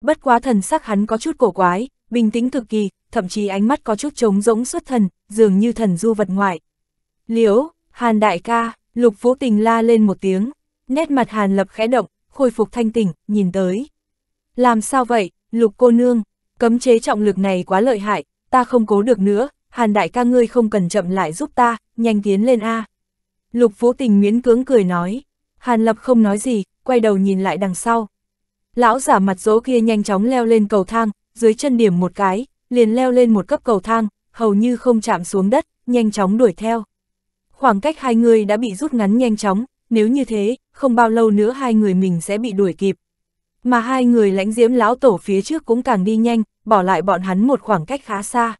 Bất quá thần sắc hắn có chút cổ quái, bình tĩnh cực kỳ, thậm chí ánh mắt có chút trống rỗng xuất thần, dường như thần du vật ngoại. Liễu, Hàn đại ca, Lục Vũ Tình la lên một tiếng, nét mặt Hàn lập khẽ động, khôi phục thanh tỉnh, nhìn tới. Làm sao vậy, Lục cô nương, cấm chế trọng lực này quá lợi hại, ta không cố được nữa, Hàn đại ca ngươi không cần chậm lại giúp ta, nhanh tiến lên A. Lục Vũ Tình miễn cưỡng cười nói, Hàn lập không nói gì, quay đầu nhìn lại đằng sau, Lão giả mặt dỗ kia nhanh chóng leo lên cầu thang, dưới chân điểm một cái, liền leo lên một cấp cầu thang, hầu như không chạm xuống đất, nhanh chóng đuổi theo. Khoảng cách hai người đã bị rút ngắn nhanh chóng, nếu như thế, không bao lâu nữa hai người mình sẽ bị đuổi kịp. Mà hai người lãnh diễm lão tổ phía trước cũng càng đi nhanh, bỏ lại bọn hắn một khoảng cách khá xa.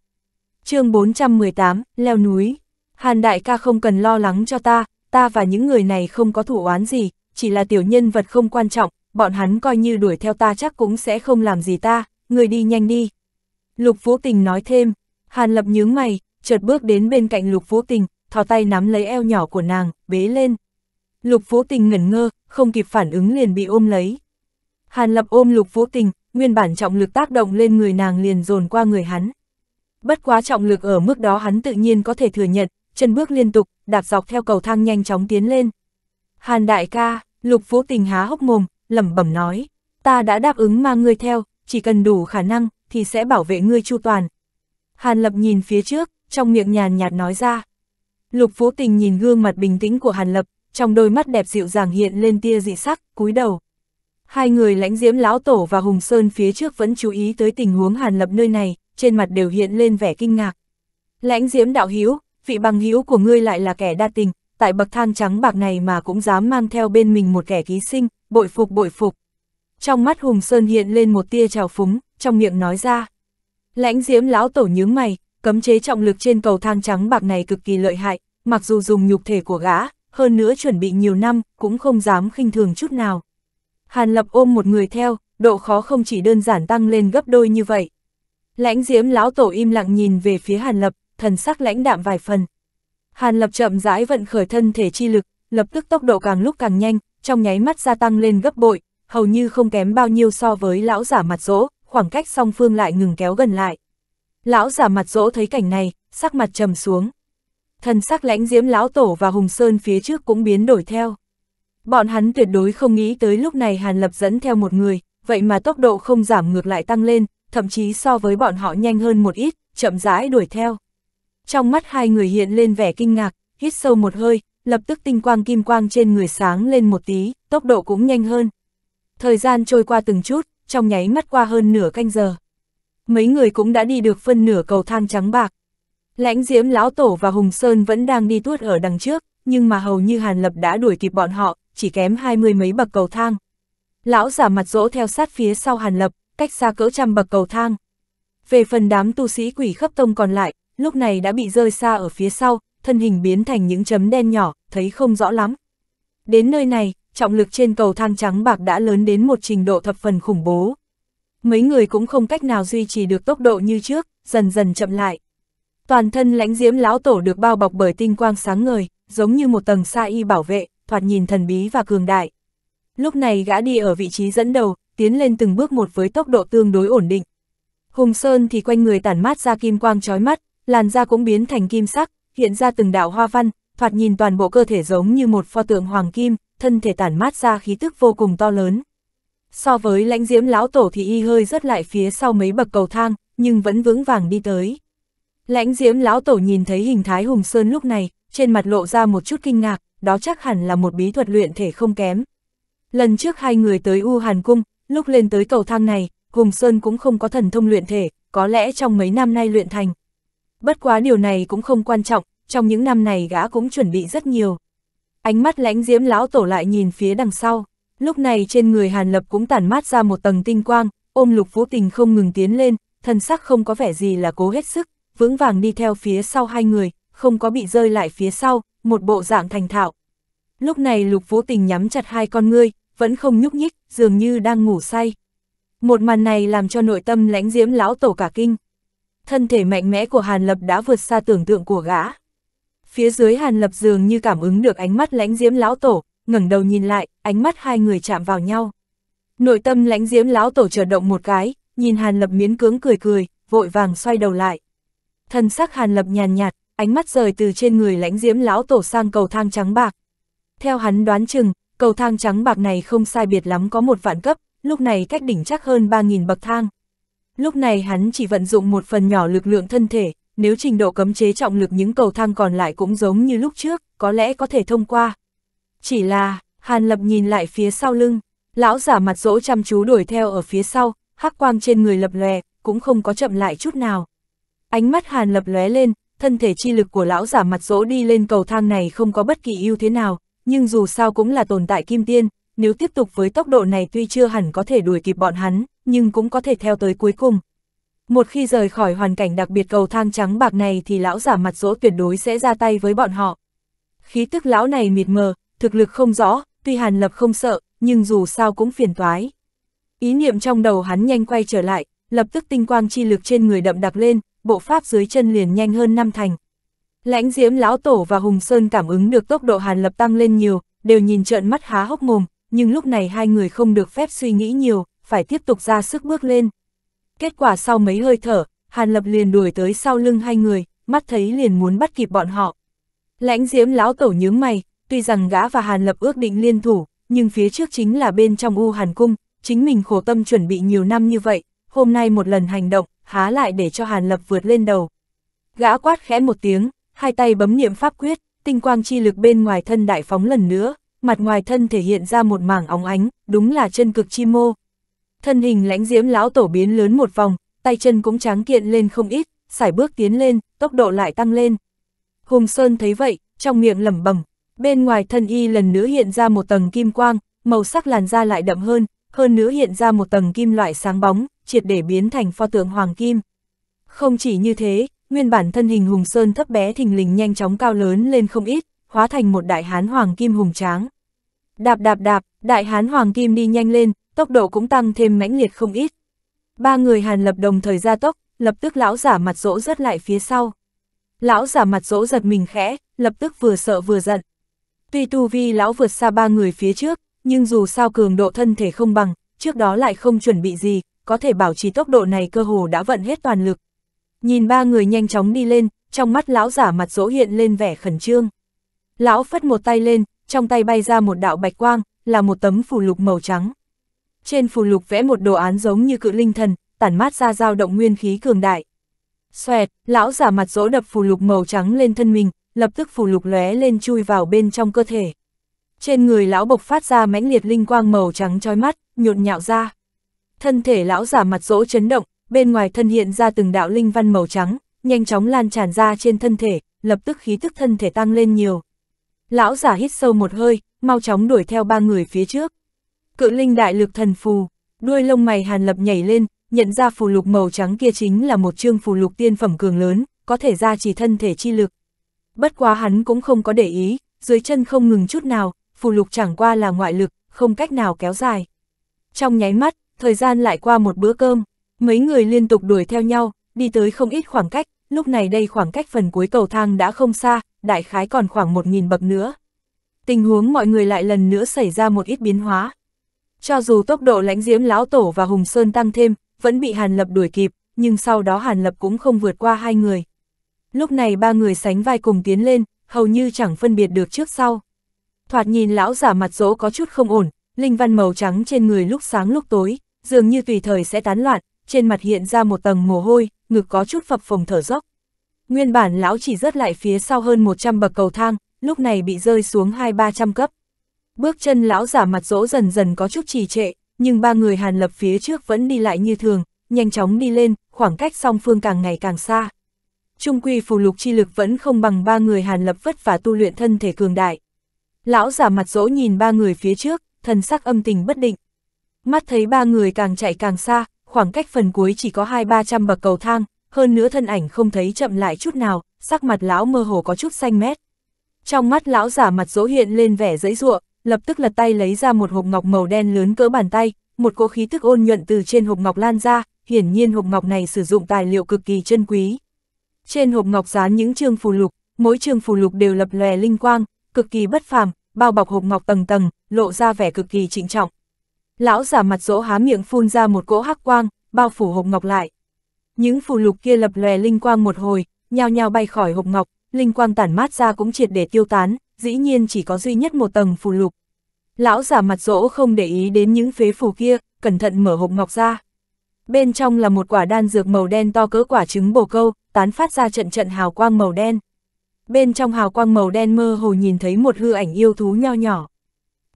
chương 418, leo núi. Hàn đại ca không cần lo lắng cho ta, ta và những người này không có thủ oán gì, chỉ là tiểu nhân vật không quan trọng, bọn hắn coi như đuổi theo ta chắc cũng sẽ không làm gì ta, người đi nhanh đi. Lục Vũ Tình nói thêm, Hàn Lập nhướng mày, chợt bước đến bên cạnh Lục Vũ Tình, thò tay nắm lấy eo nhỏ của nàng, bế lên. Lục Vũ Tình ngẩn ngơ, không kịp phản ứng liền bị ôm lấy. Hàn Lập ôm Lục Vũ Tình, nguyên bản trọng lực tác động lên người nàng liền dồn qua người hắn. Bất quá trọng lực ở mức đó hắn tự nhiên có thể thừa nhận, chân bước liên tục, đạp dọc theo cầu thang nhanh chóng tiến lên. Hàn đại ca, Lục Vũ Tình há hốc mồm, lẩm bẩm nói, ta đã đáp ứng mà ngươi theo, chỉ cần đủ khả năng, thì sẽ bảo vệ ngươi chu toàn. Hàn Lập nhìn phía trước, trong miệng nhàn nhạt nói ra. Lục Vũ Tình nhìn gương mặt bình tĩnh của Hàn Lập, trong đôi mắt đẹp dịu dàng hiện lên tia dị sắc, cúi đầu. Hai người lãnh diễm lão tổ và Hùng Sơn phía trước vẫn chú ý tới tình huống Hàn Lập nơi này, trên mặt đều hiện lên vẻ kinh ngạc. Lãnh diễm đạo hiếu, vị bằng hiếu của ngươi lại là kẻ đa tình, tại bậc thang trắng bạc này mà cũng dám mang theo bên mình một kẻ ký sinh, bội phục bội phục. Trong mắt Hùng Sơn hiện lên một tia trào phúng, trong miệng nói ra. Lãnh diễm lão tổ nhướng mày, cấm chế trọng lực trên cầu thang trắng bạc này cực kỳ lợi hại, mặc dù dùng nhục thể của gã, hơn nữa chuẩn bị nhiều năm, cũng không dám khinh thường chút nào. Hàn lập ôm một người theo, độ khó không chỉ đơn giản tăng lên gấp đôi như vậy. Lãnh diễm lão tổ im lặng nhìn về phía hàn lập, thần sắc lãnh đạm vài phần. Hàn lập chậm rãi vận khởi thân thể chi lực, lập tức tốc độ càng lúc càng nhanh, trong nháy mắt gia tăng lên gấp bội, hầu như không kém bao nhiêu so với lão giả mặt rỗ, khoảng cách song phương lại ngừng kéo gần lại. Lão giả mặt rỗ thấy cảnh này, sắc mặt trầm xuống. Thần sắc lãnh diễm lão tổ và hùng sơn phía trước cũng biến đổi theo. Bọn hắn tuyệt đối không nghĩ tới lúc này Hàn Lập dẫn theo một người, vậy mà tốc độ không giảm ngược lại tăng lên, thậm chí so với bọn họ nhanh hơn một ít, chậm rãi đuổi theo. Trong mắt hai người hiện lên vẻ kinh ngạc, hít sâu một hơi, lập tức tinh quang kim quang trên người sáng lên một tí, tốc độ cũng nhanh hơn. Thời gian trôi qua từng chút, trong nháy mắt qua hơn nửa canh giờ. Mấy người cũng đã đi được phân nửa cầu thang trắng bạc. Lãnh diễm lão tổ và Hùng Sơn vẫn đang đi tuốt ở đằng trước, nhưng mà hầu như Hàn Lập đã đuổi kịp bọn họ, chỉ kém hai mươi mấy bậc cầu thang. Lão giả mặt rỗ theo sát phía sau Hàn Lập, cách xa cỡ trăm bậc cầu thang. Về phần đám tu sĩ quỷ khắp tông còn lại, lúc này đã bị rơi xa ở phía sau, thân hình biến thành những chấm đen nhỏ, thấy không rõ lắm. Đến nơi này, trọng lực trên cầu thang trắng bạc đã lớn đến một trình độ thập phần khủng bố. Mấy người cũng không cách nào duy trì được tốc độ như trước, dần dần chậm lại. Toàn thân lãnh diễm lão tổ được bao bọc bởi tinh quang sáng ngời, giống như một tầng sa y bảo vệ, thoạt nhìn thần bí và cường đại. Lúc này gã đi ở vị trí dẫn đầu, tiến lên từng bước một với tốc độ tương đối ổn định. Hùng Sơn thì quanh người tản mát ra kim quang chói mắt, làn da cũng biến thành kim sắc, hiện ra từng đạo hoa văn, thoạt nhìn toàn bộ cơ thể giống như một pho tượng hoàng kim, thân thể tản mát ra khí tức vô cùng to lớn. So với lãnh diễm lão tổ thì y hơi rớt lại phía sau mấy bậc cầu thang, nhưng vẫn vững vàng đi tới. Lãnh diễm lão tổ nhìn thấy hình thái hùng sơn lúc này, trên mặt lộ ra một chút kinh ngạc, đó chắc hẳn là một bí thuật luyện thể không kém. Lần trước hai người tới U Hàn Cung, lúc lên tới cầu thang này, Hùng Sơn cũng không có thần thông luyện thể, có lẽ trong mấy năm nay luyện thành, Bất quá điều này cũng không quan trọng, trong những năm này gã cũng chuẩn bị rất nhiều. Ánh mắt lãnh diễm lão tổ lại nhìn phía đằng sau, lúc này trên người Hàn Lập cũng tản mát ra một tầng tinh quang, ôm lục vũ tình không ngừng tiến lên, thân sắc không có vẻ gì là cố hết sức, vững vàng đi theo phía sau hai người, không có bị rơi lại phía sau, một bộ dạng thành thạo. Lúc này lục vũ tình nhắm chặt hai con ngươi, vẫn không nhúc nhích, dường như đang ngủ say. Một màn này làm cho nội tâm lãnh diễm lão tổ cả kinh thân thể mạnh mẽ của Hàn Lập đã vượt xa tưởng tượng của gã. Phía dưới Hàn Lập dường như cảm ứng được ánh mắt lãnh diễm lão tổ, ngẩng đầu nhìn lại, ánh mắt hai người chạm vào nhau. Nội tâm lãnh diễm lão tổ trở động một cái, nhìn Hàn Lập miến cứng cười cười, vội vàng xoay đầu lại. Thân sắc Hàn Lập nhàn nhạt, ánh mắt rời từ trên người lãnh diễm lão tổ sang cầu thang trắng bạc. Theo hắn đoán chừng, cầu thang trắng bạc này không sai biệt lắm có một vạn cấp, lúc này cách đỉnh chắc hơn 3.000 bậc thang. Lúc này hắn chỉ vận dụng một phần nhỏ lực lượng thân thể, nếu trình độ cấm chế trọng lực những cầu thang còn lại cũng giống như lúc trước, có lẽ có thể thông qua. Chỉ là, Hàn Lập nhìn lại phía sau lưng, lão giả mặt dỗ chăm chú đuổi theo ở phía sau, hắc quang trên người lập lòe, cũng không có chậm lại chút nào. Ánh mắt Hàn Lập lóe lên, thân thể chi lực của lão giả mặt dỗ đi lên cầu thang này không có bất kỳ ưu thế nào, nhưng dù sao cũng là tồn tại kim tiên, nếu tiếp tục với tốc độ này tuy chưa hẳn có thể đuổi kịp bọn hắn, nhưng cũng có thể theo tới cuối cùng. Một khi rời khỏi hoàn cảnh đặc biệt cầu thang trắng bạc này thì lão giả mặt rỗ tuyệt đối sẽ ra tay với bọn họ. Khí tức lão này mịt mờ, thực lực không rõ, tuy Hàn Lập không sợ, nhưng dù sao cũng phiền toái. Ý niệm trong đầu hắn nhanh quay trở lại, lập tức tinh quang chi lực trên người đậm đặc lên, bộ pháp dưới chân liền nhanh hơn năm thành. Lãnh diễm lão tổ và Hùng Sơn cảm ứng được tốc độ Hàn Lập tăng lên nhiều, đều nhìn trợn mắt há hốc mồm, nhưng lúc này hai người không được phép suy nghĩ nhiều, phải tiếp tục ra sức bước lên. Kết quả sau mấy hơi thở, Hàn Lập liền đuổi tới sau lưng hai người, mắt thấy liền muốn bắt kịp bọn họ. Lãnh diễm lão tổ nhướng mày, tuy rằng gã và Hàn Lập ước định liên thủ, nhưng phía trước chính là bên trong U Hàn Cung, chính mình khổ tâm chuẩn bị nhiều năm như vậy, hôm nay một lần hành động, há lại để cho Hàn Lập vượt lên đầu. Gã quát khẽ một tiếng, hai tay bấm niệm pháp quyết, tinh quang chi lực bên ngoài thân đại phóng lần nữa, mặt ngoài thân thể hiện ra một mảng óng ánh, đúng là chân cực chi mô. Thân hình lãnh diễm lão tổ biến lớn một vòng, tay chân cũng tráng kiện lên không ít, sải bước tiến lên, tốc độ lại tăng lên. Hùng Sơn thấy vậy, trong miệng lẩm bẩm, bên ngoài thân y lần nữa hiện ra một tầng kim quang, màu sắc làn da lại đậm hơn, hơn nữa hiện ra một tầng kim loại sáng bóng, triệt để biến thành pho tượng hoàng kim. Không chỉ như thế, nguyên bản thân hình Hùng Sơn thấp bé thình lình nhanh chóng cao lớn lên không ít, hóa thành một đại hán hoàng kim hùng tráng. Đạp đạp đạp, đại hán hoàng kim đi nhanh lên, tốc độ cũng tăng thêm mãnh liệt không ít. Ba người hàn lập đồng thời ra tốc, lập tức lão giả mặt rỗ rớt lại phía sau. Lão giả mặt rỗ giật mình khẽ, lập tức vừa sợ vừa giận. Tuy tu vi lão vượt xa ba người phía trước, nhưng dù sao cường độ thân thể không bằng, trước đó lại không chuẩn bị gì, có thể bảo trì tốc độ này cơ hồ đã vận hết toàn lực. Nhìn ba người nhanh chóng đi lên, trong mắt lão giả mặt rỗ hiện lên vẻ khẩn trương. Lão phất một tay lên, trong tay bay ra một đạo bạch quang, là một tấm phù lục màu trắng. Trên phù lục vẽ một đồ án giống như cự linh thần, tản mát ra dao động nguyên khí cường đại. Xoẹt, lão giả mặt dỗ đập phù lục màu trắng lên thân mình, lập tức phù lục lóe lên chui vào bên trong cơ thể. Trên người lão bộc phát ra mãnh liệt linh quang màu trắng trói mắt, nhộn nhạo ra. Thân thể lão giả mặt dỗ chấn động, bên ngoài thân hiện ra từng đạo linh văn màu trắng, nhanh chóng lan tràn ra trên thân thể, lập tức khí tức thân thể tăng lên nhiều. Lão giả hít sâu một hơi, mau chóng đuổi theo ba người phía trước. Cự linh đại lực thần phù, đuôi lông mày hàn lập nhảy lên, nhận ra phù lục màu trắng kia chính là một chương phù lục tiên phẩm cường lớn, có thể ra chỉ thân thể chi lực. Bất quá hắn cũng không có để ý, dưới chân không ngừng chút nào, phù lục chẳng qua là ngoại lực, không cách nào kéo dài. Trong nháy mắt, thời gian lại qua một bữa cơm, mấy người liên tục đuổi theo nhau, đi tới không ít khoảng cách, lúc này đây khoảng cách phần cuối cầu thang đã không xa, đại khái còn khoảng một nghìn bậc nữa. Tình huống mọi người lại lần nữa xảy ra một ít biến hóa. Cho dù tốc độ lãnh diễm lão tổ và Hùng Sơn tăng thêm, vẫn bị Hàn Lập đuổi kịp, nhưng sau đó Hàn Lập cũng không vượt qua hai người. Lúc này ba người sánh vai cùng tiến lên, hầu như chẳng phân biệt được trước sau. Thoạt nhìn lão giả mặt dỗ có chút không ổn, linh văn màu trắng trên người lúc sáng lúc tối, dường như tùy thời sẽ tán loạn, trên mặt hiện ra một tầng mồ hôi, ngực có chút phập phồng thở dốc. Nguyên bản lão chỉ rớt lại phía sau hơn 100 bậc cầu thang, lúc này bị rơi xuống hai ba trăm cấp. Bước chân lão giả mặt rỗ dần dần có chút trì trệ, nhưng ba người hàn lập phía trước vẫn đi lại như thường, nhanh chóng đi lên, khoảng cách song phương càng ngày càng xa. Trung quy phù lục chi lực vẫn không bằng ba người hàn lập vất vả tu luyện thân thể cường đại. Lão giả mặt rỗ nhìn ba người phía trước, thần sắc âm tình bất định. Mắt thấy ba người càng chạy càng xa, khoảng cách phần cuối chỉ có hai ba trăm bậc cầu thang, hơn nữa thân ảnh không thấy chậm lại chút nào, sắc mặt lão mơ hồ có chút xanh mét. Trong mắt lão giả mặt dỗ hiện lên vẻ dãy ruộng, lập tức lật tay lấy ra một hộp ngọc màu đen lớn cỡ bàn tay, một cỗ khí tức ôn nhuận từ trên hộp ngọc lan ra, hiển nhiên hộp ngọc này sử dụng tài liệu cực kỳ chân quý. Trên hộp ngọc dán những chương phù lục, mỗi chương phù lục đều lập lòe linh quang, cực kỳ bất phàm, bao bọc hộp ngọc tầng tầng, lộ ra vẻ cực kỳ trịnh trọng. Lão giả mặt rỗ há miệng phun ra một cỗ hắc quang, bao phủ hộp ngọc lại. Những phù lục kia lập lòe linh quang một hồi, nhao nhao bay khỏi hộp ngọc, linh quang tản mát ra cũng triệt để tiêu tán, dĩ nhiên chỉ có duy nhất một tầng phù lục. Lão giả mặt rỗ không để ý đến những phế phù kia, cẩn thận mở hộp ngọc ra. Bên trong là một quả đan dược màu đen to cỡ quả trứng bồ câu, tán phát ra trận trận hào quang màu đen. Bên trong hào quang màu đen mơ hồ nhìn thấy một hư ảnh yêu thú nho nhỏ.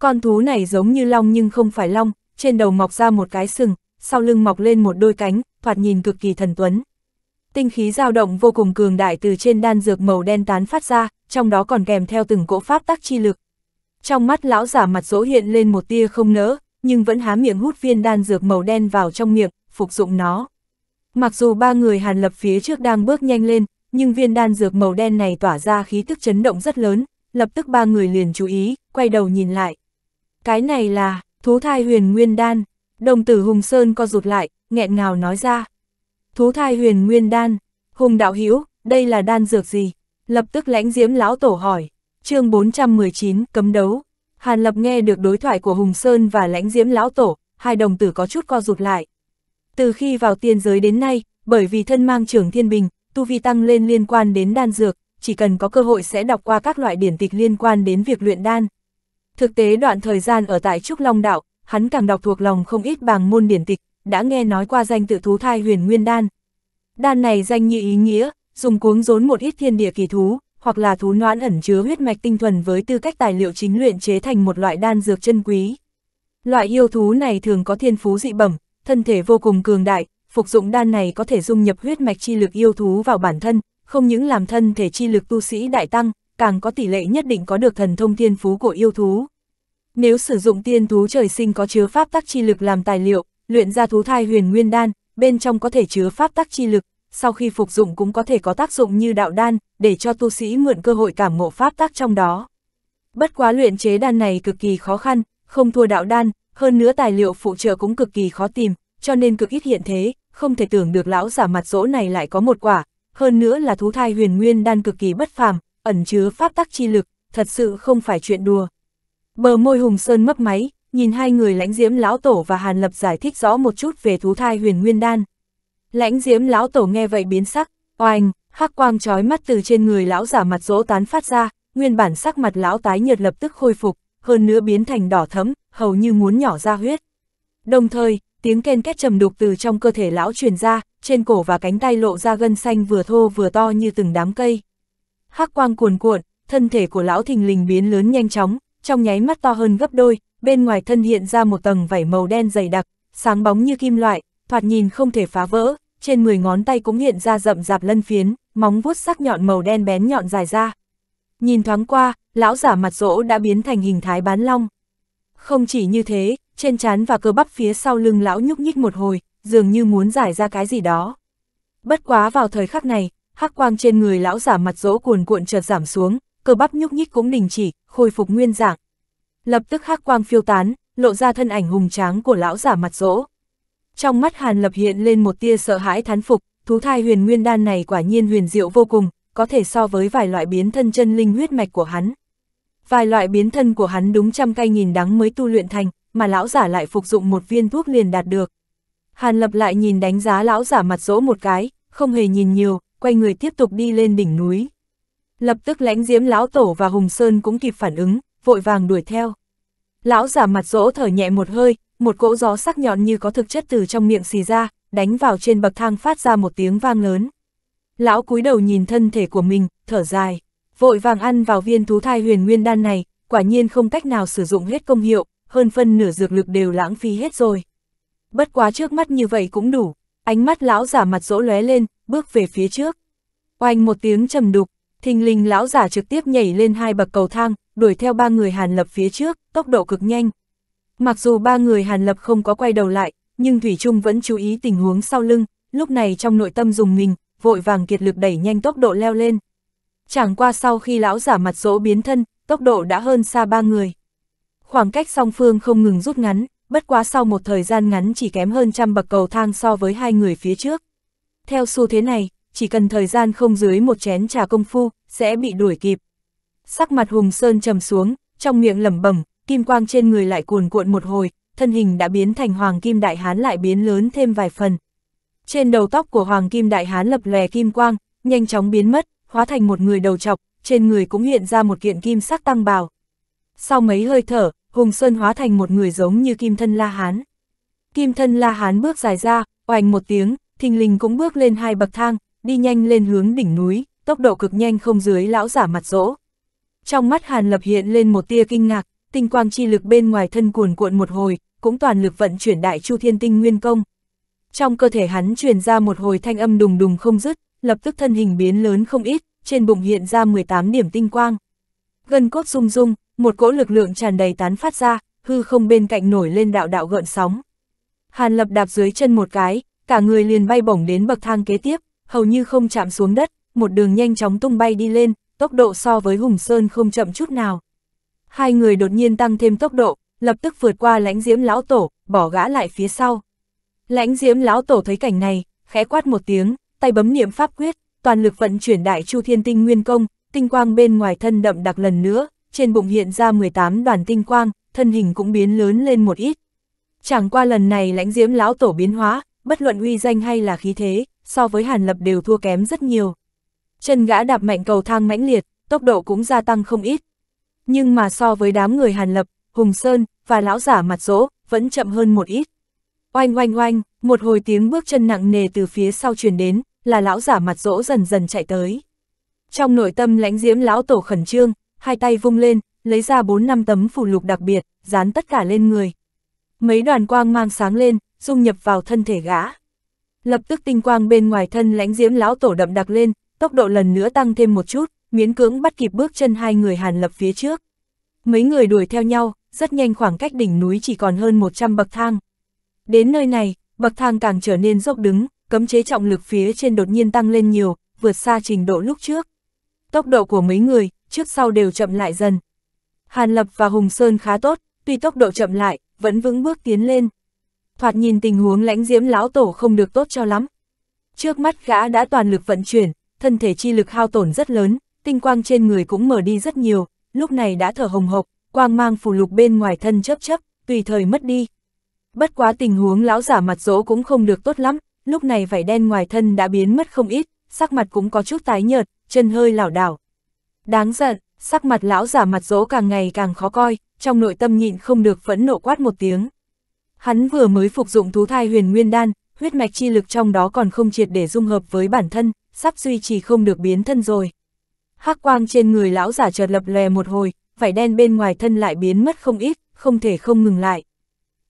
Con thú này giống như long nhưng không phải long, trên đầu mọc ra một cái sừng, sau lưng mọc lên một đôi cánh, thoạt nhìn cực kỳ thần tuấn. Tinh khí dao động vô cùng cường đại từ trên đan dược màu đen tán phát ra, trong đó còn kèm theo từng cỗ pháp tắc chi lực. Trong mắt lão giả mặt dỗ hiện lên một tia không nỡ, nhưng vẫn há miệng hút viên đan dược màu đen vào trong miệng, phục dụng nó. Mặc dù ba người hàn lập phía trước đang bước nhanh lên, nhưng viên đan dược màu đen này tỏa ra khí tức chấn động rất lớn, lập tức ba người liền chú ý, quay đầu nhìn lại. Cái này là, thú thai huyền nguyên đan, đồng tử Hùng Sơn co rụt lại, nghẹn ngào nói ra. Thú thai huyền nguyên đan, Hùng đạo hữu đây là đan dược gì? Lập tức lãnh diễm lão tổ hỏi, chương 419, cấm đấu. Hàn Lập nghe được đối thoại của Hùng Sơn và lãnh diễm lão tổ, hai đồng tử có chút co rụt lại. Từ khi vào tiên giới đến nay, bởi vì thân mang trưởng thiên bình, tu vi tăng lên liên quan đến đan dược, chỉ cần có cơ hội sẽ đọc qua các loại điển tịch liên quan đến việc luyện đan, Thực tế đoạn thời gian ở tại Trúc Long Đạo, hắn càng đọc thuộc lòng không ít bàng môn điển tịch, đã nghe nói qua danh tự thú thai huyền nguyên đan. Đan này danh như ý nghĩa, dùng cuống rốn một ít thiên địa kỳ thú, hoặc là thú noãn ẩn chứa huyết mạch tinh thuần với tư cách tài liệu chính luyện chế thành một loại đan dược chân quý. Loại yêu thú này thường có thiên phú dị bẩm, thân thể vô cùng cường đại, phục dụng đan này có thể dung nhập huyết mạch chi lực yêu thú vào bản thân, không những làm thân thể chi lực tu sĩ đại tăng, càng có tỷ lệ nhất định có được thần thông thiên phú của yêu thú. Nếu sử dụng tiên thú trời sinh có chứa pháp tắc chi lực làm tài liệu, luyện ra thú thai huyền nguyên đan, bên trong có thể chứa pháp tắc chi lực, sau khi phục dụng cũng có thể có tác dụng như đạo đan, để cho tu sĩ mượn cơ hội cảm ngộ pháp tắc trong đó. Bất quá luyện chế đan này cực kỳ khó khăn, không thua đạo đan, hơn nữa tài liệu phụ trợ cũng cực kỳ khó tìm, cho nên cực ít hiện thế, không thể tưởng được lão giả mặt dỗ này lại có một quả, hơn nữa là thú thai huyền nguyên đan cực kỳ bất phàm, ẩn chứa pháp tắc chi lực, thật sự không phải chuyện đùa, Bờ môi Hùng Sơn mấp máy, nhìn hai người lãnh diễm lão tổ và Hàn Lập giải thích rõ một chút về thú thai huyền nguyên đan. Lãnh diễm lão tổ nghe vậy biến sắc, oanh, hắc quang trói mắt từ trên người lão giả mặt dỗ tán phát ra, nguyên bản sắc mặt lão tái nhợt lập tức khôi phục, hơn nữa biến thành đỏ thấm, hầu như muốn nhỏ ra huyết. Đồng thời, tiếng ken két trầm đục từ trong cơ thể lão truyền ra, trên cổ và cánh tay lộ ra gân xanh vừa thô vừa to như từng đám cây. Hắc quang cuồn cuộn, thân thể của lão thình lình biến lớn nhanh chóng, trong nháy mắt to hơn gấp đôi, bên ngoài thân hiện ra một tầng vảy màu đen dày đặc, sáng bóng như kim loại, thoạt nhìn không thể phá vỡ, trên 10 ngón tay cũng hiện ra rậm rạp lân phiến, móng vuốt sắc nhọn màu đen bén nhọn dài ra. Nhìn thoáng qua, lão giả mặt rỗ đã biến thành hình thái bán long. Không chỉ như thế, trên trán và cơ bắp phía sau lưng lão nhúc nhích một hồi, dường như muốn giải ra cái gì đó. Bất quá vào thời khắc này, hắc quang trên người lão giả mặt rỗ cuồn cuộn chợt giảm xuống, cơ bắp nhúc nhích cũng đình chỉ, khôi phục nguyên dạng. Lập tức hắc quang phiêu tán, lộ ra thân ảnh hùng tráng của lão giả mặt rỗ. Trong mắt Hàn Lập hiện lên một tia sợ hãi thán phục, thú thai huyền nguyên đan này quả nhiên huyền diệu vô cùng, có thể so với vài loại biến thân chân linh huyết mạch của hắn. Vài loại biến thân của hắn đúng trăm cây nghìn đắng mới tu luyện thành, mà lão giả lại phục dụng một viên thuốc liền đạt được. Hàn Lập lại nhìn đánh giá lão giả mặt rỗ một cái, không hề nhìn nhiều, quay người tiếp tục đi lên đỉnh núi. Lập tức lãnh diếm lão tổ và Hùng Sơn cũng kịp phản ứng, vội vàng đuổi theo. Lão giả mặt rỗ thở nhẹ một hơi, một cỗ gió sắc nhọn như có thực chất từ trong miệng xì ra, đánh vào trên bậc thang phát ra một tiếng vang lớn. Lão cúi đầu nhìn thân thể của mình, thở dài, vội vàng ăn vào viên thú thai huyền nguyên đan này, quả nhiên không cách nào sử dụng hết công hiệu, hơn phân nửa dược lực đều lãng phí hết rồi. Bất quá trước mắt như vậy cũng đủ, ánh mắt lão giả mặt rỗ lóe lên, bước về phía trước. Oanh một tiếng trầm đục, Thình lình lão giả trực tiếp nhảy lên hai bậc cầu thang, đuổi theo ba người Hàn Lập phía trước, tốc độ cực nhanh. Mặc dù ba người Hàn Lập không có quay đầu lại, nhưng Thủy Trung vẫn chú ý tình huống sau lưng, lúc này trong nội tâm dùng mình, vội vàng kiệt lực đẩy nhanh tốc độ leo lên. Chẳng qua sau khi lão giả mặt dỗ biến thân, tốc độ đã hơn xa ba người. Khoảng cách song phương không ngừng rút ngắn, bất quá sau một thời gian ngắn chỉ kém hơn trăm bậc cầu thang so với hai người phía trước. Theo xu thế này, chỉ cần thời gian không dưới một chén trà công phu, sẽ bị đuổi kịp. Sắc mặt Hùng Sơn trầm xuống, trong miệng lẩm bẩm, kim quang trên người lại cuồn cuộn một hồi, thân hình đã biến thành Hoàng Kim Đại Hán lại biến lớn thêm vài phần. Trên đầu tóc của Hoàng Kim Đại Hán lập lòe kim quang, nhanh chóng biến mất, hóa thành một người đầu chọc, trên người cũng hiện ra một kiện kim sắc tăng bào. Sau mấy hơi thở, Hùng Sơn hóa thành một người giống như Kim Thân La Hán. Kim Thân La Hán bước dài ra, oành một tiếng, thình lình cũng bước lên hai bậc thang, đi nhanh lên hướng đỉnh núi, tốc độ cực nhanh không dưới lão giả mặt rỗ. Trong mắt Hàn Lập hiện lên một tia kinh ngạc, tinh quang chi lực bên ngoài thân cuồn cuộn một hồi, cũng toàn lực vận chuyển đại chu thiên tinh nguyên công. Trong cơ thể hắn truyền ra một hồi thanh âm đùng đùng không dứt, lập tức thân hình biến lớn không ít, trên bụng hiện ra 18 điểm tinh quang. Gần cốt rung rung, một cỗ lực lượng tràn đầy tán phát ra, hư không bên cạnh nổi lên đạo đạo gợn sóng. Hàn Lập đạp dưới chân một cái, cả người liền bay bổng đến bậc thang kế tiếp hầu như không chạm xuống đất, một đường nhanh chóng tung bay đi lên, tốc độ so với Hùng Sơn không chậm chút nào. Hai người đột nhiên tăng thêm tốc độ, lập tức vượt qua lãnh diễm lão tổ, bỏ gã lại phía sau. Lãnh diễm lão tổ thấy cảnh này, khẽ quát một tiếng, tay bấm niệm pháp quyết, toàn lực vận chuyển đại chu thiên tinh nguyên công, tinh quang bên ngoài thân đậm đặc lần nữa, trên bụng hiện ra 18 đoàn tinh quang, thân hình cũng biến lớn lên một ít. Chẳng qua lần này lãnh diễm lão tổ biến hóa, bất luận uy danh hay là khí thế, so với Hàn Lập đều thua kém rất nhiều. Chân gã đạp mạnh cầu thang mãnh liệt, tốc độ cũng gia tăng không ít. Nhưng mà so với đám người Hàn Lập, Hùng Sơn và lão giả mặt rỗ, vẫn chậm hơn một ít. Oanh oanh oanh, một hồi tiếng bước chân nặng nề từ phía sau truyền đến, là lão giả mặt rỗ dần dần chạy tới. Trong nội tâm lãnh diễm lão tổ khẩn trương, hai tay vung lên, lấy ra bốn năm tấm phù lục đặc biệt, dán tất cả lên người. Mấy đoàn quang mang sáng lên, dung nhập vào thân thể gã. Lập tức tinh quang bên ngoài thân lãnh diễm lão tổ đậm đặc lên, tốc độ lần nữa tăng thêm một chút, miễn cưỡng bắt kịp bước chân hai người hàn lập phía trước. Mấy người đuổi theo nhau, rất nhanh khoảng cách đỉnh núi chỉ còn hơn 100 bậc thang. Đến nơi này, bậc thang càng trở nên dốc đứng, cấm chế trọng lực phía trên đột nhiên tăng lên nhiều, vượt xa trình độ lúc trước. Tốc độ của mấy người, trước sau đều chậm lại dần. Hàn Lập và Hùng Sơn khá tốt, tuy tốc độ chậm lại, vẫn vững bước tiến lên thoạt nhìn tình huống lãnh diễm lão tổ không được tốt cho lắm. Trước mắt gã đã toàn lực vận chuyển, thân thể chi lực hao tổn rất lớn, tinh quang trên người cũng mở đi rất nhiều, lúc này đã thở hồng hộc, quang mang phù lục bên ngoài thân chấp chấp, tùy thời mất đi. Bất quá tình huống lão giả mặt dỗ cũng không được tốt lắm, lúc này vảy đen ngoài thân đã biến mất không ít, sắc mặt cũng có chút tái nhợt, chân hơi lảo đảo. Đáng giận, sắc mặt lão giả mặt dỗ càng ngày càng khó coi, trong nội tâm nhịn không được phẫn nộ quát một tiếng. Hắn vừa mới phục dụng thú thai huyền nguyên đan, huyết mạch chi lực trong đó còn không triệt để dung hợp với bản thân, sắp duy trì không được biến thân rồi. Hắc quang trên người lão giả chợt lập lè một hồi, vải đen bên ngoài thân lại biến mất không ít, không thể không ngừng lại.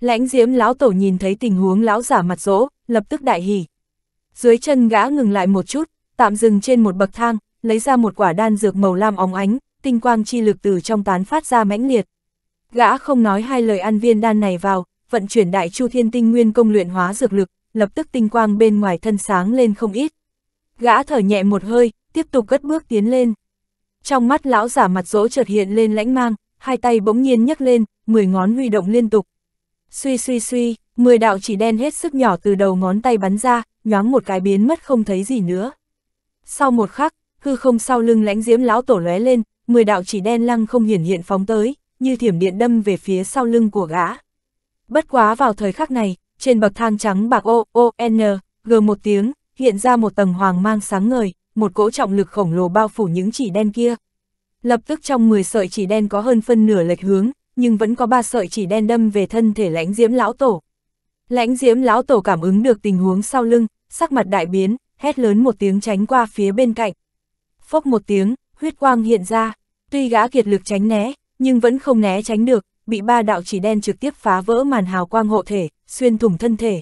Lãnh diễm lão tổ nhìn thấy tình huống lão giả mặt rỗ, lập tức đại hỉ. Dưới chân gã ngừng lại một chút, tạm dừng trên một bậc thang, lấy ra một quả đan dược màu lam óng ánh, tinh quang chi lực từ trong tán phát ra mãnh liệt. Gã không nói hai lời ăn viên đan này vào, vận chuyển đại chu thiên tinh nguyên công luyện hóa dược lực, lập tức tinh quang bên ngoài thân sáng lên không ít. Gã thở nhẹ một hơi, tiếp tục cất bước tiến lên. Trong mắt lão giả mặt dỗ chợt hiện lên lãnh mang, hai tay bỗng nhiên nhấc lên, mười ngón huy động liên tục. Suy suy suy, mười đạo chỉ đen hết sức nhỏ từ đầu ngón tay bắn ra, nhoáng một cái biến mất không thấy gì nữa. Sau một khắc, hư không sau lưng lãnh diễm lão tổ lóe lên, mười đạo chỉ đen lăng không hiển hiện phóng tới, như thiểm điện đâm về phía sau lưng của gã. Bất quá vào thời khắc này, trên bậc thang trắng bạc O, O, N, G một tiếng, hiện ra một tầng hoàng mang sáng ngời, một cỗ trọng lực khổng lồ bao phủ những chỉ đen kia. Lập tức trong 10 sợi chỉ đen có hơn phân nửa lệch hướng, nhưng vẫn có ba sợi chỉ đen đâm về thân thể lãnh diễm lão tổ. Lãnh diễm lão tổ cảm ứng được tình huống sau lưng, sắc mặt đại biến, hét lớn một tiếng tránh qua phía bên cạnh. Phốc một tiếng, huyết quang hiện ra, tuy gã kiệt lực tránh né, nhưng vẫn không né tránh được, bị ba đạo chỉ đen trực tiếp phá vỡ màn hào quang hộ thể, xuyên thủng thân thể.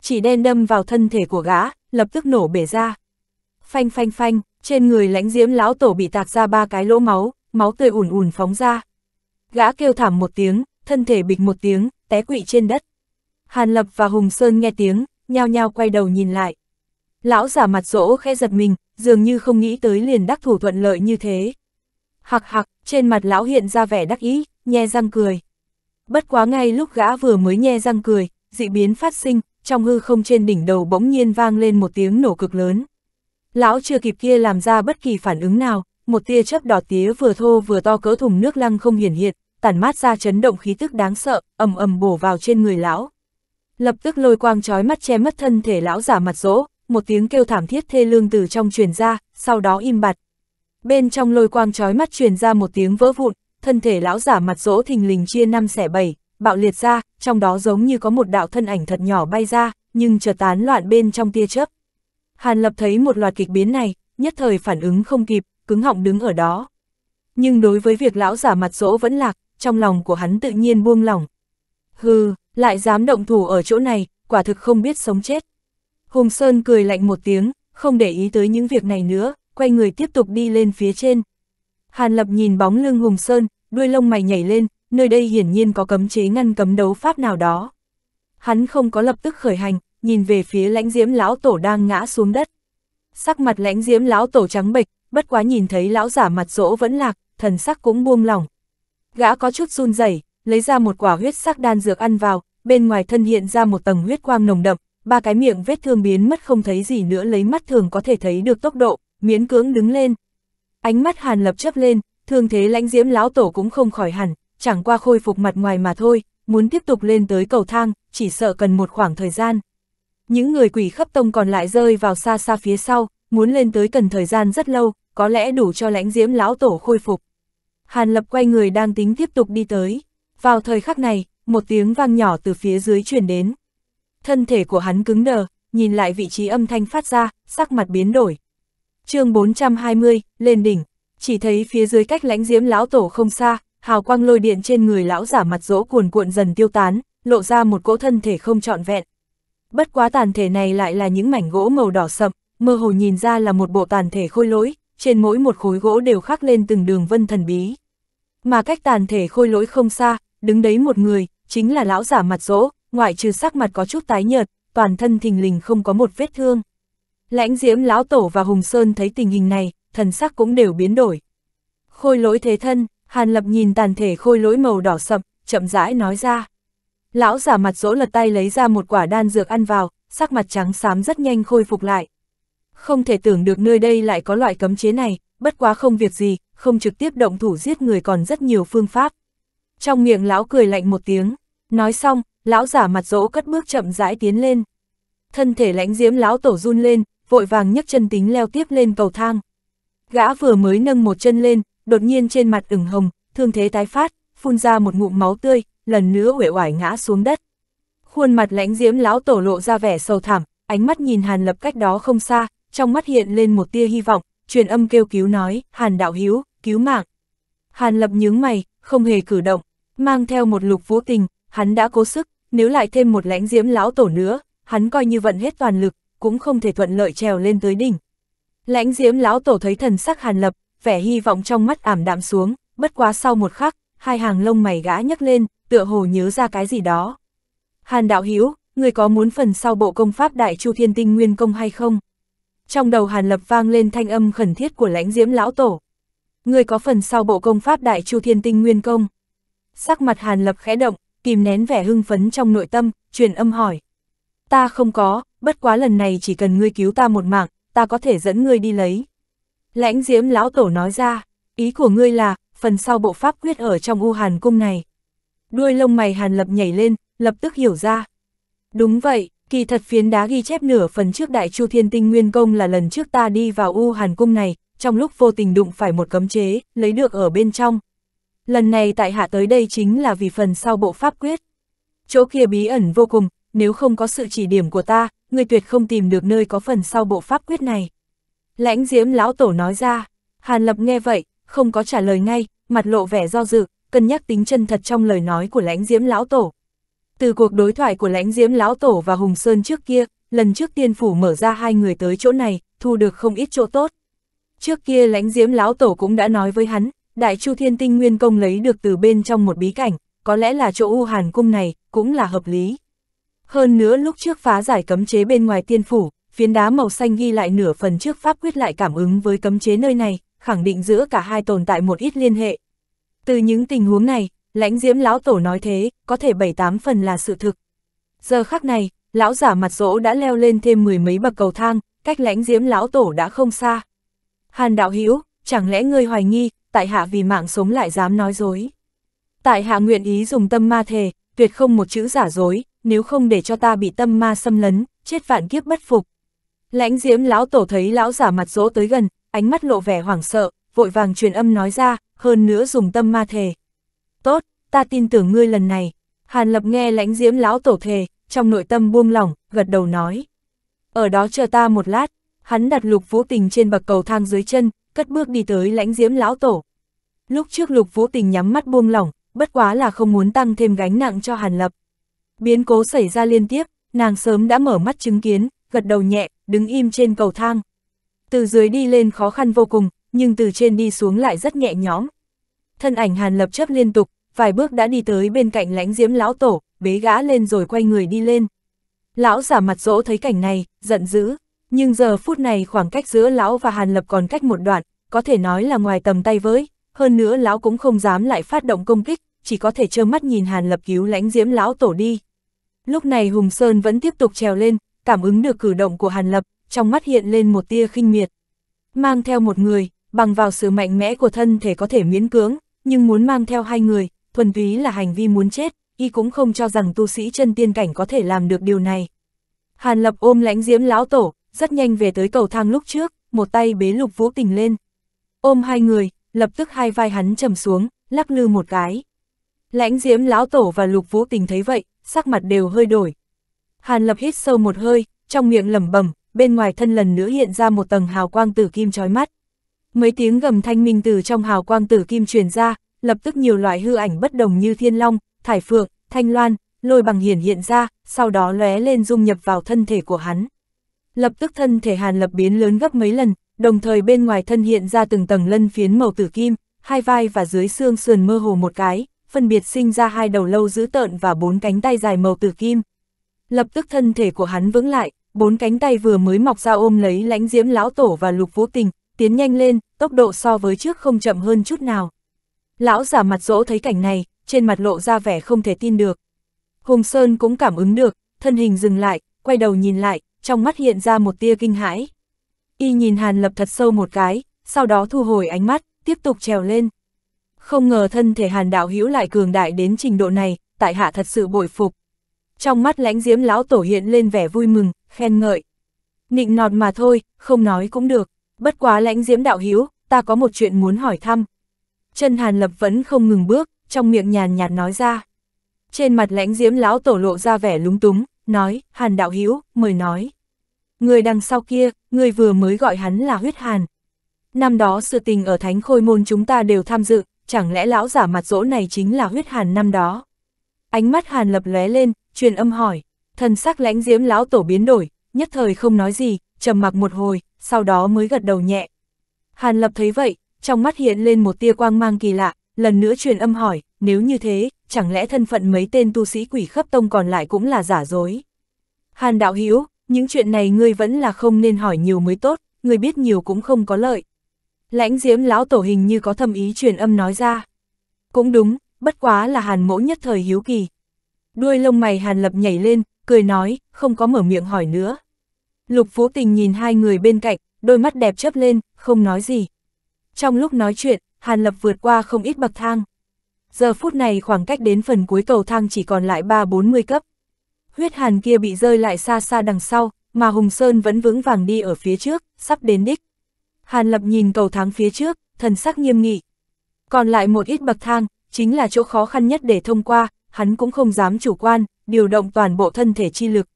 Chỉ đen đâm vào thân thể của gã, lập tức nổ bể ra. Phanh phanh phanh, trên người lãnh diễm lão tổ bị tạc ra ba cái lỗ máu, máu tươi ùn ùn phóng ra. Gã kêu thảm một tiếng, thân thể bịch một tiếng, té quỵ trên đất. Hàn Lập và Hùng Sơn nghe tiếng, nhao nhao quay đầu nhìn lại. Lão giả mặt rỗ khẽ giật mình, dường như không nghĩ tới liền đắc thủ thuận lợi như thế. hạc hạc trên mặt lão hiện ra vẻ đắc ý nhe răng cười. Bất quá ngay lúc gã vừa mới nhe răng cười, dị biến phát sinh, trong hư không trên đỉnh đầu bỗng nhiên vang lên một tiếng nổ cực lớn. Lão chưa kịp kia làm ra bất kỳ phản ứng nào, một tia chớp đỏ tía vừa thô vừa to cỡ thùng nước lăng không hiển hiện, tản mát ra chấn động khí tức đáng sợ, ầm ầm bổ vào trên người lão. Lập tức lôi quang chói mắt che mất thân thể lão giả mặt rỗ, một tiếng kêu thảm thiết thê lương từ trong truyền ra, sau đó im bặt. Bên trong lôi quang chói mắt truyền ra một tiếng vỡ vụn, thân thể lão giả mặt rỗ thình lình chia năm xẻ bảy, bạo liệt ra, trong đó giống như có một đạo thân ảnh thật nhỏ bay ra, nhưng chợt tán loạn bên trong tia chớp. Hàn Lập thấy một loạt kịch biến này, nhất thời phản ứng không kịp, cứng họng đứng ở đó. Nhưng đối với việc lão giả mặt rỗ vẫn lạc, trong lòng của hắn tự nhiên buông lỏng. Hừ, lại dám động thủ ở chỗ này, quả thực không biết sống chết. Hùng Sơn cười lạnh một tiếng, không để ý tới những việc này nữa, quay người tiếp tục đi lên phía trên, Hàn Lập nhìn bóng lưng Hùng Sơn, đuôi lông mày nhảy lên, nơi đây hiển nhiên có cấm chế ngăn cấm đấu pháp nào đó. Hắn không có lập tức khởi hành, nhìn về phía lãnh diễm lão tổ đang ngã xuống đất. Sắc mặt lãnh diễm lão tổ trắng bệch, bất quá nhìn thấy lão giả mặt rỗ vẫn lạc, thần sắc cũng buông lỏng. Gã có chút run rẩy, lấy ra một quả huyết sắc đan dược ăn vào, bên ngoài thân hiện ra một tầng huyết quang nồng đậm, ba cái miệng vết thương biến mất không thấy gì nữa lấy mắt thường có thể thấy được tốc độ, miễn cưỡng đứng lên, Ánh mắt Hàn Lập chấp lên, thường thế lãnh diễm lão tổ cũng không khỏi hẳn, chẳng qua khôi phục mặt ngoài mà thôi, muốn tiếp tục lên tới cầu thang, chỉ sợ cần một khoảng thời gian. Những người quỷ khắp tông còn lại rơi vào xa xa phía sau, muốn lên tới cần thời gian rất lâu, có lẽ đủ cho lãnh diễm lão tổ khôi phục. Hàn Lập quay người đang tính tiếp tục đi tới. Vào thời khắc này, một tiếng vang nhỏ từ phía dưới truyền đến. Thân thể của hắn cứng đờ, nhìn lại vị trí âm thanh phát ra, sắc mặt biến đổi chương 420, lên đỉnh, chỉ thấy phía dưới cách lãnh diễm lão tổ không xa, hào quang lôi điện trên người lão giả mặt rỗ cuồn cuộn dần tiêu tán, lộ ra một cỗ thân thể không trọn vẹn. Bất quá tàn thể này lại là những mảnh gỗ màu đỏ sậm, mơ hồ nhìn ra là một bộ tàn thể khôi lỗi, trên mỗi một khối gỗ đều khắc lên từng đường vân thần bí. Mà cách tàn thể khôi lỗi không xa, đứng đấy một người, chính là lão giả mặt rỗ, ngoại trừ sắc mặt có chút tái nhợt, toàn thân thình lình không có một vết thương. Lãnh diễm lão tổ và Hùng Sơn thấy tình hình này, thần sắc cũng đều biến đổi. Khôi lỗi thế thân, Hàn Lập nhìn tàn thể khôi lỗi màu đỏ sậm, chậm rãi nói ra. Lão giả mặt dỗ lật tay lấy ra một quả đan dược ăn vào, sắc mặt trắng xám rất nhanh khôi phục lại. Không thể tưởng được nơi đây lại có loại cấm chế này, bất quá không việc gì, không trực tiếp động thủ giết người còn rất nhiều phương pháp. Trong miệng lão cười lạnh một tiếng, nói xong, lão giả mặt dỗ cất bước chậm rãi tiến lên. Thân thể lãnh diễm lão tổ run lên, vội vàng nhấc chân tính leo tiếp lên cầu thang. Gã vừa mới nâng một chân lên, đột nhiên trên mặt ửng hồng, thương thế tái phát, phun ra một ngụm máu tươi, lần nữa uể oải ngã xuống đất. Khuôn mặt lãnh diễm lão tổ lộ ra vẻ sầu thảm, ánh mắt nhìn Hàn Lập cách đó không xa, trong mắt hiện lên một tia hy vọng, truyền âm kêu cứu nói, Hàn đạo hiếu, cứu mạng. Hàn Lập nhướng mày, không hề cử động, mang theo một lục vũ tình, hắn đã cố sức, nếu lại thêm một lãnh diễm lão tổ nữa, hắn coi như vận hết toàn lực, cũng không thể thuận lợi trèo lên tới đỉnh. Lãnh diễm lão tổ thấy thần sắc hàn lập, vẻ hy vọng trong mắt ảm đạm xuống, bất quá sau một khắc, hai hàng lông mày gã nhấc lên, tựa hồ nhớ ra cái gì đó. Hàn đạo hữu người có muốn phần sau bộ công pháp đại chu thiên tinh nguyên công hay không? Trong đầu hàn lập vang lên thanh âm khẩn thiết của lãnh diễm lão tổ. Người có phần sau bộ công pháp đại chu thiên tinh nguyên công. Sắc mặt hàn lập khẽ động, kìm nén vẻ hưng phấn trong nội tâm, truyền âm hỏi ta không có, bất quá lần này chỉ cần ngươi cứu ta một mạng, ta có thể dẫn ngươi đi lấy. Lãnh diễm lão tổ nói ra, ý của ngươi là, phần sau bộ pháp quyết ở trong u hàn cung này. Đuôi lông mày hàn lập nhảy lên, lập tức hiểu ra. Đúng vậy, kỳ thật phiến đá ghi chép nửa phần trước đại chu thiên tinh nguyên công là lần trước ta đi vào u hàn cung này, trong lúc vô tình đụng phải một cấm chế, lấy được ở bên trong. Lần này tại hạ tới đây chính là vì phần sau bộ pháp quyết. Chỗ kia bí ẩn vô cùng, nếu không có sự chỉ điểm của ta, ngươi tuyệt không tìm được nơi có phần sau bộ pháp quyết này. Lãnh diễm lão tổ nói ra, Hàn Lập nghe vậy, không có trả lời ngay, mặt lộ vẻ do dự, cân nhắc tính chân thật trong lời nói của lãnh diễm lão tổ. Từ cuộc đối thoại của lãnh diễm lão tổ và Hùng Sơn trước kia, lần trước tiên phủ mở ra hai người tới chỗ này, thu được không ít chỗ tốt. Trước kia lãnh diễm lão tổ cũng đã nói với hắn, đại chu thiên tinh nguyên công lấy được từ bên trong một bí cảnh, có lẽ là chỗ u hàn cung này, cũng là hợp lý. Hơn nữa lúc trước phá giải cấm chế bên ngoài tiên phủ, phiến đá màu xanh ghi lại nửa phần trước pháp quyết lại cảm ứng với cấm chế nơi này, khẳng định giữa cả hai tồn tại một ít liên hệ. Từ những tình huống này, lãnh diễm lão tổ nói thế, có thể bảy tám phần là sự thực. Giờ khắc này, lão giả mặt rỗ đã leo lên thêm mười mấy bậc cầu thang, cách lãnh diễm lão tổ đã không xa. Hàn đạo Hiếu chẳng lẽ ngươi hoài nghi, tại hạ vì mạng sống lại dám nói dối. Tại hạ nguyện ý dùng tâm ma thề, tuyệt không một chữ giả dối, nếu không để cho ta bị tâm ma xâm lấn, chết vạn kiếp bất phục. Lãnh diễm lão tổ thấy lão giả mặt dỗ tới gần, ánh mắt lộ vẻ hoảng sợ, vội vàng truyền âm nói ra, hơn nữa dùng tâm ma thề. Tốt, ta tin tưởng ngươi lần này. Hàn lập nghe lãnh diễm lão tổ thề, trong nội tâm buông lỏng, gật đầu nói. Ở đó chờ ta một lát, hắn đặt lục vũ tình trên bậc cầu thang dưới chân, cất bước đi tới lãnh diễm lão tổ. Lúc trước lục vũ tình nhắm mắt buông lỏng, bất quá là không muốn tăng thêm gánh nặng cho hàn lập. Biến cố xảy ra liên tiếp, nàng sớm đã mở mắt chứng kiến, gật đầu nhẹ, đứng im trên cầu thang. Từ dưới đi lên khó khăn vô cùng, nhưng từ trên đi xuống lại rất nhẹ nhõm. Thân ảnh Hàn Lập chấp liên tục, vài bước đã đi tới bên cạnh lãnh diễm lão tổ, bế gã lên rồi quay người đi lên. Lão giả mặt dỗ thấy cảnh này, giận dữ, nhưng giờ phút này khoảng cách giữa lão và Hàn Lập còn cách một đoạn, có thể nói là ngoài tầm tay với, hơn nữa lão cũng không dám lại phát động công kích, chỉ có thể trơ mắt nhìn Hàn Lập cứu lãnh diễm lão tổ đi. Lúc này Hùng Sơn vẫn tiếp tục trèo lên, cảm ứng được cử động của Hàn Lập, trong mắt hiện lên một tia khinh miệt. Mang theo một người, bằng vào sự mạnh mẽ của thân thể có thể miễn cưỡng, nhưng muốn mang theo hai người, thuần túy là hành vi muốn chết, y cũng không cho rằng tu sĩ chân tiên cảnh có thể làm được điều này. Hàn Lập ôm lãnh diễm lão tổ, rất nhanh về tới cầu thang lúc trước, một tay bế lục vũ tình lên. Ôm hai người, lập tức hai vai hắn trầm xuống, lắc lư một cái. Lãnh diễm lão tổ và lục vũ tình thấy vậy, sắc mặt đều hơi đổi. Hàn Lập hít sâu một hơi, trong miệng lẩm bẩm, bên ngoài thân lần nữa hiện ra một tầng hào quang tử kim chói mắt. Mấy tiếng gầm thanh minh từ trong hào quang tử kim truyền ra, lập tức nhiều loại hư ảnh bất đồng như thiên long, thải phượng, thanh loan, lôi bằng hiển hiện ra, sau đó lóe lên dung nhập vào thân thể của hắn. Lập tức thân thể Hàn Lập biến lớn gấp mấy lần, đồng thời bên ngoài thân hiện ra từng tầng lân phiến màu tử kim, hai vai và dưới xương sườn mơ hồ một cái, phân biệt sinh ra hai đầu lâu dữ tợn và bốn cánh tay dài màu tử kim. Lập tức thân thể của hắn vững lại, bốn cánh tay vừa mới mọc ra ôm lấy lãnh diễm lão tổ và lục vũ tình, tiến nhanh lên, tốc độ so với trước không chậm hơn chút nào. Lão giả mặt rỗ thấy cảnh này, trên mặt lộ ra vẻ không thể tin được. Hùng Sơn cũng cảm ứng được, thân hình dừng lại, quay đầu nhìn lại, trong mắt hiện ra một tia kinh hãi. Y nhìn Hàn Lập thật sâu một cái, sau đó thu hồi ánh mắt, tiếp tục trèo lên. Không ngờ thân thể hàn đạo hữu lại cường đại đến trình độ này, tại hạ thật sự bội phục. Trong mắt lãnh diễm lão tổ hiện lên vẻ vui mừng, khen ngợi. Nịnh nọt mà thôi, không nói cũng được. Bất quá lãnh diễm đạo hữu ta có một chuyện muốn hỏi thăm. Chân hàn lập vẫn không ngừng bước, trong miệng nhàn nhạt nói ra. Trên mặt lãnh diễm lão tổ lộ ra vẻ lúng túng, nói, hàn đạo hữu mời nói. Người đằng sau kia, người vừa mới gọi hắn là huyết hàn. Năm đó sự tình ở thánh khôi môn chúng ta đều tham dự, chẳng lẽ lão giả mặt rỗ này chính là huyết hàn năm đó? Ánh mắt hàn lập lóe lên, truyền âm hỏi, thần sắc lãnh diễm lão tổ biến đổi, nhất thời không nói gì, trầm mặc một hồi, sau đó mới gật đầu nhẹ. Hàn lập thấy vậy, trong mắt hiện lên một tia quang mang kỳ lạ, lần nữa truyền âm hỏi, nếu như thế, chẳng lẽ thân phận mấy tên tu sĩ quỷ khắp tông còn lại cũng là giả dối? Hàn đạo Hiếu, những chuyện này ngươi vẫn là không nên hỏi nhiều mới tốt, ngươi biết nhiều cũng không có lợi. Lãnh diễm lão tổ hình như có thầm ý truyền âm nói ra. Cũng đúng, bất quá là hàn mỗ nhất thời hiếu kỳ. Đuôi lông mày hàn lập nhảy lên, cười nói, không có mở miệng hỏi nữa. Lục Phú Tình nhìn hai người bên cạnh, đôi mắt đẹp chớp lên, không nói gì. Trong lúc nói chuyện, Hàn Lập vượt qua không ít bậc thang. Giờ phút này khoảng cách đến phần cuối cầu thang chỉ còn lại 3-40 cấp. Huyết Hàn kia bị rơi lại xa xa đằng sau, mà Hùng Sơn vẫn vững vàng đi ở phía trước, sắp đến đích. Hàn Lập nhìn cầu thang phía trước, thần sắc nghiêm nghị. Còn lại một ít bậc thang, chính là chỗ khó khăn nhất để thông qua, hắn cũng không dám chủ quan, điều động toàn bộ thân thể chi lực.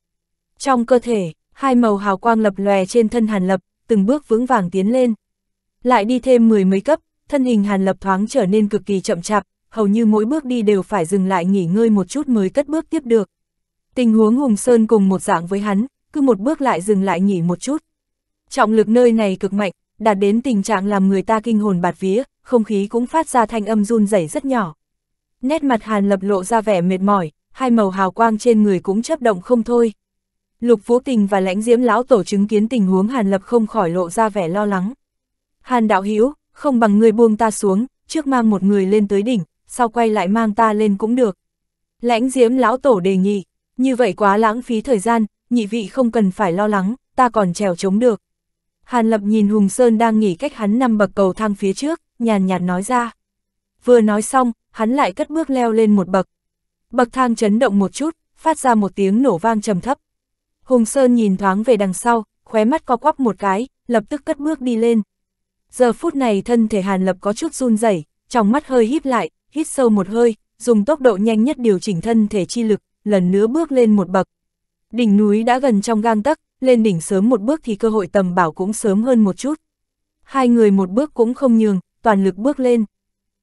Trong cơ thể, hai màu hào quang lập lòe trên thân Hàn Lập, từng bước vững vàng tiến lên. Lại đi thêm mười mấy cấp, thân hình Hàn Lập thoáng trở nên cực kỳ chậm chạp, hầu như mỗi bước đi đều phải dừng lại nghỉ ngơi một chút mới cất bước tiếp được. Tình huống Hùng Sơn cùng một dạng với hắn, cứ một bước lại dừng lại nghỉ một chút. Trọng lực nơi này cực mạnh, đạt đến tình trạng làm người ta kinh hồn bạt vía, không khí cũng phát ra thanh âm run rẩy rất nhỏ. Nét mặt Hàn Lập lộ ra vẻ mệt mỏi, hai màu hào quang trên người cũng chấp động không thôi. Lục Phú Tình và Lãnh Diễm lão tổ chứng kiến tình huống Hàn Lập không khỏi lộ ra vẻ lo lắng. Hàn đạo hữu, không bằng người buông ta xuống, trước mang một người lên tới đỉnh, sau quay lại mang ta lên cũng được. Lãnh Diễm lão tổ đề nghị, như vậy quá lãng phí thời gian, nhị vị không cần phải lo lắng, ta còn trèo chống được. Hàn Lập nhìn Hùng Sơn đang nghỉ cách hắn nằm bậc cầu thang phía trước, nhàn nhạt nói ra. Vừa nói xong, hắn lại cất bước leo lên một bậc. Bậc thang chấn động một chút, phát ra một tiếng nổ vang trầm thấp. Hùng Sơn nhìn thoáng về đằng sau, khóe mắt co quắp một cái, lập tức cất bước đi lên. Giờ phút này thân thể Hàn Lập có chút run rẩy, trong mắt hơi híp lại, hít sâu một hơi, dùng tốc độ nhanh nhất điều chỉnh thân thể chi lực, lần nữa bước lên một bậc. Đỉnh núi đã gần trong gang tấc, lên đỉnh sớm một bước thì cơ hội tầm bảo cũng sớm hơn một chút. Hai người một bước cũng không nhường, toàn lực bước lên.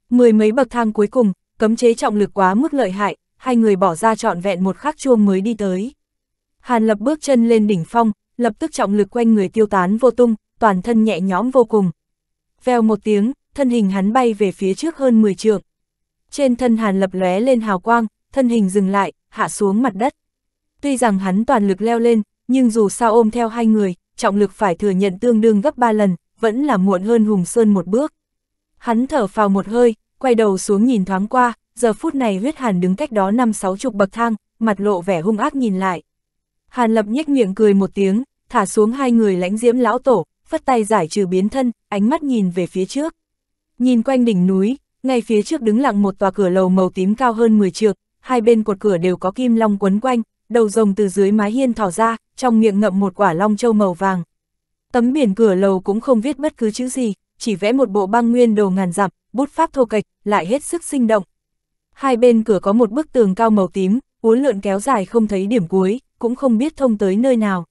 Mười mấy bậc thang cuối cùng, cấm chế trọng lực quá mức lợi hại, hai người bỏ ra trọn vẹn một khắc chuông mới đi tới. Hàn lập bước chân lên đỉnh phong, lập tức trọng lực quanh người tiêu tán vô tung, toàn thân nhẹ nhõm vô cùng. Vèo một tiếng, thân hình hắn bay về phía trước hơn 10 trượng. Trên thân hàn lập lóe lên hào quang, thân hình dừng lại, hạ xuống mặt đất. Tuy rằng hắn toàn lực leo lên, nhưng dù sao ôm theo hai người, trọng lực phải thừa nhận tương đương gấp ba lần, vẫn là muộn hơn Hùng Sơn một bước. Hắn thở phào một hơi, quay đầu xuống nhìn thoáng qua, giờ phút này huyết hàn đứng cách đó năm sáu chục bậc thang, mặt lộ vẻ hung ác nhìn lại. Hàn lập nhếch miệng cười một tiếng, thả xuống hai người lãnh diễm lão tổ, phất tay giải trừ biến thân, ánh mắt nhìn về phía trước. Nhìn quanh đỉnh núi, ngay phía trước đứng lặng một tòa cửa lầu màu tím cao hơn 10 trượng, hai bên cột cửa đều có kim long quấn quanh, đầu rồng từ dưới mái hiên thỏ ra, trong miệng ngậm một quả long châu màu vàng. Tấm biển cửa lầu cũng không viết bất cứ chữ gì, chỉ vẽ một bộ băng nguyên đồ ngàn dặm, bút pháp thô kệch, lại hết sức sinh động. Hai bên cửa có một bức tường cao màu tím, uốn lượn kéo dài không thấy điểm cuối, cũng không biết thông tới nơi nào.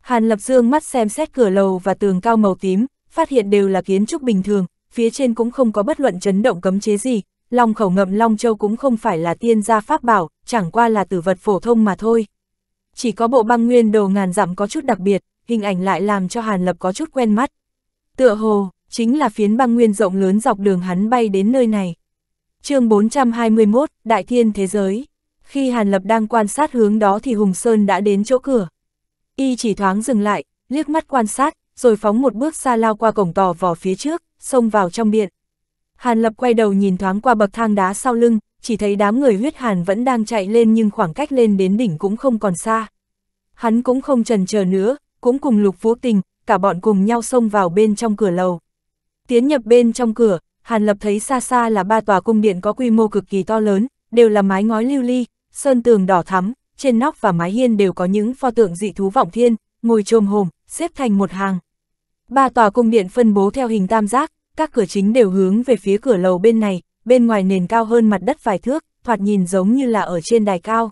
Hàn Lập Dương mắt xem xét cửa lầu và tường cao màu tím, phát hiện đều là kiến trúc bình thường, phía trên cũng không có bất luận chấn động cấm chế gì, long khẩu ngậm long châu cũng không phải là tiên gia pháp bảo, chẳng qua là tử vật phổ thông mà thôi. Chỉ có bộ băng nguyên đồ ngàn dặm có chút đặc biệt, hình ảnh lại làm cho Hàn Lập có chút quen mắt. Tựa hồ, chính là phiến băng nguyên rộng lớn dọc đường hắn bay đến nơi này. chương 421, Đại Thiên Thế Giới. Khi Hàn Lập đang quan sát hướng đó thì Hùng Sơn đã đến chỗ cửa. Y chỉ thoáng dừng lại, liếc mắt quan sát, rồi phóng một bước xa lao qua cổng tò vỏ phía trước, xông vào trong điện. Hàn Lập quay đầu nhìn thoáng qua bậc thang đá sau lưng, chỉ thấy đám người huyết hàn vẫn đang chạy lên nhưng khoảng cách lên đến đỉnh cũng không còn xa. Hắn cũng không trần chờ nữa, cũng cùng lục vũ tình, cả bọn cùng nhau xông vào bên trong cửa lầu. Tiến nhập bên trong cửa, Hàn Lập thấy xa xa là ba tòa cung điện có quy mô cực kỳ to lớn, đều là mái ngói lưu ly, sơn tường đỏ thắm, trên nóc và mái hiên đều có những pho tượng dị thú vọng thiên, ngồi trồm hồm, xếp thành một hàng. Ba tòa cung điện phân bố theo hình tam giác, các cửa chính đều hướng về phía cửa lầu bên này, bên ngoài nền cao hơn mặt đất vài thước, thoạt nhìn giống như là ở trên đài cao.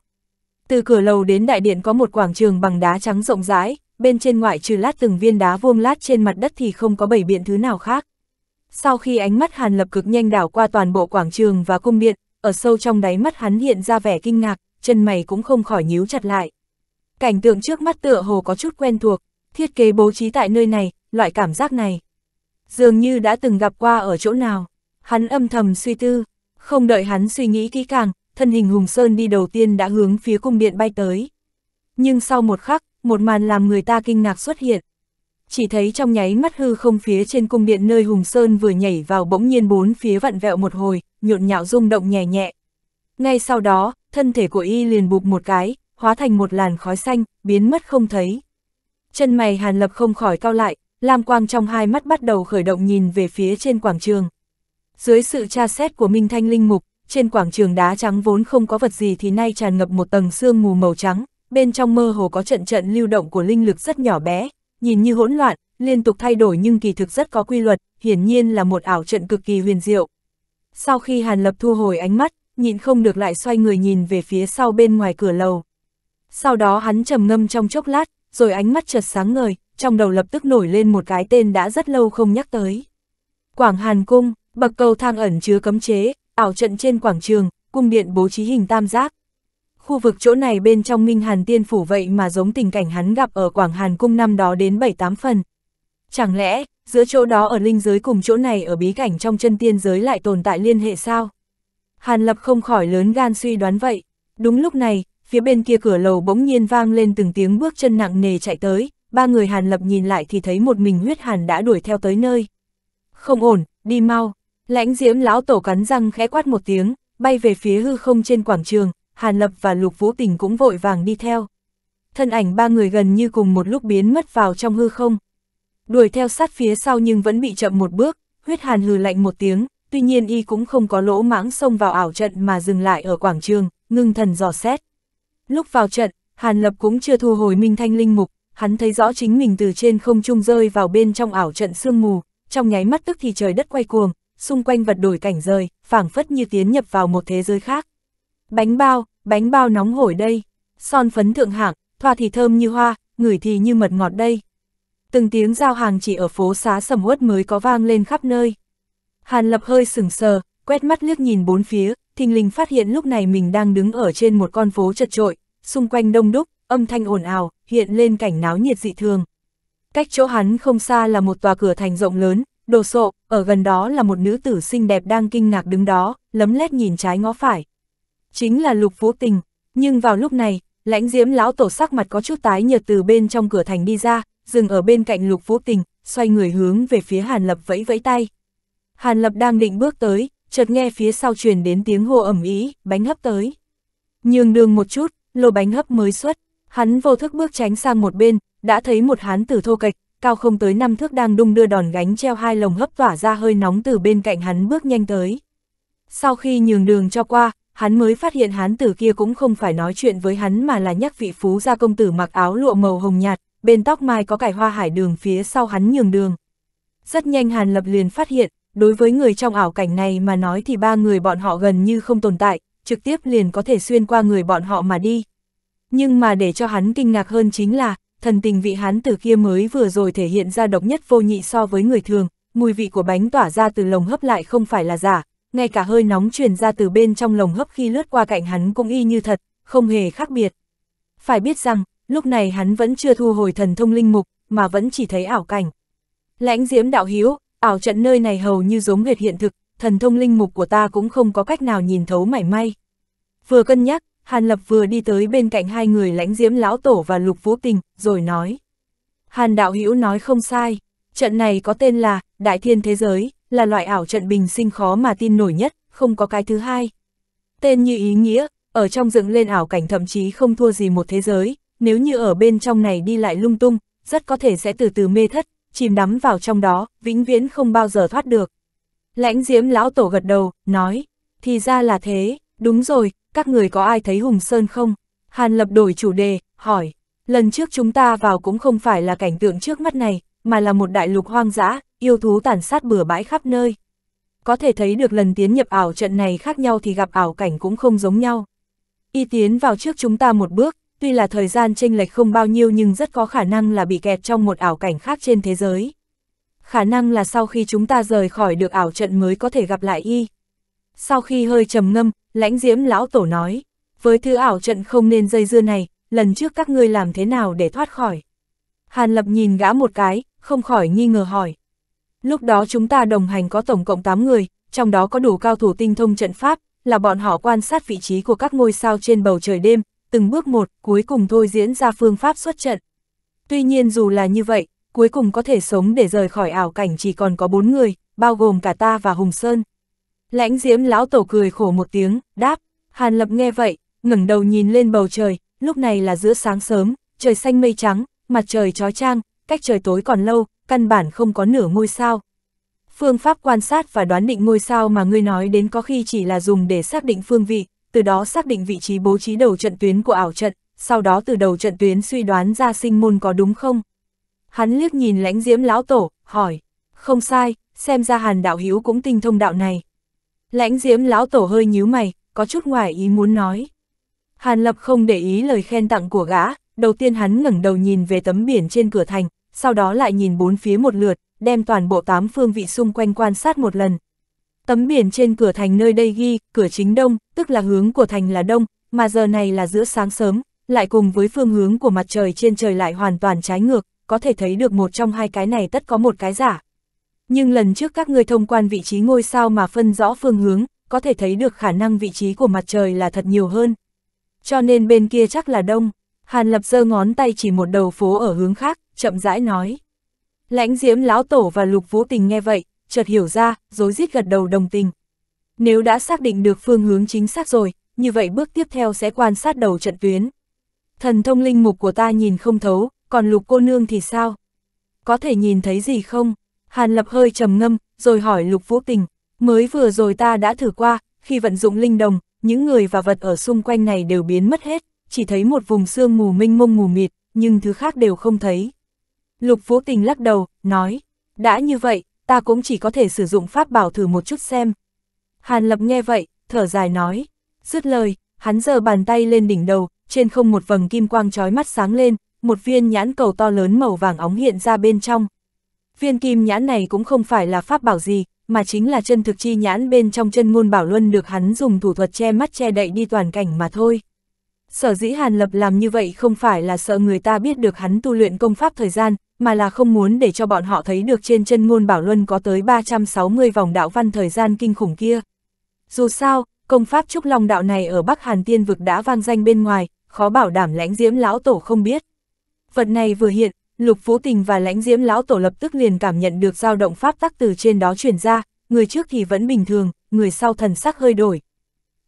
Từ cửa lầu đến đại điện có một quảng trường bằng đá trắng rộng rãi, bên trên ngoại trừ lát từng viên đá vuông lát trên mặt đất thì không có bảy biện thứ nào khác. Sau khi ánh mắt Hàn Lập cực nhanh đảo qua toàn bộ quảng trường và cung điện, ở sâu trong đáy mắt hắn hiện ra vẻ kinh ngạc, chân mày cũng không khỏi nhíu chặt lại. Cảnh tượng trước mắt tựa hồ có chút quen thuộc, thiết kế bố trí tại nơi này, loại cảm giác này. Dường như đã từng gặp qua ở chỗ nào. Hắn âm thầm suy tư, không đợi hắn suy nghĩ kỹ càng, thân hình Hùng Sơn đi đầu tiên đã hướng phía cung điện bay tới. Nhưng sau một khắc, một màn làm người ta kinh ngạc xuất hiện. Chỉ thấy trong nháy mắt hư không phía trên cung điện nơi Hùng Sơn vừa nhảy vào bỗng nhiên bốn phía vặn vẹo một hồi, nhộn nhạo rung động nhẹ nhẹ. Ngay sau đó, thân thể của y liền bụp một cái, hóa thành một làn khói xanh, biến mất không thấy. Chân mày Hàn Lập không khỏi cao lại, lam quang trong hai mắt bắt đầu khởi động nhìn về phía trên quảng trường, dưới sự tra xét của Minh Thanh Linh Mục, trên quảng trường đá trắng vốn không có vật gì thì nay tràn ngập một tầng sương mù màu trắng, bên trong mơ hồ có trận trận lưu động của linh lực rất nhỏ bé, nhìn như hỗn loạn, liên tục thay đổi nhưng kỳ thực rất có quy luật, hiển nhiên là một ảo trận cực kỳ huyền diệu. Sau khi Hàn Lập thu hồi ánh mắt, nhịn không được lại xoay người nhìn về phía sau bên ngoài cửa lầu. Sau đó hắn trầm ngâm trong chốc lát, rồi ánh mắt chợt sáng ngời, trong đầu lập tức nổi lên một cái tên đã rất lâu không nhắc tới. Quảng Hàn Cung Bậc cầu thang ẩn chứa cấm chế, ảo trận trên quảng trường, cung điện bố trí hình tam giác. Khu vực chỗ này bên trong Minh Hàn Tiên Phủ vậy mà giống tình cảnh hắn gặp ở Quảng Hàn Cung năm đó đến 7-8 phần. Chẳng lẽ, giữa chỗ đó ở linh giới cùng chỗ này ở bí cảnh trong chân tiên giới lại tồn tại liên hệ sao? Hàn Lập không khỏi lớn gan suy đoán vậy. Đúng lúc này, phía bên kia cửa lầu bỗng nhiên vang lên từng tiếng bước chân nặng nề chạy tới, ba người Hàn Lập nhìn lại thì thấy một mình huyết hàn đã đuổi theo tới nơi. Không ổn, đi mau. Lãnh diễm lão tổ cắn răng khẽ quát một tiếng, bay về phía hư không trên quảng trường, Hàn Lập và Lục Vũ Tình cũng vội vàng đi theo. Thân ảnh ba người gần như cùng một lúc biến mất vào trong hư không. Đuổi theo sát phía sau nhưng vẫn bị chậm một bước, huyết hàn hừ lạnh một tiếng, tuy nhiên y cũng không có lỗ mãng xông vào ảo trận mà dừng lại ở quảng trường, ngưng thần dò xét. Lúc vào trận, Hàn Lập cũng chưa thu hồi Minh Thanh Linh Mục, hắn thấy rõ chính mình từ trên không trung rơi vào bên trong ảo trận sương mù, trong nháy mắt tức thì trời đất quay cuồng, xung quanh vật đổi cảnh rời, phảng phất như tiến nhập vào một thế giới khác. Bánh bao, bánh bao nóng hổi đây, son phấn thượng hạng, thoa thì thơm như hoa, ngửi thì như mật ngọt đây. Từng tiếng giao hàng chỉ ở phố xá sầm uất mới có vang lên khắp nơi. Hàn Lập hơi sừng sờ, quét mắt liếc nhìn bốn phía, thình lình phát hiện lúc này mình đang đứng ở trên một con phố chật trội, xung quanh đông đúc, âm thanh ồn ào, hiện lên cảnh náo nhiệt dị thường. Cách chỗ hắn không xa là một tòa cửa thành rộng lớn, Đồ sộ, ở gần đó là một nữ tử xinh đẹp đang kinh ngạc đứng đó, lấm lét nhìn trái ngó phải. Chính là Lục Vũ Tình, nhưng vào lúc này, lãnh diễm lão tổ sắc mặt có chút tái nhợt từ bên trong cửa thành đi ra, dừng ở bên cạnh Lục Vũ Tình, xoay người hướng về phía Hàn Lập vẫy vẫy tay. Hàn Lập đang định bước tới, chợt nghe phía sau truyền đến tiếng hô ẩm ý, bánh hấp tới. Nhường đường một chút, lô bánh hấp mới xuất, hắn vô thức bước tránh sang một bên, đã thấy một hán tử thô kệch, cao không tới năm thước đang đung đưa đòn gánh treo hai lồng hấp tỏa ra hơi nóng từ bên cạnh hắn bước nhanh tới. Sau khi nhường đường cho qua, hắn mới phát hiện hán tử kia cũng không phải nói chuyện với hắn mà là nhắc vị phú gia công tử mặc áo lụa màu hồng nhạt, bên tóc mai có cải hoa hải đường phía sau hắn nhường đường. Rất nhanh Hàn Lập liền phát hiện, đối với người trong ảo cảnh này mà nói thì ba người bọn họ gần như không tồn tại, trực tiếp liền có thể xuyên qua người bọn họ mà đi. Nhưng mà để cho hắn kinh ngạc hơn chính là, thần tình vị hán tử kia mới vừa rồi thể hiện ra độc nhất vô nhị so với người thường, mùi vị của bánh tỏa ra từ lồng hấp lại không phải là giả, ngay cả hơi nóng truyền ra từ bên trong lồng hấp khi lướt qua cạnh hắn cũng y như thật, không hề khác biệt. Phải biết rằng, lúc này hắn vẫn chưa thu hồi thần thông linh mục, mà vẫn chỉ thấy ảo cảnh. Lãnh diễm đạo hiếu, ảo trận nơi này hầu như giống hệt hiện thực, thần thông linh mục của ta cũng không có cách nào nhìn thấu mảy may. Vừa cân nhắc, Hàn Lập vừa đi tới bên cạnh hai người lãnh diễm lão tổ và lục vũ tình, rồi nói. Hàn đạo hữu nói không sai, trận này có tên là Đại Thiên Thế Giới, là loại ảo trận bình sinh khó mà tin nổi nhất, không có cái thứ hai. Tên như ý nghĩa, ở trong dựng lên ảo cảnh thậm chí không thua gì một thế giới, nếu như ở bên trong này đi lại lung tung, rất có thể sẽ từ từ mê thất, chìm đắm vào trong đó, vĩnh viễn không bao giờ thoát được. Lãnh diễm lão tổ gật đầu, nói, thì ra là thế, Đúng rồi, các người có ai thấy Hùng Sơn không? Hàn Lập đổi chủ đề, hỏi. Lần trước chúng ta vào cũng không phải là cảnh tượng trước mắt này, mà là một đại lục hoang dã, yêu thú tàn sát bừa bãi khắp nơi. Có thể thấy được lần tiến nhập ảo trận này khác nhau thì gặp ảo cảnh cũng không giống nhau. Y tiến vào trước chúng ta một bước, tuy là thời gian chênh lệch không bao nhiêu nhưng rất có khả năng là bị kẹt trong một ảo cảnh khác trên thế giới. Khả năng là sau khi chúng ta rời khỏi được ảo trận mới có thể gặp lại Y. Sau khi hơi trầm ngâm, lãnh diễm lão tổ nói, với thứ ảo trận không nên dây dưa này, lần trước các ngươi làm thế nào để thoát khỏi. Hàn Lập nhìn gã một cái, không khỏi nghi ngờ hỏi. Lúc đó chúng ta đồng hành có tổng cộng 8 người, trong đó có đủ cao thủ tinh thông trận pháp, là bọn họ quan sát vị trí của các ngôi sao trên bầu trời đêm, từng bước một, cuối cùng thôi diễn ra phương pháp xuất trận. Tuy nhiên dù là như vậy, cuối cùng có thể sống để rời khỏi ảo cảnh chỉ còn có 4 người, bao gồm cả ta và Hùng Sơn. Lãnh diễm lão tổ cười khổ một tiếng, đáp, Hàn Lập nghe vậy, ngẩng đầu nhìn lên bầu trời, lúc này là giữa sáng sớm, trời xanh mây trắng, mặt trời trói trang, cách trời tối còn lâu, căn bản không có nửa ngôi sao. Phương pháp quan sát và đoán định ngôi sao mà ngươi nói đến có khi chỉ là dùng để xác định phương vị, từ đó xác định vị trí bố trí đầu trận tuyến của ảo trận, sau đó từ đầu trận tuyến suy đoán ra sinh môn có đúng không? Hắn liếc nhìn lãnh diễm lão tổ, hỏi, không sai, xem ra hàn đạo hữu cũng tinh thông đạo này. Lãnh diễm lão tổ hơi nhíu mày, có chút ngoài ý muốn nói. Hàn Lập không để ý lời khen tặng của gã, đầu tiên hắn ngẩng đầu nhìn về tấm biển trên cửa thành, sau đó lại nhìn bốn phía một lượt, đem toàn bộ tám phương vị xung quanh quan sát một lần. Tấm biển trên cửa thành nơi đây ghi, cửa chính đông, tức là hướng của thành là đông, mà giờ này là giữa sáng sớm, lại cùng với phương hướng của mặt trời trên trời lại hoàn toàn trái ngược, có thể thấy được một trong hai cái này tất có một cái giả. Nhưng lần trước các ngươi thông quan vị trí ngôi sao mà phân rõ phương hướng, có thể thấy được khả năng vị trí của mặt trời là thật nhiều hơn. Cho nên bên kia chắc là đông. Hàn Lập giơ ngón tay chỉ một đầu phố ở hướng khác, chậm rãi nói. Lãnh Diễm Lão Tổ và Lục Vũ Tình nghe vậy, chợt hiểu ra, rối rít gật đầu đồng tình. Nếu đã xác định được phương hướng chính xác rồi, như vậy bước tiếp theo sẽ quan sát đầu trận tuyến. Thần thông linh mục của ta nhìn không thấu, còn Lục cô nương thì sao? Có thể nhìn thấy gì không? Hàn Lập hơi trầm ngâm, rồi hỏi Lục Vũ Tình, mới vừa rồi ta đã thử qua, khi vận dụng linh đồng, những người và vật ở xung quanh này đều biến mất hết, chỉ thấy một vùng xương mù minh mông mù mịt, nhưng thứ khác đều không thấy. Lục Vũ Tình lắc đầu, nói, đã như vậy, ta cũng chỉ có thể sử dụng pháp bảo thử một chút xem. Hàn Lập nghe vậy, thở dài nói, dứt lời, hắn giơ bàn tay lên đỉnh đầu, trên không một vầng kim quang chói mắt sáng lên, một viên nhãn cầu to lớn màu vàng óng hiện ra bên trong, Viên kim nhãn này cũng không phải là pháp bảo gì, mà chính là chân thực chi nhãn bên trong chân ngôn bảo luân được hắn dùng thủ thuật che mắt che đậy đi toàn cảnh mà thôi. Sở dĩ Hàn Lập làm như vậy không phải là sợ người ta biết được hắn tu luyện công pháp thời gian, mà là không muốn để cho bọn họ thấy được trên chân ngôn bảo luân có tới 360 vòng đạo văn thời gian kinh khủng kia. Dù sao, công pháp trúc long đạo này ở Bắc Hàn Tiên vực đã vang danh bên ngoài, khó bảo đảm lãnh diễm lão tổ không biết. Vật này vừa hiện, Lục Phú Tình và lãnh diễm lão tổ lập tức liền cảm nhận được dao động pháp tắc từ trên đó truyền ra, người trước thì vẫn bình thường, người sau thần sắc hơi đổi.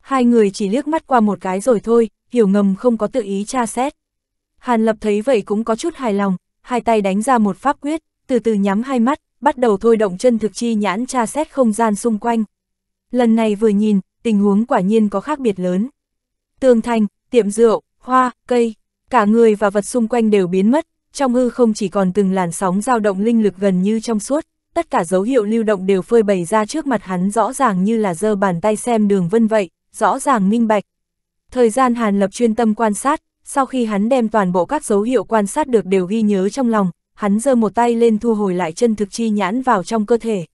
Hai người chỉ liếc mắt qua một cái rồi thôi, hiểu ngầm không có tự ý tra xét. Hàn Lập thấy vậy cũng có chút hài lòng, hai tay đánh ra một pháp quyết, từ từ nhắm hai mắt, bắt đầu thôi động chân thực chi nhãn tra xét không gian xung quanh. Lần này vừa nhìn, tình huống quả nhiên có khác biệt lớn. Tường thành, tiệm rượu, hoa, cây, cả người và vật xung quanh đều biến mất, trong hư không chỉ còn từng làn sóng dao động linh lực gần như trong suốt, tất cả dấu hiệu lưu động đều phơi bày ra trước mặt hắn rõ ràng như là giơ bàn tay xem đường vân vậy, rõ ràng minh bạch. Thời gian Hàn Lập chuyên tâm quan sát, sau khi hắn đem toàn bộ các dấu hiệu quan sát được đều ghi nhớ trong lòng, hắn giơ một tay lên thu hồi lại chân thực chi nhãn vào trong cơ thể.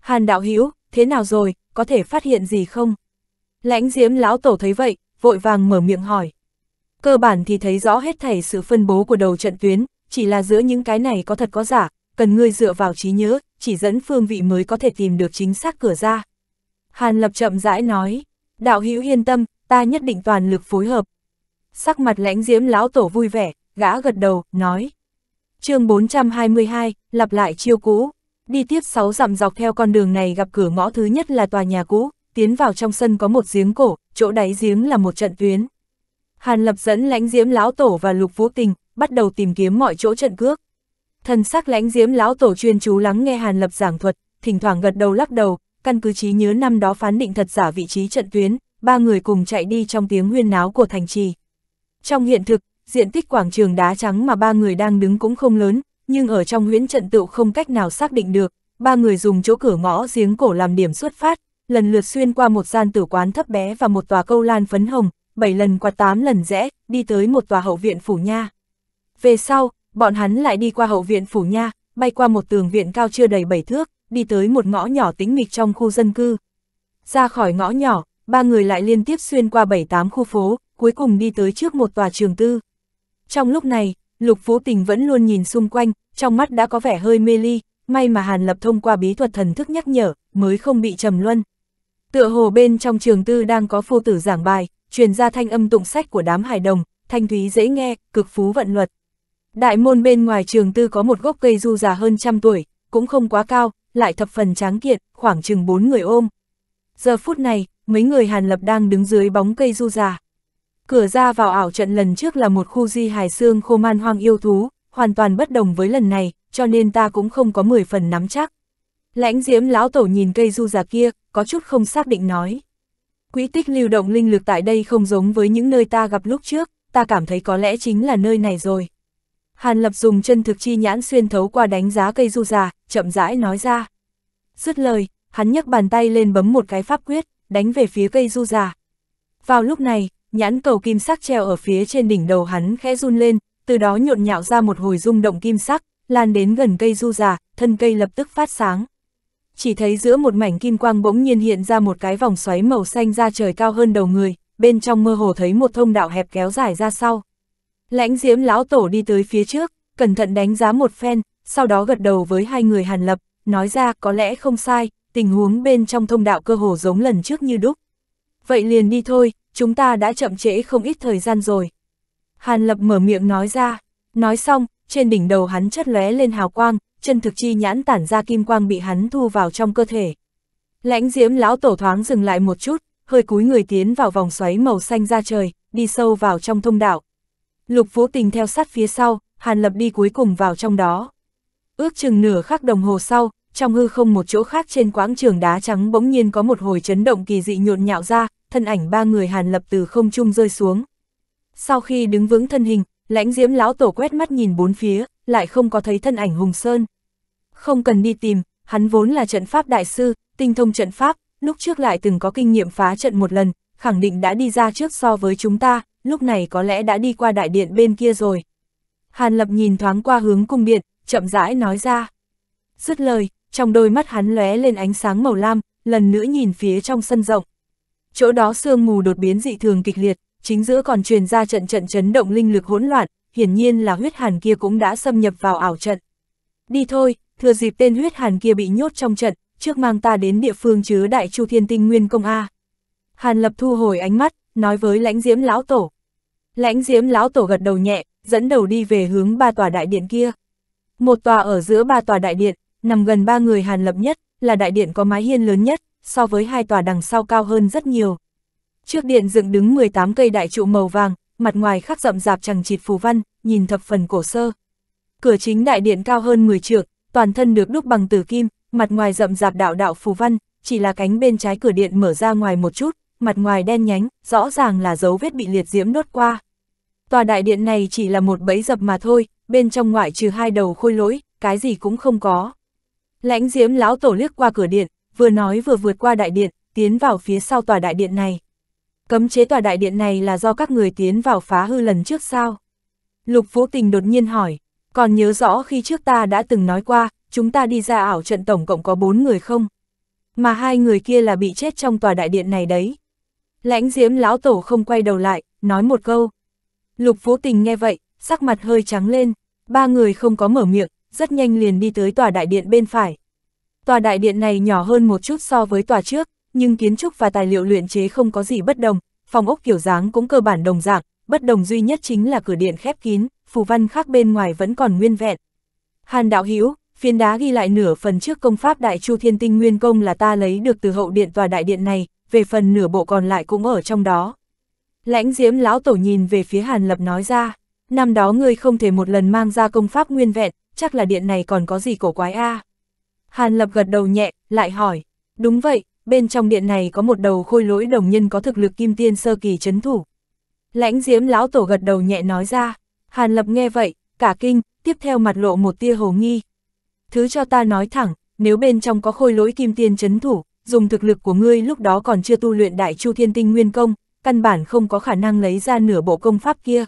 Hàn đạo hữu thế nào rồi, có thể phát hiện gì không? Lãnh Diếm lão tổ thấy vậy, vội vàng mở miệng hỏi. Cơ bản thì thấy rõ hết thảy sự phân bố của đầu trận tuyến, chỉ là giữa những cái này có thật có giả, cần ngươi dựa vào trí nhớ, chỉ dẫn phương vị mới có thể tìm được chính xác cửa ra. Hàn Lập chậm rãi nói, đạo hữu yên tâm, ta nhất định toàn lực phối hợp. Sắc mặt lãnh diễm lão tổ vui vẻ, gã gật đầu, nói. chương 422, lặp lại chiêu cũ, đi tiếp 6 dặm dọc theo con đường này gặp cửa ngõ thứ nhất là tòa nhà cũ, tiến vào trong sân có một giếng cổ, chỗ đáy giếng là một trận tuyến, Hàn Lập dẫn lãnh diễm lão tổ và lục vũ tình, bắt đầu tìm kiếm mọi chỗ trận cước. Thần sắc lãnh diễm lão tổ chuyên chú lắng nghe Hàn Lập giảng thuật, thỉnh thoảng gật đầu lắc đầu, căn cứ trí nhớ năm đó phán định thật giả vị trí trận tuyến, ba người cùng chạy đi trong tiếng huyên náo của thành trì. Trong hiện thực, diện tích quảng trường đá trắng mà ba người đang đứng cũng không lớn, nhưng ở trong huyễn trận tựu không cách nào xác định được, ba người dùng chỗ cửa ngõ giếng cổ làm điểm xuất phát, lần lượt xuyên qua một gian tử quán thấp bé và một tòa câu lan phấn hồng, bảy lần qua tám lần rẽ, đi tới một tòa hậu viện phủ nha. Về sau, bọn hắn lại đi qua hậu viện phủ nha, bay qua một tường viện cao chưa đầy bảy thước, đi tới một ngõ nhỏ tĩnh mịch trong khu dân cư. Ra khỏi ngõ nhỏ, ba người lại liên tiếp xuyên qua bảy tám khu phố, cuối cùng đi tới trước một tòa trường tư. Trong lúc này, Lục Phú Tình vẫn luôn nhìn xung quanh, trong mắt đã có vẻ hơi mê ly, may mà Hàn Lập thông qua bí thuật thần thức nhắc nhở, mới không bị trầm luân. Tựa hồ bên trong trường tư đang có phu tử giảng bài, truyền ra thanh âm tụng sách của đám hài đồng, thanh thúy dễ nghe, cực phú vận luật. Đại môn bên ngoài trường tư có một gốc cây du già hơn trăm tuổi, cũng không quá cao, lại thập phần tráng kiện, khoảng chừng bốn người ôm. Giờ phút này, mấy người Hàn Lập đang đứng dưới bóng cây du già. Cửa ra vào ảo trận lần trước là một khu di hài xương khô man hoang yêu thú, hoàn toàn bất đồng với lần này, cho nên ta cũng không có 10 phần nắm chắc. Lãnh diễm lão tổ nhìn cây du già kia, có chút không xác định nói. Quỹ tích lưu động linh lực tại đây không giống với những nơi ta gặp lúc trước, ta cảm thấy có lẽ chính là nơi này rồi. Hàn Lập dùng chân thực chi nhãn xuyên thấu qua đánh giá cây du già, chậm rãi nói ra. Dứt lời, hắn nhấc bàn tay lên bấm một cái pháp quyết, đánh về phía cây du già. Vào lúc này, nhãn cầu kim sắc treo ở phía trên đỉnh đầu hắn khẽ run lên, từ đó nhộn nhạo ra một hồi rung động kim sắc, lan đến gần cây du già, thân cây lập tức phát sáng chỉ thấy giữa một mảnh kim quang bỗng nhiên hiện ra một cái vòng xoáy màu xanh ra trời cao hơn đầu người, bên trong mơ hồ thấy một thông đạo hẹp kéo dài ra sau. Lãnh diễm lão tổ đi tới phía trước, cẩn thận đánh giá một phen, sau đó gật đầu với hai người hàn lập, nói ra có lẽ không sai, tình huống bên trong thông đạo cơ hồ giống lần trước như đúc. Vậy liền đi thôi, chúng ta đã chậm trễ không ít thời gian rồi. Hàn lập mở miệng nói ra, nói xong, trên đỉnh đầu hắn chất lóe lên hào quang, chân thực chi nhãn tản ra kim quang bị hắn thu vào trong cơ thể. Lãnh diễm lão tổ thoáng dừng lại một chút, hơi cúi người tiến vào vòng xoáy màu xanh ra trời, đi sâu vào trong thông đạo. Lục Vũ Tình theo sát phía sau, Hàn Lập đi cuối cùng vào trong đó. Ước chừng nửa khắc đồng hồ sau, trong hư không một chỗ khác trên quãng trường đá trắng bỗng nhiên có một hồi chấn động kỳ dị nhộn nhạo ra, thân ảnh ba người Hàn Lập từ không trung rơi xuống. Sau khi đứng vững thân hình, Lãnh diễm lão tổ quét mắt nhìn bốn phía, lại không có thấy thân ảnh Hùng Sơn. Không cần đi tìm, hắn vốn là trận pháp đại sư, tinh thông trận pháp, lúc trước lại từng có kinh nghiệm phá trận một lần, khẳng định đã đi ra trước so với chúng ta, lúc này có lẽ đã đi qua đại điện bên kia rồi. Hàn Lập nhìn thoáng qua hướng cung điện, chậm rãi nói ra. Dứt lời, trong đôi mắt hắn lóe lên ánh sáng màu lam, lần nữa nhìn phía trong sân rộng. Chỗ đó sương mù đột biến dị thường kịch liệt, chính giữa còn truyền ra trận trận chấn động linh lực hỗn loạn, hiển nhiên là huyết hàn kia cũng đã xâm nhập vào ảo trận. Đi thôi, thừa dịp tên huyết hàn kia bị nhốt trong trận, trước mang ta đến địa phương chứa đại chu thiên tinh nguyên công A. Hàn lập thu hồi ánh mắt, nói với lãnh diễm lão tổ. Lãnh diễm lão tổ gật đầu nhẹ, dẫn đầu đi về hướng ba tòa đại điện kia. Một tòa ở giữa ba tòa đại điện, nằm gần ba người hàn lập nhất, là đại điện có mái hiên lớn nhất, so với hai tòa đằng sau cao hơn rất nhiều. Trước điện dựng đứng 18 cây đại trụ màu vàng, mặt ngoài khắc rậm rạp chẳng chịt phù văn, nhìn thập phần cổ sơ. Cửa chính đại điện cao hơn 10 trượng, toàn thân được đúc bằng tử kim, mặt ngoài rậm rạp đạo đạo phù văn, chỉ là cánh bên trái cửa điện mở ra ngoài một chút, mặt ngoài đen nhánh, rõ ràng là dấu vết bị liệt diễm đốt qua. Tòa đại điện này chỉ là một bẫy dập mà thôi, bên trong ngoại trừ hai đầu khôi lỗi, cái gì cũng không có. Lãnh diễm lão tổ liếc qua cửa điện, vừa nói vừa vượt qua đại điện, tiến vào phía sau tòa đại điện này. Cấm chế tòa đại điện này là do các người tiến vào phá hư lần trước sao? Lục Vũ Tình đột nhiên hỏi, còn nhớ rõ khi trước ta đã từng nói qua, chúng ta đi ra ảo trận tổng cộng có bốn người không? Mà hai người kia là bị chết trong tòa đại điện này đấy. Lãnh diếm lão tổ không quay đầu lại, nói một câu. Lục Vũ Tình nghe vậy, sắc mặt hơi trắng lên, ba người không có mở miệng, rất nhanh liền đi tới tòa đại điện bên phải. Tòa đại điện này nhỏ hơn một chút so với tòa trước, nhưng kiến trúc và tài liệu luyện chế không có gì bất đồng, phòng ốc kiểu dáng cũng cơ bản đồng dạng, bất đồng duy nhất chính là cửa điện khép kín, phù văn khác bên ngoài vẫn còn nguyên vẹn. Hàn đạo hữu phiến đá ghi lại nửa phần trước công pháp Đại Chu Thiên Tinh Nguyên Công là ta lấy được từ hậu điện tòa đại điện này, về phần nửa bộ còn lại cũng ở trong đó. Lãnh diễm lão tổ nhìn về phía Hàn Lập nói ra, năm đó ngươi không thể một lần mang ra công pháp nguyên vẹn, chắc là điện này còn có gì cổ quái a à? Hàn Lập gật đầu nhẹ, lại hỏi, đúng vậy, bên trong điện này có một đầu khôi lỗi đồng nhân có thực lực kim tiên sơ kỳ chấn thủ. Lãnh diễm lão tổ gật đầu nhẹ nói ra, Hàn Lập nghe vậy, cả kinh, tiếp theo mặt lộ một tia hồ nghi. Thứ cho ta nói thẳng, nếu bên trong có khôi lỗi kim tiên chấn thủ, dùng thực lực của ngươi lúc đó còn chưa tu luyện đại chu thiên tinh nguyên công, căn bản không có khả năng lấy ra nửa bộ công pháp kia.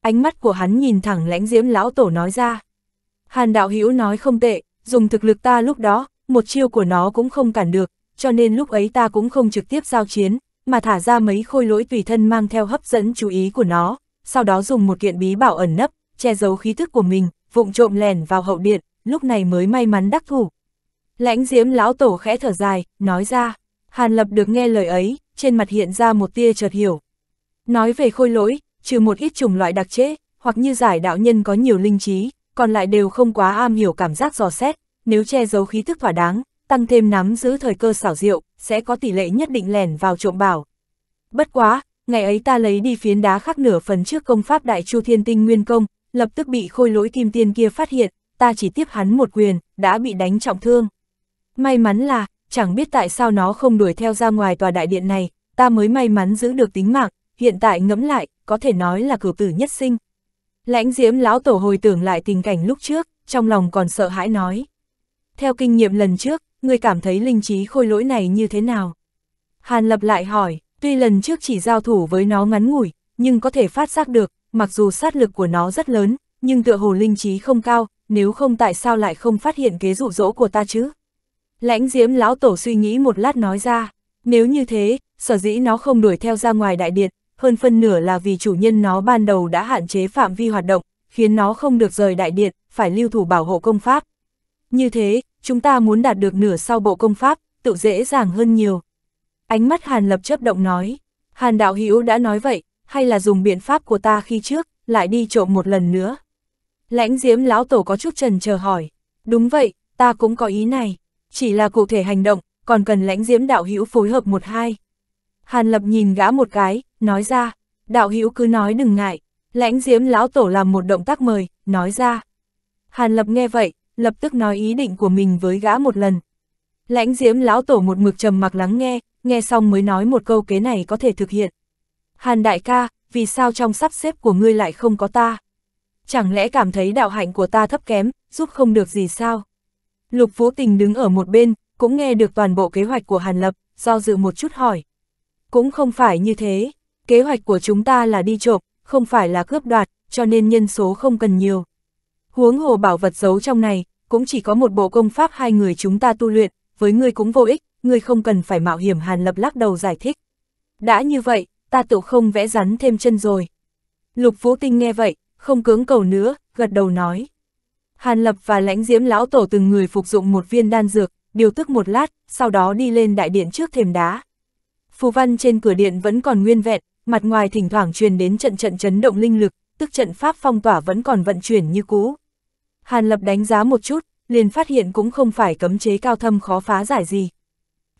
Ánh mắt của hắn nhìn thẳng lãnh diễm lão tổ nói ra. Hàn đạo hữu nói không tệ, dùng thực lực ta lúc đó, một chiêu của nó cũng không cản được, cho nên lúc ấy ta cũng không trực tiếp giao chiến, mà thả ra mấy khôi lỗi tùy thân mang theo hấp dẫn chú ý của nó, sau đó dùng một kiện bí bảo ẩn nấp, che giấu khí thức của mình, vụng trộm lèn vào hậu điện, lúc này mới may mắn đắc thủ. Lãnh Diếm lão tổ khẽ thở dài, nói ra, Hàn Lập được nghe lời ấy, trên mặt hiện ra một tia chợt hiểu. Nói về khôi lỗi, trừ một ít chủng loại đặc chế, hoặc như giải đạo nhân có nhiều linh trí, còn lại đều không quá am hiểu cảm giác dò xét, nếu che giấu khí thức thỏa đáng, tăng thêm nắm giữ thời cơ xảo diệu, sẽ có tỷ lệ nhất định lẻn vào trộm bảo. Bất quá, ngày ấy ta lấy đi phiến đá khắc nửa phần trước công pháp đại chu thiên tinh nguyên công, lập tức bị khôi lỗi kim tiên kia phát hiện, ta chỉ tiếp hắn một quyền, đã bị đánh trọng thương. May mắn là, chẳng biết tại sao nó không đuổi theo ra ngoài tòa đại điện này, ta mới may mắn giữ được tính mạng, hiện tại ngẫm lại, có thể nói là cửu tử nhất sinh. Lãnh diễm lão tổ hồi tưởng lại tình cảnh lúc trước, trong lòng còn sợ hãi nói. Theo kinh nghiệm lần trước, ngươi cảm thấy linh trí khôi lỗi này như thế nào? Hàn lập lại hỏi, tuy lần trước chỉ giao thủ với nó ngắn ngủi, nhưng có thể phát giác được, mặc dù sát lực của nó rất lớn, nhưng tựa hồ linh trí không cao, nếu không tại sao lại không phát hiện kế dụ dỗ của ta chứ? Lãnh diễm lão tổ suy nghĩ một lát nói ra, nếu như thế, sở dĩ nó không đuổi theo ra ngoài đại điện, hơn phân nửa là vì chủ nhân nó ban đầu đã hạn chế phạm vi hoạt động, khiến nó không được rời đại điện, phải lưu thủ bảo hộ công pháp. Như thế, chúng ta muốn đạt được nửa sau bộ công pháp, tự dễ dàng hơn nhiều. Ánh mắt Hàn Lập chấp động nói, Hàn Đạo Hữu đã nói vậy, hay là dùng biện pháp của ta khi trước, lại đi trộm một lần nữa. Lãnh diễm lão tổ có chút trần chờ hỏi, đúng vậy, ta cũng có ý này, chỉ là cụ thể hành động, còn cần lãnh diễm đạo hữu phối hợp một hai. Hàn Lập nhìn gã một cái, nói ra, đạo hữu cứ nói đừng ngại, lãnh diễm lão tổ làm một động tác mời, nói ra. Hàn Lập nghe vậy, lập tức nói ý định của mình với gã một lần. Lãnh diễm lão tổ một mực trầm mặc lắng nghe, nghe xong mới nói một câu kế này có thể thực hiện. Hàn đại ca, vì sao trong sắp xếp của ngươi lại không có ta? Chẳng lẽ cảm thấy đạo hạnh của ta thấp kém, giúp không được gì sao? Lục Vũ Tình đứng ở một bên, cũng nghe được toàn bộ kế hoạch của Hàn Lập, do dự một chút hỏi. Cũng không phải như thế, kế hoạch của chúng ta là đi trộm, không phải là cướp đoạt, cho nên nhân số không cần nhiều. Huống hồ bảo vật giấu trong này, cũng chỉ có một bộ công pháp hai người chúng ta tu luyện, với ngươi cũng vô ích, ngươi không cần phải mạo hiểm Hàn Lập lắc đầu giải thích. Đã như vậy, ta tự không vẽ rắn thêm chân rồi. Lục Vũ Tinh nghe vậy, không cưỡng cầu nữa, gật đầu nói. Hàn Lập và lãnh diễm lão tổ từng người phục dụng một viên đan dược, điều tức một lát, sau đó đi lên đại điện trước thềm đá. Phù văn trên cửa điện vẫn còn nguyên vẹn, mặt ngoài thỉnh thoảng truyền đến trận trận chấn động linh lực, tức trận pháp phong tỏa vẫn còn vận chuyển như cũ. Hàn Lập đánh giá một chút, liền phát hiện cũng không phải cấm chế cao thâm khó phá giải gì.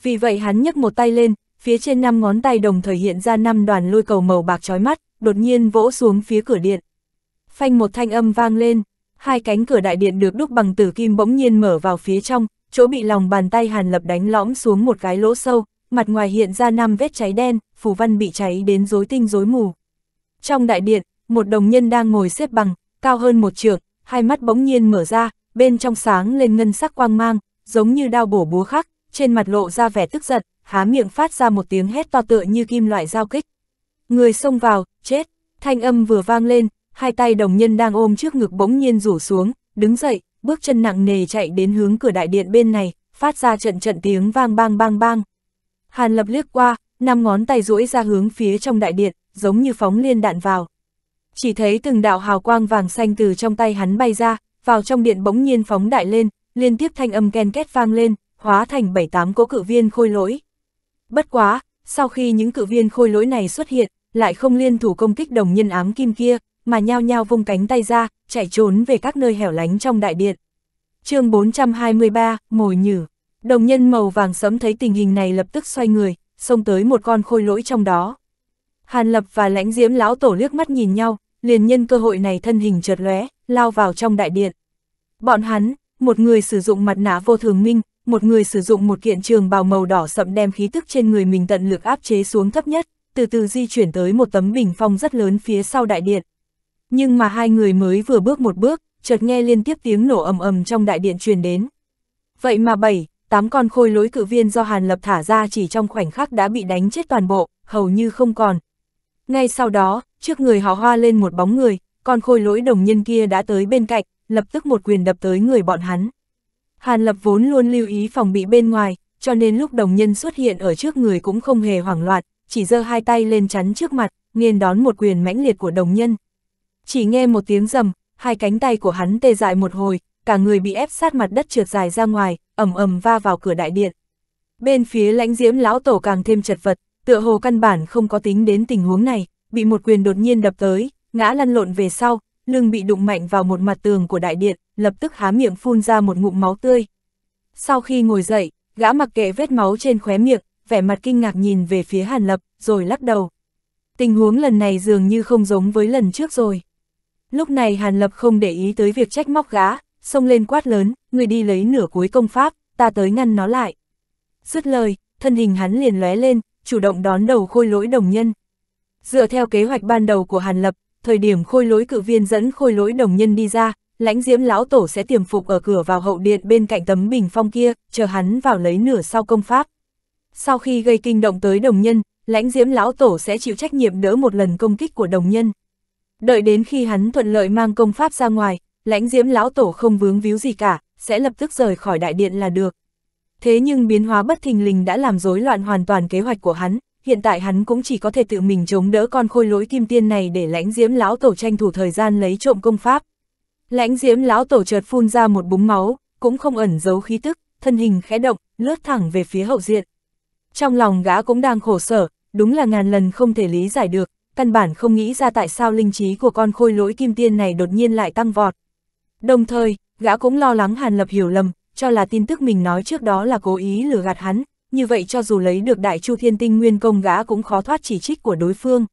Vì vậy hắn nhấc một tay lên, phía trên năm ngón tay đồng thời hiện ra năm đoàn lôi cầu màu bạc chói mắt, đột nhiên vỗ xuống phía cửa điện. Phanh một thanh âm vang lên, hai cánh cửa đại điện được đúc bằng tử kim bỗng nhiên mở vào phía trong, chỗ bị lòng bàn tay Hàn Lập đánh lõm xuống một cái lỗ sâu, mặt ngoài hiện ra năm vết cháy đen, phù văn bị cháy đến rối tinh rối mù. Trong đại điện, một đồng nhân đang ngồi xếp bằng, cao hơn một trượng, hai mắt bỗng nhiên mở ra, bên trong sáng lên ngân sắc quang mang, giống như đao bổ búa khắc, trên mặt lộ ra vẻ tức giận, há miệng phát ra một tiếng hét to tựa như kim loại giao kích. Người xông vào, chết, thanh âm vừa vang lên, hai tay đồng nhân đang ôm trước ngực bỗng nhiên rủ xuống, đứng dậy, bước chân nặng nề chạy đến hướng cửa đại điện bên này, phát ra trận trận tiếng vang bang bang bang. Hàn lập liếc qua, năm ngón tay duỗi ra hướng phía trong đại điện, giống như phóng liên đạn vào chỉ thấy từng đạo hào quang vàng xanh từ trong tay hắn bay ra, vào trong điện bỗng nhiên phóng đại lên, liên tiếp thanh âm ken két vang lên, hóa thành bảy tám cỗ cự viên khôi lỗi. Bất quá, sau khi những cự viên khôi lỗi này xuất hiện, lại không liên thủ công kích đồng nhân ám kim kia, mà nhao nhao vung cánh tay ra, chạy trốn về các nơi hẻo lánh trong đại điện. chương 423, Mồi Nhử Đồng nhân màu vàng sẫm thấy tình hình này lập tức xoay người, xông tới một con khôi lỗi trong đó. Hàn Lập và lãnh diễm lão tổ liếc mắt nhìn nhau, liền nhân cơ hội này thân hình chợt lóe, lao vào trong đại điện. Bọn hắn, một người sử dụng mặt nạ vô thường minh, một người sử dụng một kiện trường bào màu đỏ sậm đem khí tức trên người mình tận lực áp chế xuống thấp nhất, từ từ di chuyển tới một tấm bình phong rất lớn phía sau đại điện. Nhưng mà hai người mới vừa bước một bước, chợt nghe liên tiếp tiếng nổ ầm ầm trong đại điện truyền đến. Vậy mà bảy, tám con khôi lối cự viên do Hàn Lập thả ra chỉ trong khoảnh khắc đã bị đánh chết toàn bộ, hầu như không còn, ngay sau đó, trước người họ hoa lên một bóng người, còn khôi lỗi đồng nhân kia đã tới bên cạnh, lập tức một quyền đập tới người bọn hắn. Hàn Lập vốn luôn lưu ý phòng bị bên ngoài, cho nên lúc đồng nhân xuất hiện ở trước người cũng không hề hoảng loạn, chỉ giơ hai tay lên chắn trước mặt, nghiền đón một quyền mãnh liệt của đồng nhân. Chỉ nghe một tiếng rầm, hai cánh tay của hắn tê dại một hồi, cả người bị ép sát mặt đất trượt dài ra ngoài, ầm ầm va vào cửa đại điện. Bên phía lãnh diễm lão tổ càng thêm chật vật, tựa hồ căn bản không có tính đến tình huống này, bị một quyền đột nhiên đập tới, ngã lăn lộn về sau, lưng bị đụng mạnh vào một mặt tường của đại điện, lập tức há miệng phun ra một ngụm máu tươi. Sau khi ngồi dậy, gã mặc kệ vết máu trên khóe miệng, vẻ mặt kinh ngạc nhìn về phía Hàn Lập, rồi lắc đầu. Tình huống lần này dường như không giống với lần trước rồi. Lúc này Hàn Lập không để ý tới việc trách móc gã, xông lên quát lớn, người đi lấy nửa cuối công pháp, ta tới ngăn nó lại. Dứt lời, thân hình hắn liền lóe lên, chủ động đón đầu khôi lỗi đồng nhân. Dựa theo kế hoạch ban đầu của Hàn Lập, thời điểm khôi lỗi cự viên dẫn khôi lỗi đồng nhân đi ra, lãnh diễm lão tổ sẽ tiềm phục ở cửa vào hậu điện bên cạnh tấm bình phong kia, chờ hắn vào lấy nửa sau công pháp. Sau khi gây kinh động tới đồng nhân, lãnh diễm lão tổ sẽ chịu trách nhiệm đỡ một lần công kích của đồng nhân. Đợi đến khi hắn thuận lợi mang công pháp ra ngoài, lãnh diễm lão tổ không vướng víu gì cả, sẽ lập tức rời khỏi đại điện là được. Thế nhưng biến hóa bất thình lình đã làm rối loạn hoàn toàn kế hoạch của hắn, hiện tại hắn cũng chỉ có thể tự mình chống đỡ con khôi lỗi kim tiên này để lãnh diễm lão tổ tranh thủ thời gian lấy trộm công pháp. Lãnh diễm lão tổ chợt phun ra một búng máu, cũng không ẩn giấu khí tức, thân hình khẽ động, lướt thẳng về phía hậu diện. Trong lòng gã cũng đang khổ sở, đúng là ngàn lần không thể lý giải được, căn bản không nghĩ ra tại sao linh trí của con khôi lỗi kim tiên này đột nhiên lại tăng vọt. Đồng thời, gã cũng lo lắng Hàn Lập hiểu lầm, cho là tin tức mình nói trước đó là cố ý lừa gạt hắn, như vậy cho dù lấy được đại chu thiên tinh nguyên công gã cũng khó thoát chỉ trích của đối phương.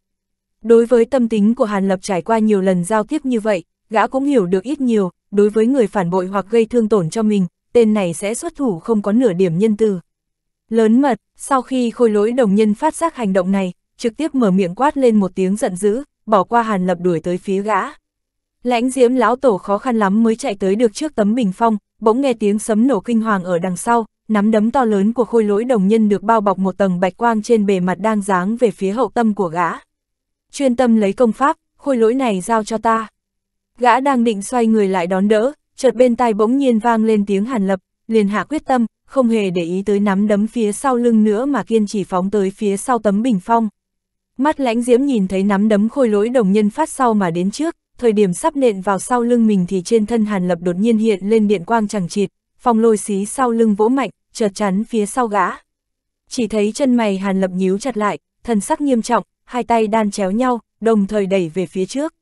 Đối với tâm tính của Hàn Lập trải qua nhiều lần giao tiếp như vậy, gã cũng hiểu được ít nhiều, đối với người phản bội hoặc gây thương tổn cho mình, tên này sẽ xuất thủ không có nửa điểm nhân từ. Lớn mật, sau khi khôi lỗi đồng nhân phát giác hành động này, trực tiếp mở miệng quát lên một tiếng giận dữ, bỏ qua Hàn Lập đuổi tới phía gã. Lãnh diễm lão tổ khó khăn lắm mới chạy tới được trước tấm bình phong, bỗng nghe tiếng sấm nổ kinh hoàng ở đằng sau, nắm đấm to lớn của khôi lỗi đồng nhân được bao bọc một tầng bạch quang trên bề mặt đang dáng về phía hậu tâm của gã. Chuyên tâm lấy công pháp, khôi lỗi này giao cho ta. Gã đang định xoay người lại đón đỡ, chợt bên tai bỗng nhiên vang lên tiếng hàn lập, liền hạ quyết tâm, không hề để ý tới nắm đấm phía sau lưng nữa mà kiên trì phóng tới phía sau tấm bình phong. Mắt lãnh diễm nhìn thấy nắm đấm khôi lỗi đồng nhân phát sau mà đến trước, thời điểm sắp nện vào sau lưng mình thì trên thân Hàn Lập đột nhiên hiện lên điện quang chẳng chịt, phong lôi xí sau lưng vỗ mạnh, chợt chắn phía sau gã. Chỉ thấy chân mày Hàn Lập nhíu chặt lại, thần sắc nghiêm trọng, hai tay đan chéo nhau, đồng thời đẩy về phía trước.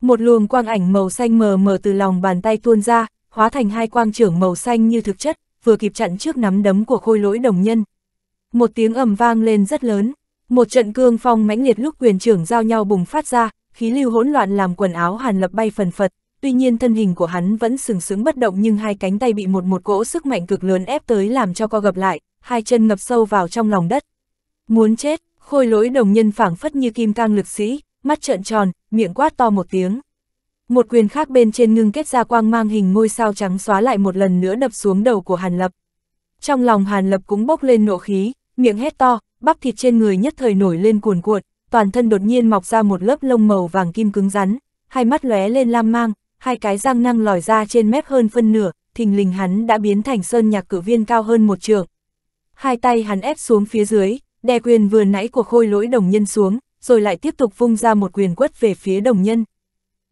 Một luồng quang ảnh màu xanh mờ mờ từ lòng bàn tay tuôn ra, hóa thành hai quang trưởng màu xanh như thực chất, vừa kịp chặn trước nắm đấm của khôi lỗi đồng nhân. Một tiếng ầm vang lên rất lớn, một trận cương phong mãnh liệt lúc quyền trưởng giao nhau bùng phát ra, khí lưu hỗn loạn làm quần áo Hàn Lập bay phần phật, tuy nhiên thân hình của hắn vẫn sừng sững bất động nhưng hai cánh tay bị một một cỗ sức mạnh cực lớn ép tới làm cho co gập lại, hai chân ngập sâu vào trong lòng đất. Muốn chết, khôi lỗi đồng nhân phảng phất như kim cang lực sĩ, mắt trợn tròn, miệng quát to một tiếng. Một quyền khác bên trên ngưng kết ra quang mang hình ngôi sao trắng xóa lại một lần nữa đập xuống đầu của Hàn Lập. Trong lòng Hàn Lập cũng bốc lên nộ khí, miệng hét to, bắp thịt trên người nhất thời nổi lên cuồn cuộn, toàn thân đột nhiên mọc ra một lớp lông màu vàng kim cứng rắn, hai mắt lóe lên lam mang, hai cái răng năng lòi ra trên mép hơn phân nửa, thình lình hắn đã biến thành sơn nhạc cử viên cao hơn một trường. Hai tay hắn ép xuống phía dưới, đè quyền vừa nãy của khôi lỗi đồng nhân xuống, rồi lại tiếp tục vung ra một quyền quất về phía đồng nhân.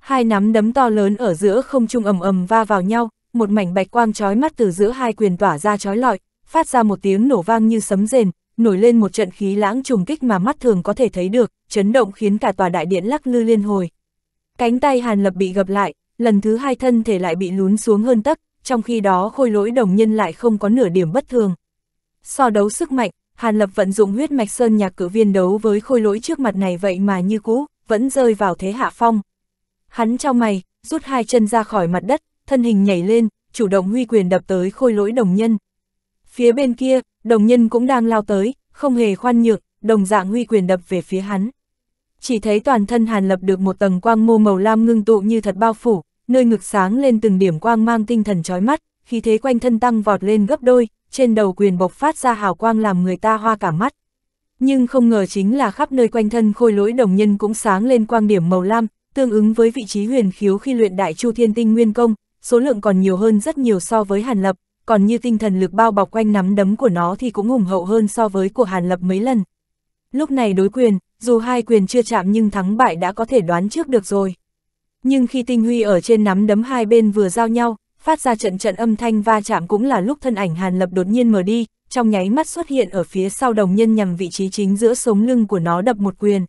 Hai nắm đấm to lớn ở giữa không trung ầm ầm va vào nhau, một mảnh bạch quang chói mắt từ giữa hai quyền tỏa ra chói lọi, phát ra một tiếng nổ vang như sấm rền, nổi lên một trận khí lãng trùng kích mà mắt thường có thể thấy được, chấn động khiến cả tòa đại điện lắc lư liên hồi. Cánh tay Hàn Lập bị gập lại, lần thứ hai thân thể lại bị lún xuống hơn tấc, trong khi đó khôi lỗi đồng nhân lại không có nửa điểm bất thường. So đấu sức mạnh, Hàn Lập vận dụng huyết mạch sơn nhạc cử viên đấu với khôi lỗi trước mặt này vậy mà như cũ, vẫn rơi vào thế hạ phong. Hắn trao mày, rút hai chân ra khỏi mặt đất, thân hình nhảy lên, chủ động huy quyền đập tới khôi lỗi đồng nhân. Phía bên kia, đồng nhân cũng đang lao tới, không hề khoan nhượng, đồng dạng huy quyền đập về phía hắn. Chỉ thấy toàn thân Hàn Lập được một tầng quang mô màu lam ngưng tụ như thật bao phủ, nơi ngực sáng lên từng điểm quang mang tinh thần chói mắt, khí thế quanh thân tăng vọt lên gấp đôi, trên đầu quyền bộc phát ra hào quang làm người ta hoa cả mắt. Nhưng không ngờ chính là khắp nơi quanh thân khôi lỗi đồng nhân cũng sáng lên quang điểm màu lam, tương ứng với vị trí huyền khiếu khi luyện đại chu thiên tinh nguyên công, số lượng còn nhiều hơn rất nhiều so với Hàn Lập, còn như tinh thần lực bao bọc quanh nắm đấm của nó thì cũng hùng hậu hơn so với của Hàn Lập mấy lần. Lúc này đối quyền, dù hai quyền chưa chạm nhưng thắng bại đã có thể đoán trước được rồi. Nhưng khi tinh huy ở trên nắm đấm hai bên vừa giao nhau, phát ra trận trận âm thanh va chạm cũng là lúc thân ảnh Hàn Lập đột nhiên mở đi, trong nháy mắt xuất hiện ở phía sau đồng nhân nhằm vị trí chính giữa sống lưng của nó đập một quyền.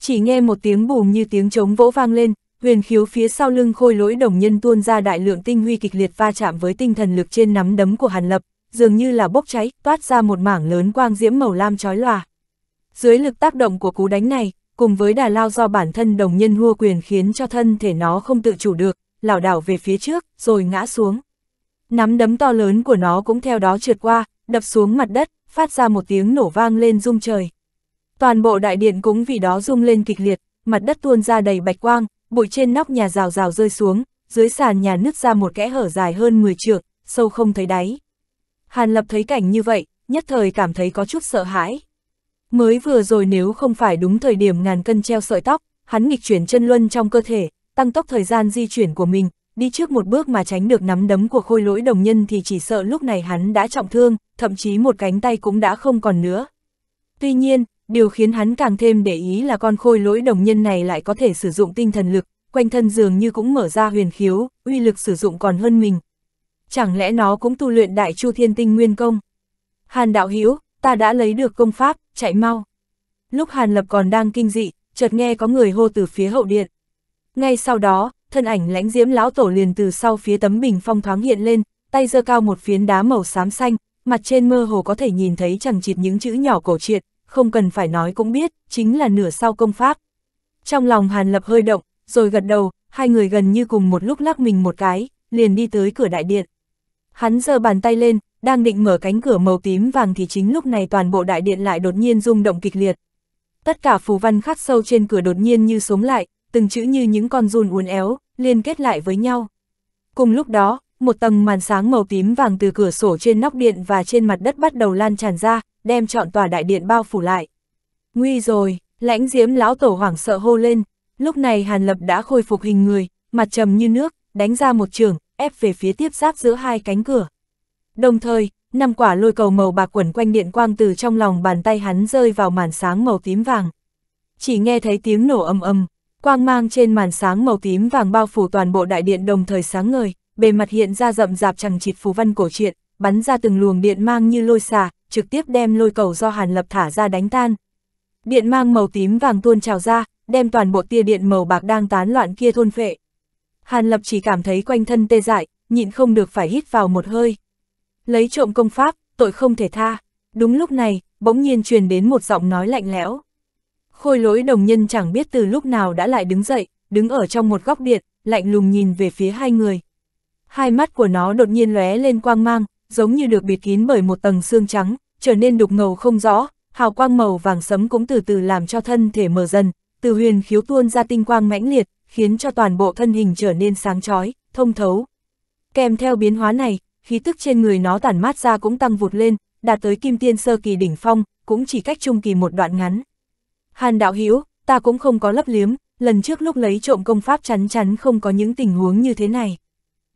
Chỉ nghe một tiếng bùm như tiếng trống vỗ vang lên, Huyền khiếu phía sau lưng khôi lỗi đồng nhân tuôn ra đại lượng tinh huy kịch liệt va chạm với tinh thần lực trên nắm đấm của Hàn Lập, dường như là bốc cháy, toát ra một mảng lớn quang diễm màu lam chói lòa. Dưới lực tác động của cú đánh này, cùng với đà lao do bản thân đồng nhân hua quyền khiến cho thân thể nó không tự chủ được, lảo đảo về phía trước, rồi ngã xuống. Nắm đấm to lớn của nó cũng theo đó trượt qua, đập xuống mặt đất, phát ra một tiếng nổ vang lên rung trời. Toàn bộ đại điện cũng vì đó rung lên kịch liệt, mặt đất tuôn ra đầy bạch quang, bụi trên nóc nhà rào rào rơi xuống, dưới sàn nhà nứt ra một kẽ hở dài hơn 10 trượng, sâu không thấy đáy. Hàn Lập thấy cảnh như vậy, nhất thời cảm thấy có chút sợ hãi. Mới vừa rồi nếu không phải đúng thời điểm ngàn cân treo sợi tóc, hắn nghịch chuyển chân luân trong cơ thể, tăng tốc thời gian di chuyển của mình, đi trước một bước mà tránh được nắm đấm của khôi lỗi đồng nhân thì chỉ sợ lúc này hắn đã trọng thương, thậm chí một cánh tay cũng đã không còn nữa. Tuy nhiên, điều khiến hắn càng thêm để ý là con khôi lỗi đồng nhân này lại có thể sử dụng tinh thần lực, quanh thân dường như cũng mở ra huyền khiếu, uy lực sử dụng còn hơn mình. Chẳng lẽ nó cũng tu luyện đại chu thiên tinh nguyên công? Hàn đạo Hữu ta đã lấy được công pháp, chạy mau. Lúc Hàn Lập còn đang kinh dị, chợt nghe có người hô từ phía hậu điện. Ngay sau đó, thân ảnh lãnh diễm lão tổ liền từ sau phía tấm bình phong thoáng hiện lên, tay giơ cao một phiến đá màu xám xanh, mặt trên mơ hồ có thể nhìn thấy chẳng chịt những chữ nhỏ cổ triệt, không cần phải nói cũng biết, chính là nửa sau công pháp. Trong lòng Hàn Lập hơi động, rồi gật đầu, hai người gần như cùng một lúc lắc mình một cái, liền đi tới cửa đại điện. Hắn giơ bàn tay lên, đang định mở cánh cửa màu tím vàng thì chính lúc này toàn bộ đại điện lại đột nhiên rung động kịch liệt. Tất cả phù văn khắc sâu trên cửa đột nhiên như sống lại, từng chữ như những con run uốn éo, liên kết lại với nhau. Cùng lúc đó, một tầng màn sáng màu tím vàng từ cửa sổ trên nóc điện và trên mặt đất bắt đầu lan tràn ra, đem chọn tòa đại điện bao phủ lại. Nguy rồi, lãnh diếm lão tổ hoảng sợ hô lên, lúc này Hàn Lập đã khôi phục hình người, mặt trầm như nước, đánh ra một trường, ép về phía tiếp giáp giữa hai cánh cửa. Đồng thời, năm quả lôi cầu màu bạc quẩn quanh điện quang từ trong lòng bàn tay hắn rơi vào màn sáng màu tím vàng. Chỉ nghe thấy tiếng nổ ầm ầm, quang mang trên màn sáng màu tím vàng bao phủ toàn bộ đại điện đồng thời sáng ngời, bề mặt hiện ra rậm rạp chẳng chịt phù văn cổ truyện, bắn ra từng luồng điện mang như lôi xà trực tiếp đem lôi cầu do Hàn Lập thả ra đánh tan. Điện mang màu tím vàng tuôn trào ra, đem toàn bộ tia điện màu bạc đang tán loạn kia thôn phệ. Hàn Lập chỉ cảm thấy quanh thân tê dại, nhịn không được phải hít vào một hơi. Lấy trộm công pháp, tội không thể tha. Đúng lúc này, bỗng nhiên truyền đến một giọng nói lạnh lẽo. Khôi lỗi đồng nhân chẳng biết từ lúc nào đã lại đứng dậy, đứng ở trong một góc điện, lạnh lùng nhìn về phía hai người. Hai mắt của nó đột nhiên lóe lên quang mang, giống như được bịt kín bởi một tầng xương trắng, trở nên đục ngầu không rõ, hào quang màu vàng sấm cũng từ từ làm cho thân thể mở dần, từ huyền khiếu tuôn ra tinh quang mãnh liệt, khiến cho toàn bộ thân hình trở nên sáng chói, thông thấu. Kèm theo biến hóa này, khí tức trên người nó tản mát ra cũng tăng vụt lên, đạt tới kim tiên sơ kỳ đỉnh phong, cũng chỉ cách trung kỳ một đoạn ngắn. Hàn đạo Hiếu, ta cũng không có lấp liếm, lần trước lúc lấy trộm công pháp chắn chắn không có những tình huống như thế này.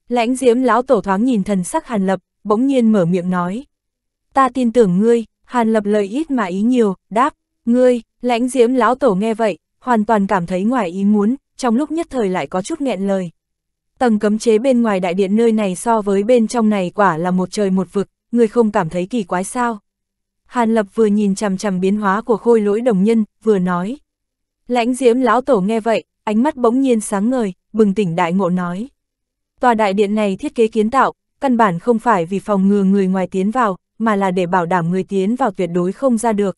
Lãnh diễm lão tổ thoáng nhìn thần sắc hàn lập, bỗng nhiên mở miệng nói. Ta tin tưởng ngươi, Hàn Lập lời ít mà ý nhiều, đáp, ngươi, lãnh diễm lão tổ nghe vậy, hoàn toàn cảm thấy ngoài ý muốn, trong lúc nhất thời lại có chút nghẹn lời. Tầng cấm chế bên ngoài đại điện nơi này so với bên trong này quả là một trời một vực, người không cảm thấy kỳ quái sao. Hàn Lập vừa nhìn chằm chằm biến hóa của khôi lỗi đồng nhân, vừa nói. Lãnh diễm lão tổ nghe vậy, ánh mắt bỗng nhiên sáng ngời, bừng tỉnh đại ngộ nói. Tòa đại điện này thiết kế kiến tạo, căn bản không phải vì phòng ngừa người ngoài tiến vào, mà là để bảo đảm người tiến vào tuyệt đối không ra được.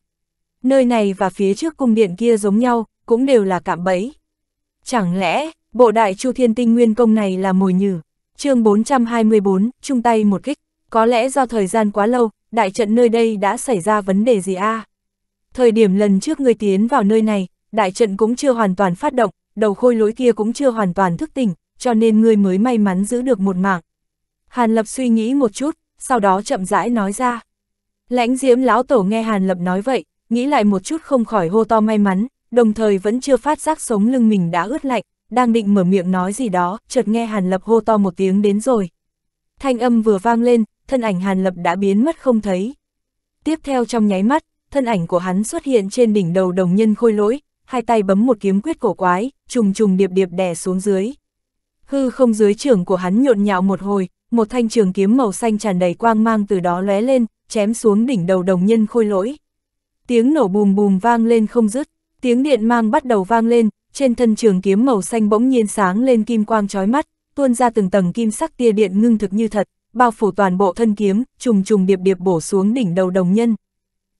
Nơi này và phía trước cung điện kia giống nhau, cũng đều là cạm bẫy. Chẳng lẽ, bộ đại chu thiên tinh nguyên công này là mồi nhử? chương 424, chung tay một kích, có lẽ do thời gian quá lâu, đại trận nơi đây đã xảy ra vấn đề gì a à? Thời điểm lần trước người tiến vào nơi này, đại trận cũng chưa hoàn toàn phát động, đầu khôi lối kia cũng chưa hoàn toàn thức tỉnh, cho nên người mới may mắn giữ được một mạng. Hàn Lập suy nghĩ một chút, sau đó chậm rãi nói ra. Lãnh diễm lão tổ nghe Hàn Lập nói vậy, nghĩ lại một chút không khỏi hô to may mắn, đồng thời vẫn chưa phát giác sống lưng mình đã ướt lạnh, đang định mở miệng nói gì đó, chợt nghe Hàn Lập hô to một tiếng đến rồi. Thanh âm vừa vang lên, thân ảnh Hàn Lập đã biến mất không thấy. Tiếp theo trong nháy mắt, thân ảnh của hắn xuất hiện trên đỉnh đầu đồng nhân khôi lỗi, hai tay bấm một kiếm quyết cổ quái, trùng trùng điệp điệp đè xuống dưới. Hư không dưới trưởng của hắn nhộn nhạo một hồi, một thanh trường kiếm màu xanh tràn đầy quang mang từ đó lóe lên, chém xuống đỉnh đầu đồng nhân khôi lỗi. Tiếng nổ bùm bùm vang lên không dứt, tiếng điện mang bắt đầu vang lên, trên thân trường kiếm màu xanh bỗng nhiên sáng lên kim quang chói mắt, tuôn ra từng tầng kim sắc tia điện ngưng thực như thật, bao phủ toàn bộ thân kiếm, trùng trùng điệp điệp bổ xuống đỉnh đầu đồng nhân.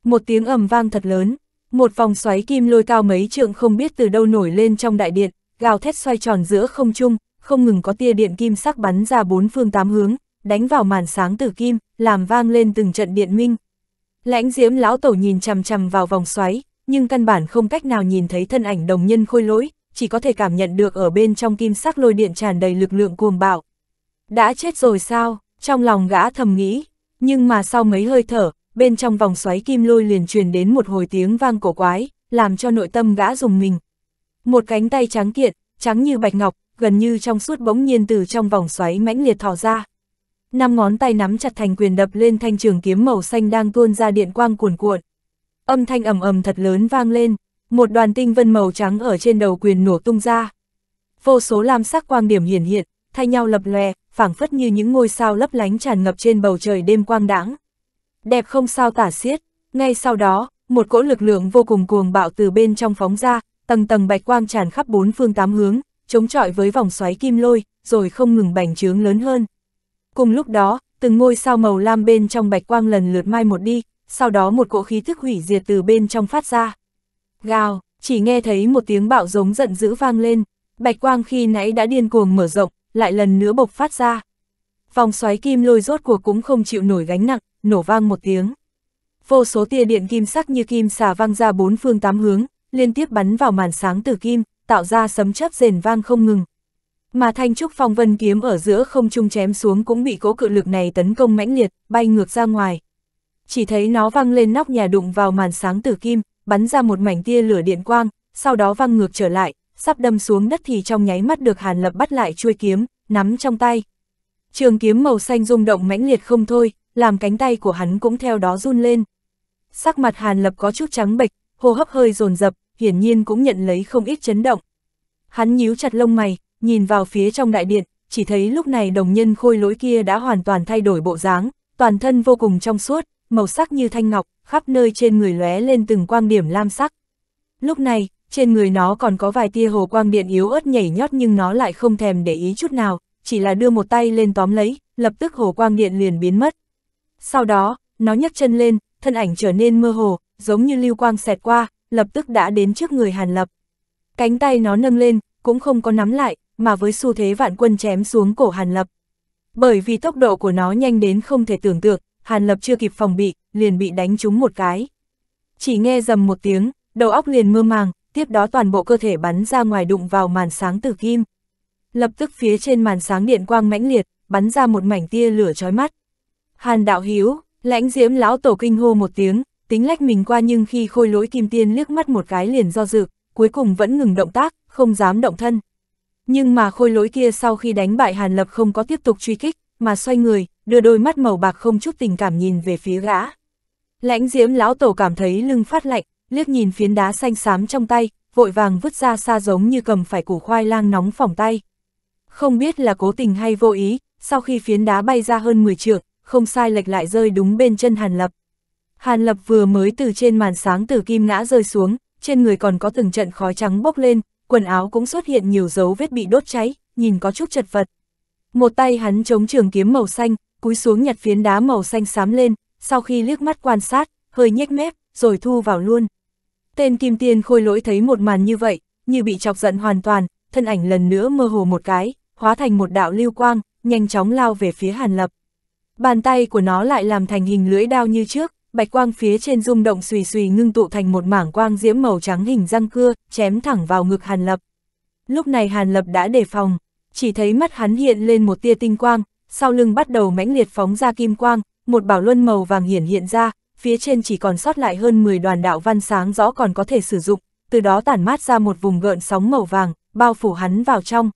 Một tiếng ầm vang thật lớn, một vòng xoáy kim lôi cao mấy trượng không biết từ đâu nổi lên trong đại điện, gào thét xoay tròn giữa không trung, không ngừng có tia điện kim sắc bắn ra bốn phương tám hướng, đánh vào màn sáng tử kim, làm vang lên từng trận điện minh. Lãnh diễm lão tổ nhìn chằm chằm vào vòng xoáy, nhưng căn bản không cách nào nhìn thấy thân ảnh đồng nhân khôi lỗi, chỉ có thể cảm nhận được ở bên trong kim sắc lôi điện tràn đầy lực lượng cuồng bạo. Đã chết rồi sao, trong lòng gã thầm nghĩ, nhưng mà sau mấy hơi thở, bên trong vòng xoáy kim lôi liền truyền đến một hồi tiếng vang cổ quái, làm cho nội tâm gã dùng mình. Một cánh tay trắng kiện, trắng như bạch ngọc, gần như trong suốt bỗng nhiên từ trong vòng xoáy mãnh liệt thò ra. Năm ngón tay nắm chặt thành quyền đập lên thanh trường kiếm màu xanh đang tuôn ra điện quang cuồn cuộn. Âm thanh ầm ầm thật lớn vang lên, một đoàn tinh vân màu trắng ở trên đầu quyền nổ tung ra. Vô số lam sắc quang điểm hiển hiện, thay nhau lập lòe, phảng phất như những ngôi sao lấp lánh tràn ngập trên bầu trời đêm quang đãng. Đẹp không sao tả xiết, ngay sau đó, một cỗ lực lượng vô cùng cuồng bạo từ bên trong phóng ra, tầng tầng bạch quang tràn khắp bốn phương tám hướng, chống chọi với vòng xoáy kim lôi, rồi không ngừng bành trướng lớn hơn. Cùng lúc đó, từng ngôi sao màu lam bên trong bạch quang lần lượt mai một đi, sau đó một cỗ khí thức hủy diệt từ bên trong phát ra. Gào, chỉ nghe thấy một tiếng bạo giống giận dữ vang lên, bạch quang khi nãy đã điên cuồng mở rộng, lại lần nữa bộc phát ra. Vòng xoáy kim lôi rốt cuộc cũng không chịu nổi gánh nặng, nổ vang một tiếng. Vô số tia điện kim sắc như kim xà văng ra bốn phương tám hướng, liên tiếp bắn vào màn sáng từ kim, tạo ra sấm chớp rền vang không ngừng. Mà thanh trúc phong vân kiếm ở giữa không trung chém xuống cũng bị cố cự lực này tấn công mãnh liệt, bay ngược ra ngoài. Chỉ thấy nó văng lên nóc nhà đụng vào màn sáng tử kim, bắn ra một mảnh tia lửa điện quang, sau đó văng ngược trở lại, sắp đâm xuống đất thì trong nháy mắt được Hàn Lập bắt lại chuôi kiếm, nắm trong tay. Trường kiếm màu xanh rung động mãnh liệt không thôi, làm cánh tay của hắn cũng theo đó run lên. Sắc mặt Hàn Lập có chút trắng bệch, hô hấp hơi dồn dập, hiển nhiên cũng nhận lấy không ít chấn động. Hắn nhíu chặt lông mày, nhìn vào phía trong đại điện, chỉ thấy lúc này đồng nhân khôi lỗi kia đã hoàn toàn thay đổi bộ dáng, toàn thân vô cùng trong suốt, màu sắc như thanh ngọc, khắp nơi trên người lóe lên từng quang điểm lam sắc. Lúc này, trên người nó còn có vài tia hồ quang điện yếu ớt nhảy nhót nhưng nó lại không thèm để ý chút nào, chỉ là đưa một tay lên tóm lấy, lập tức hồ quang điện liền biến mất. Sau đó, nó nhấc chân lên, thân ảnh trở nên mơ hồ, giống như lưu quang xẹt qua, lập tức đã đến trước người Hàn Lập. Cánh tay nó nâng lên, cũng không có nắm lại, mà với xu thế vạn quân chém xuống cổ Hàn Lập. Bởi vì tốc độ của nó nhanh đến không thể tưởng tượng, Hàn Lập chưa kịp phòng bị, liền bị đánh trúng một cái. Chỉ nghe dầm một tiếng, đầu óc liền mơ màng, tiếp đó toàn bộ cơ thể bắn ra ngoài đụng vào màn sáng tử kim. Lập tức phía trên màn sáng điện quang mãnh liệt, bắn ra một mảnh tia lửa chói mắt. Hàn đạo hiếu, lãnh diễm lão tổ kinh hô một tiếng, tính lách mình qua nhưng khi khôi lỗi kim tiên liếc mắt một cái liền do dự, cuối cùng vẫn ngừng động tác, không dám động thân. Nhưng mà khôi lỗi kia sau khi đánh bại Hàn Lập không có tiếp tục truy kích, mà xoay người, đưa đôi mắt màu bạc không chút tình cảm nhìn về phía gã. Lãnh diễm lão tổ cảm thấy lưng phát lạnh, liếc nhìn phiến đá xanh xám trong tay, vội vàng vứt ra xa giống như cầm phải củ khoai lang nóng phòng tay. Không biết là cố tình hay vô ý, sau khi phiến đá bay ra hơn 10 trượng, không sai lệch lại rơi đúng bên chân Hàn Lập. Hàn Lập vừa mới từ trên màn sáng từ kim ngã rơi xuống, trên người còn có từng trận khói trắng bốc lên, quần áo cũng xuất hiện nhiều dấu vết bị đốt cháy, nhìn có chút chật vật. Một tay hắn chống trường kiếm màu xanh, cúi xuống nhặt phiến đá màu xanh xám lên, sau khi liếc mắt quan sát, hơi nhếch mép, rồi thu vào luôn. Tên kim tiên khôi lỗi thấy một màn như vậy, như bị chọc giận hoàn toàn, thân ảnh lần nữa mơ hồ một cái, hóa thành một đạo lưu quang, nhanh chóng lao về phía Hàn Lập. Bàn tay của nó lại làm thành hình lưỡi đao như trước, bạch quang phía trên rung động xùy xùy ngưng tụ thành một mảng quang diễm màu trắng hình răng cưa, chém thẳng vào ngực Hàn Lập. Lúc này Hàn Lập đã đề phòng, chỉ thấy mắt hắn hiện lên một tia tinh quang, sau lưng bắt đầu mãnh liệt phóng ra kim quang, một bảo luân màu vàng hiển hiện ra, phía trên chỉ còn sót lại hơn 10 đoàn đạo văn sáng rõ còn có thể sử dụng, từ đó tản mát ra một vùng gợn sóng màu vàng, bao phủ hắn vào trong,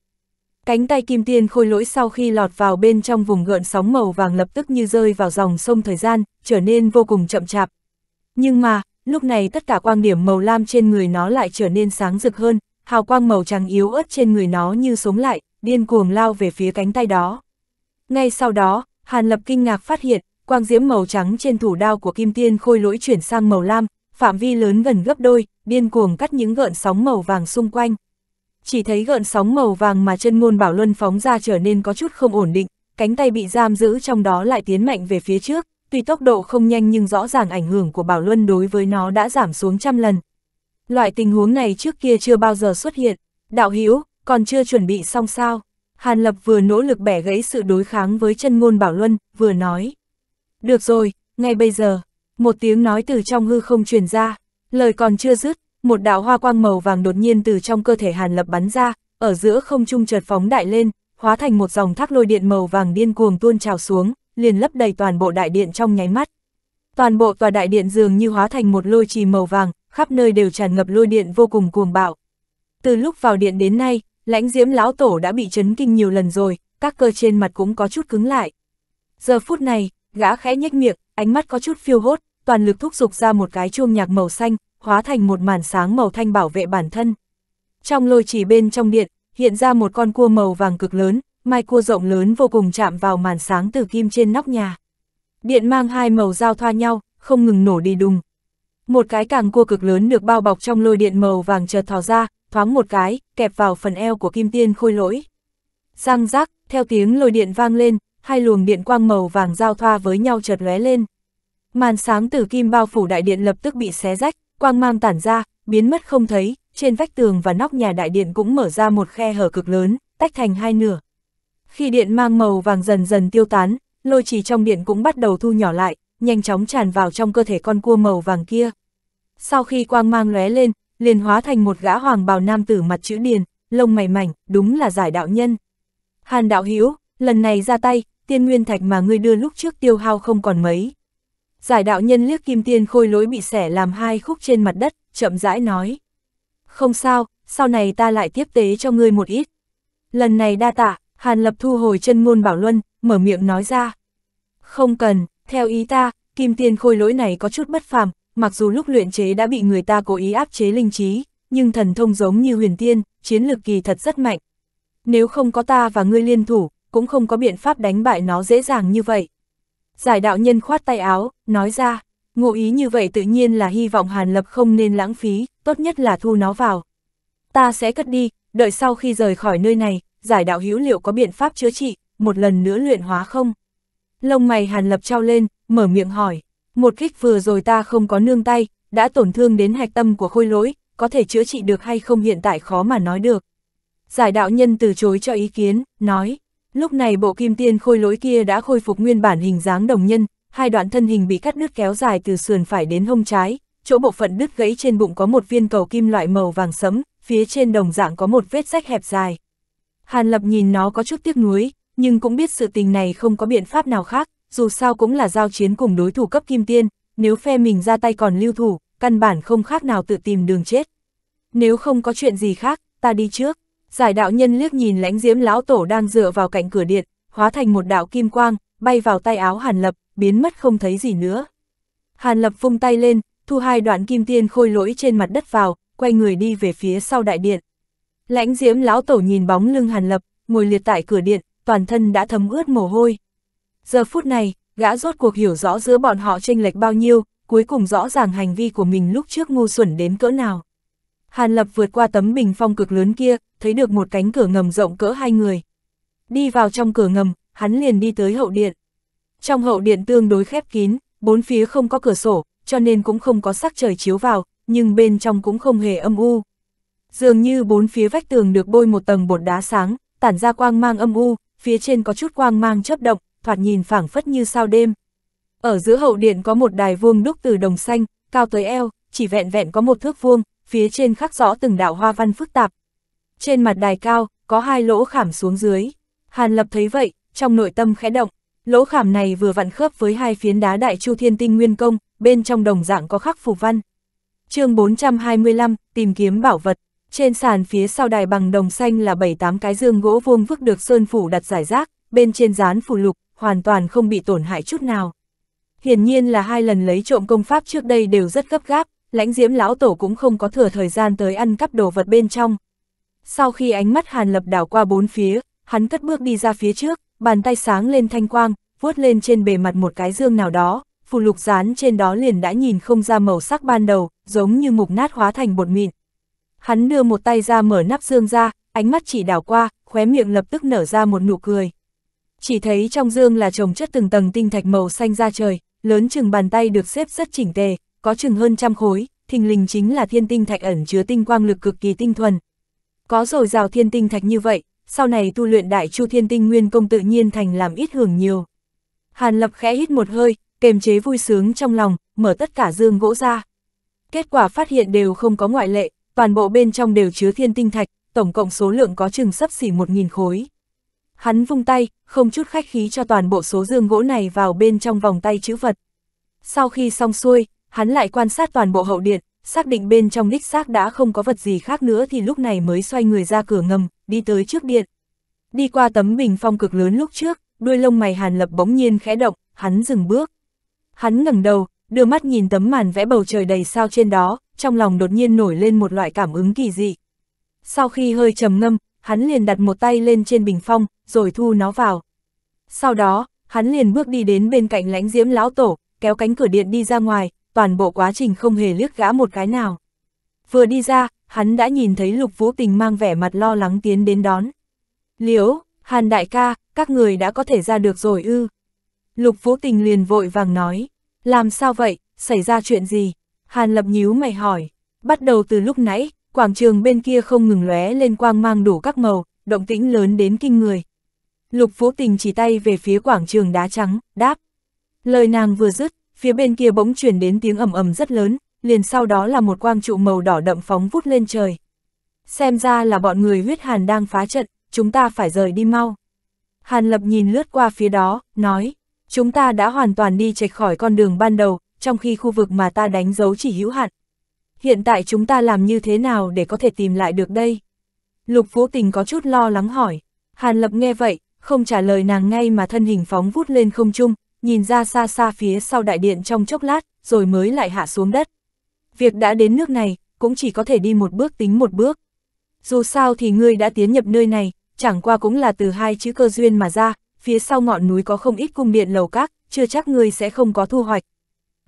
Cánh tay kim tiên khôi lỗi sau khi lọt vào bên trong vùng gợn sóng màu vàng lập tức như rơi vào dòng sông thời gian, trở nên vô cùng chậm chạp. Nhưng mà, lúc này tất cả quang điểm màu lam trên người nó lại trở nên sáng rực hơn, hào quang màu trắng yếu ớt trên người nó như sống lại, điên cuồng lao về phía cánh tay đó. Ngay sau đó, Hàn Lập kinh ngạc phát hiện, quang diễm màu trắng trên thủ đao của kim tiên khôi lỗi chuyển sang màu lam, phạm vi lớn gần gấp đôi, điên cuồng cắt những gợn sóng màu vàng xung quanh chỉ thấy gợn sóng màu vàng mà chân ngôn bảo luân phóng ra trở nên có chút không ổn định, cánh tay bị giam giữ trong đó lại tiến mạnh về phía trước, tuy tốc độ không nhanh nhưng rõ ràng ảnh hưởng của bảo luân đối với nó đã giảm xuống trăm lần. Loại tình huống này trước kia chưa bao giờ xuất hiện, đạo hữu còn chưa chuẩn bị xong sao. Hàn Lập vừa nỗ lực bẻ gãy sự đối kháng với chân ngôn bảo luân, vừa nói. Được rồi, ngay bây giờ, một tiếng nói từ trong hư không truyền ra, lời còn chưa dứt, một đạo hoa quang màu vàng đột nhiên từ trong cơ thể Hàn Lập bắn ra, ở giữa không trung chợt phóng đại lên, hóa thành một dòng thác lôi điện màu vàng điên cuồng tuôn trào xuống, liền lấp đầy toàn bộ đại điện trong nháy mắt. Toàn bộ tòa đại điện dường như hóa thành một lôi trì màu vàng, khắp nơi đều tràn ngập lôi điện vô cùng cuồng bạo. Từ lúc vào điện đến nay, lãnh diễm lão tổ đã bị chấn kinh nhiều lần rồi, các cơ trên mặt cũng có chút cứng lại. Giờ phút này, gã khẽ nhếch miệng, ánh mắt có chút phiêu hốt, toàn lực thúc giục ra một cái chuông nhạc màu xanh, hóa thành một màn sáng màu thanh bảo vệ bản thân. Trong lôi chỉ bên trong điện, hiện ra một con cua màu vàng cực lớn, mai cua rộng lớn vô cùng chạm vào màn sáng từ kim trên nóc nhà. Điện mang hai màu giao thoa nhau, không ngừng nổ đi đùng. Một cái càng cua cực lớn được bao bọc trong lôi điện màu vàng chợt thò ra, thoáng một cái, kẹp vào phần eo của kim tiên khôi lỗi. Giang rác, theo tiếng lôi điện vang lên, hai luồng điện quang màu vàng giao thoa với nhau chợt lóe lên. Màn sáng tử kim bao phủ đại điện lập tức bị xé rách, quang mang tản ra, biến mất không thấy, trên vách tường và nóc nhà đại điện cũng mở ra một khe hở cực lớn, tách thành hai nửa. Khi điện mang màu vàng dần dần tiêu tán, lôi trì trong điện cũng bắt đầu thu nhỏ lại, nhanh chóng tràn vào trong cơ thể con cua màu vàng kia. Sau khi quang mang lóe lên, liền hóa thành một gã hoàng bào nam tử mặt chữ điền, lông mày mảnh, đúng là giải đạo nhân. Hàn đạo Hiếu lần này ra tay, tiên nguyên thạch mà ngươi đưa lúc trước tiêu hao không còn mấy. Giải đạo nhân liếc kim tiên khôi lỗi bị xẻ làm hai khúc trên mặt đất, chậm rãi nói. Không sao, sau này ta lại tiếp tế cho ngươi một ít. Lần này đa tạ, Hàn Lập thu hồi chân ngôn bảo luân, mở miệng nói ra. Không cần, theo ý ta, kim tiên khôi lỗi này có chút bất phàm, mặc dù lúc luyện chế đã bị người ta cố ý áp chế linh trí, nhưng thần thông giống như huyền tiên, chiến lược kỳ thật rất mạnh. Nếu không có ta và ngươi liên thủ, cũng không có biện pháp đánh bại nó dễ dàng như vậy. Giải đạo nhân khoát tay áo, nói ra, ngụ ý như vậy tự nhiên là hy vọng Hàn Lập không nên lãng phí, tốt nhất là thu nó vào. Ta sẽ cất đi, đợi sau khi rời khỏi nơi này, giải đạo hữu liệu có biện pháp chữa trị, một lần nữa luyện hóa không? Lông mày Hàn Lập trao lên, mở miệng hỏi, một kích vừa rồi ta không có nương tay, đã tổn thương đến hạch tâm của khôi lỗi, có thể chữa trị được hay không hiện tại khó mà nói được. Giải đạo nhân từ chối cho ý kiến, nói, Lúc này bộ kim tiên khôi lối kia đã khôi phục nguyên bản hình dáng đồng nhân, hai đoạn thân hình bị cắt đứt kéo dài từ sườn phải đến hông trái, chỗ bộ phận đứt gãy trên bụng có một viên cầu kim loại màu vàng sẫm, phía trên đồng dạng có một vết rách hẹp dài. Hàn Lập nhìn nó có chút tiếc nuối, nhưng cũng biết sự tình này không có biện pháp nào khác, dù sao cũng là giao chiến cùng đối thủ cấp kim tiên, nếu phe mình ra tay còn lưu thủ, căn bản không khác nào tự tìm đường chết. Nếu không có chuyện gì khác, ta đi trước. Giải đạo nhân liếc nhìn lãnh diễm lão tổ đang dựa vào cạnh cửa điện, hóa thành một đạo kim quang, bay vào tay áo Hàn Lập, biến mất không thấy gì nữa. Hàn Lập vung tay lên, thu hai đoạn kim tiên khôi lỗi trên mặt đất vào, quay người đi về phía sau đại điện. Lãnh diễm lão tổ nhìn bóng lưng Hàn Lập, ngồi liệt tại cửa điện, toàn thân đã thấm ướt mồ hôi. Giờ phút này, gã rốt cuộc hiểu rõ giữa bọn họ chênh lệch bao nhiêu, cuối cùng rõ ràng hành vi của mình lúc trước ngu xuẩn đến cỡ nào. Hàn Lập vượt qua tấm bình phong cực lớn kia, thấy được một cánh cửa ngầm rộng cỡ hai người. Đi vào trong cửa ngầm, hắn liền đi tới hậu điện. Trong hậu điện tương đối khép kín, bốn phía không có cửa sổ, cho nên cũng không có sắc trời chiếu vào, nhưng bên trong cũng không hề âm u. Dường như bốn phía vách tường được bôi một tầng bột đá sáng, tản ra quang mang âm u, phía trên có chút quang mang chớp động, thoạt nhìn phảng phất như sao đêm. Ở giữa hậu điện có một đài vuông đúc từ đồng xanh, cao tới eo, chỉ vẹn vẹn có một thước vuông, phía trên khắc rõ từng đạo hoa văn phức tạp. Trên mặt đài cao, có hai lỗ khảm xuống dưới. Hàn Lập thấy vậy, trong nội tâm khẽ động, lỗ khảm này vừa vặn khớp với hai phiến đá đại chu thiên tinh nguyên công, bên trong đồng dạng có khắc phù văn. chương 425, tìm kiếm bảo vật. Trên sàn phía sau đài bằng đồng xanh là 7-8 cái dương gỗ vuông vức được sơn phủ đặt giải rác, bên trên dán phù lục, hoàn toàn không bị tổn hại chút nào. Hiển nhiên là hai lần lấy trộm công pháp trước đây đều rất gấp gáp, lãnh diễm lão tổ cũng không có thừa thời gian tới ăn cắp đồ vật bên trong. Sau khi ánh mắt Hàn Lập đảo qua bốn phía, hắn cất bước đi ra phía trước, bàn tay sáng lên thanh quang, vuốt lên trên bề mặt một cái dương nào đó, phù lục dán trên đó liền đã nhìn không ra màu sắc ban đầu, giống như mục nát hóa thành bột mịn. Hắn đưa một tay ra mở nắp dương ra, ánh mắt chỉ đảo qua, khóe miệng lập tức nở ra một nụ cười. Chỉ thấy trong dương là trồng chất từng tầng tinh thạch màu xanh ra trời, lớn chừng bàn tay được xếp rất chỉnh tề, có chừng hơn trăm khối, thình lình chính là thiên tinh thạch ẩn chứa tinh quang lực cực kỳ tinh thuần. Có rồi rào thiên tinh thạch như vậy, sau này tu luyện đại chu thiên tinh nguyên công tự nhiên thành làm ít hưởng nhiều. Hàn Lập khẽ hít một hơi, kềm chế vui sướng trong lòng, mở tất cả dương gỗ ra. Kết quả phát hiện đều không có ngoại lệ, toàn bộ bên trong đều chứa thiên tinh thạch, tổng cộng số lượng có chừng sấp xỉ một nghìn khối. Hắn vung tay, không chút khách khí cho toàn bộ số dương gỗ này vào bên trong vòng tay chữ vật. Sau khi xong xuôi, hắn lại quan sát toàn bộ hậu điện, xác định bên trong ních xác đã không có vật gì khác nữa thì lúc này mới xoay người ra cửa ngầm, đi tới trước điện. Đi qua tấm bình phong cực lớn lúc trước, đuôi lông mày Hàn Lập bỗng nhiên khẽ động, hắn dừng bước. Hắn ngẩng đầu, đưa mắt nhìn tấm màn vẽ bầu trời đầy sao trên đó, trong lòng đột nhiên nổi lên một loại cảm ứng kỳ dị. Sau khi hơi trầm ngâm, hắn liền đặt một tay lên trên bình phong, rồi thu nó vào. Sau đó, hắn liền bước đi đến bên cạnh lãnh diễm lão tổ, kéo cánh cửa điện đi ra ngoài, toàn bộ quá trình không hề liếc gã một cái nào. Vừa đi ra, hắn đã nhìn thấy Lục Vũ Tình mang vẻ mặt lo lắng tiến đến đón. Liễu, Hàn đại ca, các người đã có thể ra được rồi ư. Lục Vũ Tình liền vội vàng nói, làm sao vậy, xảy ra chuyện gì? Hàn lập nhíu mày hỏi, bắt đầu từ lúc nãy, quảng trường bên kia không ngừng lóe lên quang mang đủ các màu, động tĩnh lớn đến kinh người. Lục Vũ Tình chỉ tay về phía quảng trường đá trắng, đáp. Lời nàng vừa dứt, phía bên kia bỗng chuyển đến tiếng ầm ầm rất lớn, liền sau đó là một quang trụ màu đỏ đậm phóng vút lên trời. Xem ra là bọn người huyết hàn đang phá trận, chúng ta phải rời đi mau. Hàn Lập nhìn lướt qua phía đó, nói, chúng ta đã hoàn toàn đi chệch khỏi con đường ban đầu, trong khi khu vực mà ta đánh dấu chỉ hữu hạn. Hiện tại chúng ta làm như thế nào để có thể tìm lại được đây? Lục Vũ Tình có chút lo lắng hỏi. Hàn Lập nghe vậy, không trả lời nàng ngay mà thân hình phóng vút lên không trung, nhìn ra xa xa phía sau đại điện trong chốc lát, rồi mới lại hạ xuống đất. Việc đã đến nước này, cũng chỉ có thể đi một bước tính một bước. Dù sao thì ngươi đã tiến nhập nơi này, chẳng qua cũng là từ hai chữ cơ duyên mà ra, phía sau ngọn núi có không ít cung điện lầu các, chưa chắc ngươi sẽ không có thu hoạch.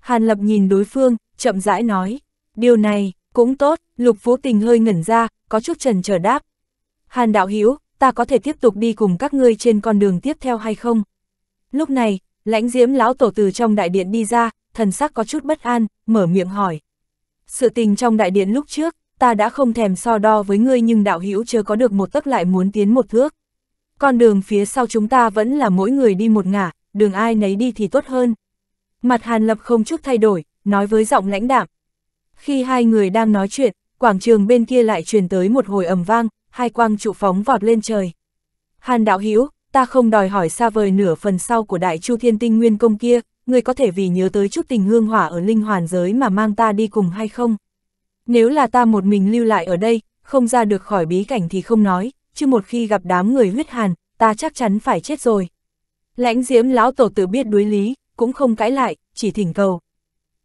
Hàn Lập nhìn đối phương, chậm rãi nói, điều này, cũng tốt, Lục Vũ Tình hơi ngẩn ra, có chút trần trở đáp. Hàn Đạo Hiếu, ta có thể tiếp tục đi cùng các ngươi trên con đường tiếp theo hay không? Lúc này, Lãnh diễm lão tổ từ trong đại điện đi ra, thần sắc có chút bất an, mở miệng hỏi. Sự tình trong đại điện lúc trước, ta đã không thèm so đo với ngươi nhưng đạo hữu chưa có được một tấc lại muốn tiến một thước. Con đường phía sau chúng ta vẫn là mỗi người đi một ngả, đường ai nấy đi thì tốt hơn. Mặt Hàn Lập không chút thay đổi, nói với giọng lãnh đạm. Khi hai người đang nói chuyện, quảng trường bên kia lại truyền tới một hồi ầm vang, hai quang trụ phóng vọt lên trời. Hàn đạo hữu ta không đòi hỏi xa vời nửa phần sau của đại chu thiên tinh nguyên công kia, ngươi có thể vì nhớ tới chút tình hương hỏa ở linh hoàn giới mà mang ta đi cùng hay không? Nếu là ta một mình lưu lại ở đây, không ra được khỏi bí cảnh thì không nói, chứ một khi gặp đám người huyết hàn, ta chắc chắn phải chết rồi. Lãnh diễm lão tổ tử biết đối lý, cũng không cãi lại, chỉ thỉnh cầu.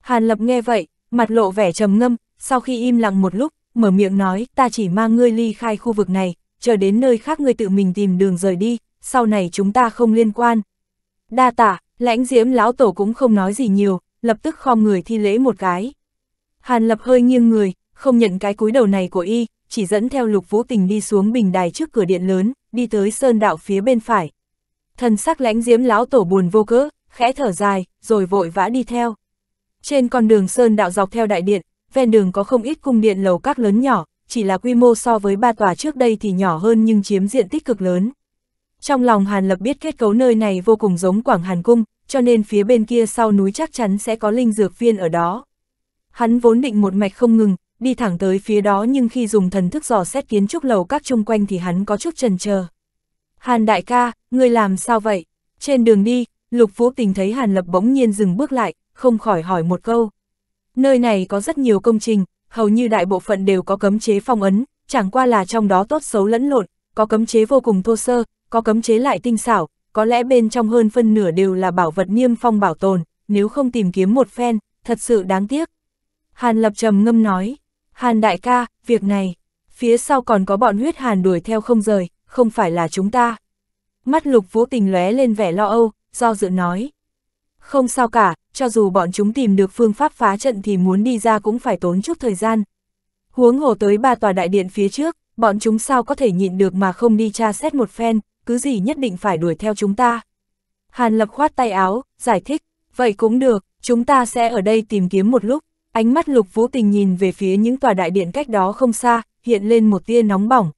Hàn lập nghe vậy, mặt lộ vẻ trầm ngâm, sau khi im lặng một lúc, mở miệng nói ta chỉ mang ngươi ly khai khu vực này, chờ đến nơi khác ngươi tự mình tìm đường rời đi, sau này chúng ta không liên quan. Đa tạ, lãnh diễm lão tổ cũng không nói gì nhiều, lập tức khom người thi lễ một cái. Hàn lập hơi nghiêng người, không nhận cái cúi đầu này của y, chỉ dẫn theo lục vũ tình đi xuống bình đài trước cửa điện lớn, đi tới sơn đạo phía bên phải. Thần sắc lãnh diễm lão tổ buồn vô cớ, khẽ thở dài, rồi vội vã đi theo. Trên con đường sơn đạo dọc theo đại điện, ven đường có không ít cung điện lầu các lớn nhỏ, chỉ là quy mô so với ba tòa trước đây thì nhỏ hơn nhưng chiếm diện tích cực lớn. Trong lòng Hàn Lập biết kết cấu nơi này vô cùng giống Quảng Hàn Cung, cho nên phía bên kia sau núi chắc chắn sẽ có linh dược viên ở đó. Hắn vốn định một mạch không ngừng, đi thẳng tới phía đó nhưng khi dùng thần thức dò xét kiến trúc lầu các chung quanh thì hắn có chút chần chờ. Hàn đại ca, ngươi làm sao vậy? Trên đường đi, Lục Vũ Tình thấy Hàn Lập bỗng nhiên dừng bước lại, không khỏi hỏi một câu. Nơi này có rất nhiều công trình, hầu như đại bộ phận đều có cấm chế phong ấn, chẳng qua là trong đó tốt xấu lẫn lộn, có cấm chế vô cùng thô sơ, có cấm chế lại tinh xảo, có lẽ bên trong hơn phân nửa đều là bảo vật niêm phong bảo tồn, nếu không tìm kiếm một phen, thật sự đáng tiếc. Hàn Lập trầm ngâm nói, Hàn đại ca, việc này, phía sau còn có bọn huyết Hàn đuổi theo không rời, không phải là chúng ta. Mắt lục vũ tình lóe lên vẻ lo âu, do dự nói. Không sao cả, cho dù bọn chúng tìm được phương pháp phá trận thì muốn đi ra cũng phải tốn chút thời gian. Huống hồ tới ba tòa đại điện phía trước, bọn chúng sao có thể nhịn được mà không đi tra xét một phen, cứ gì nhất định phải đuổi theo chúng ta. Hàn Lập khoát tay áo, giải thích, vậy cũng được, chúng ta sẽ ở đây tìm kiếm một lúc. Ánh mắt Lục Vũ Tình nhìn về phía những tòa đại điện cách đó không xa, hiện lên một tia nóng bỏng.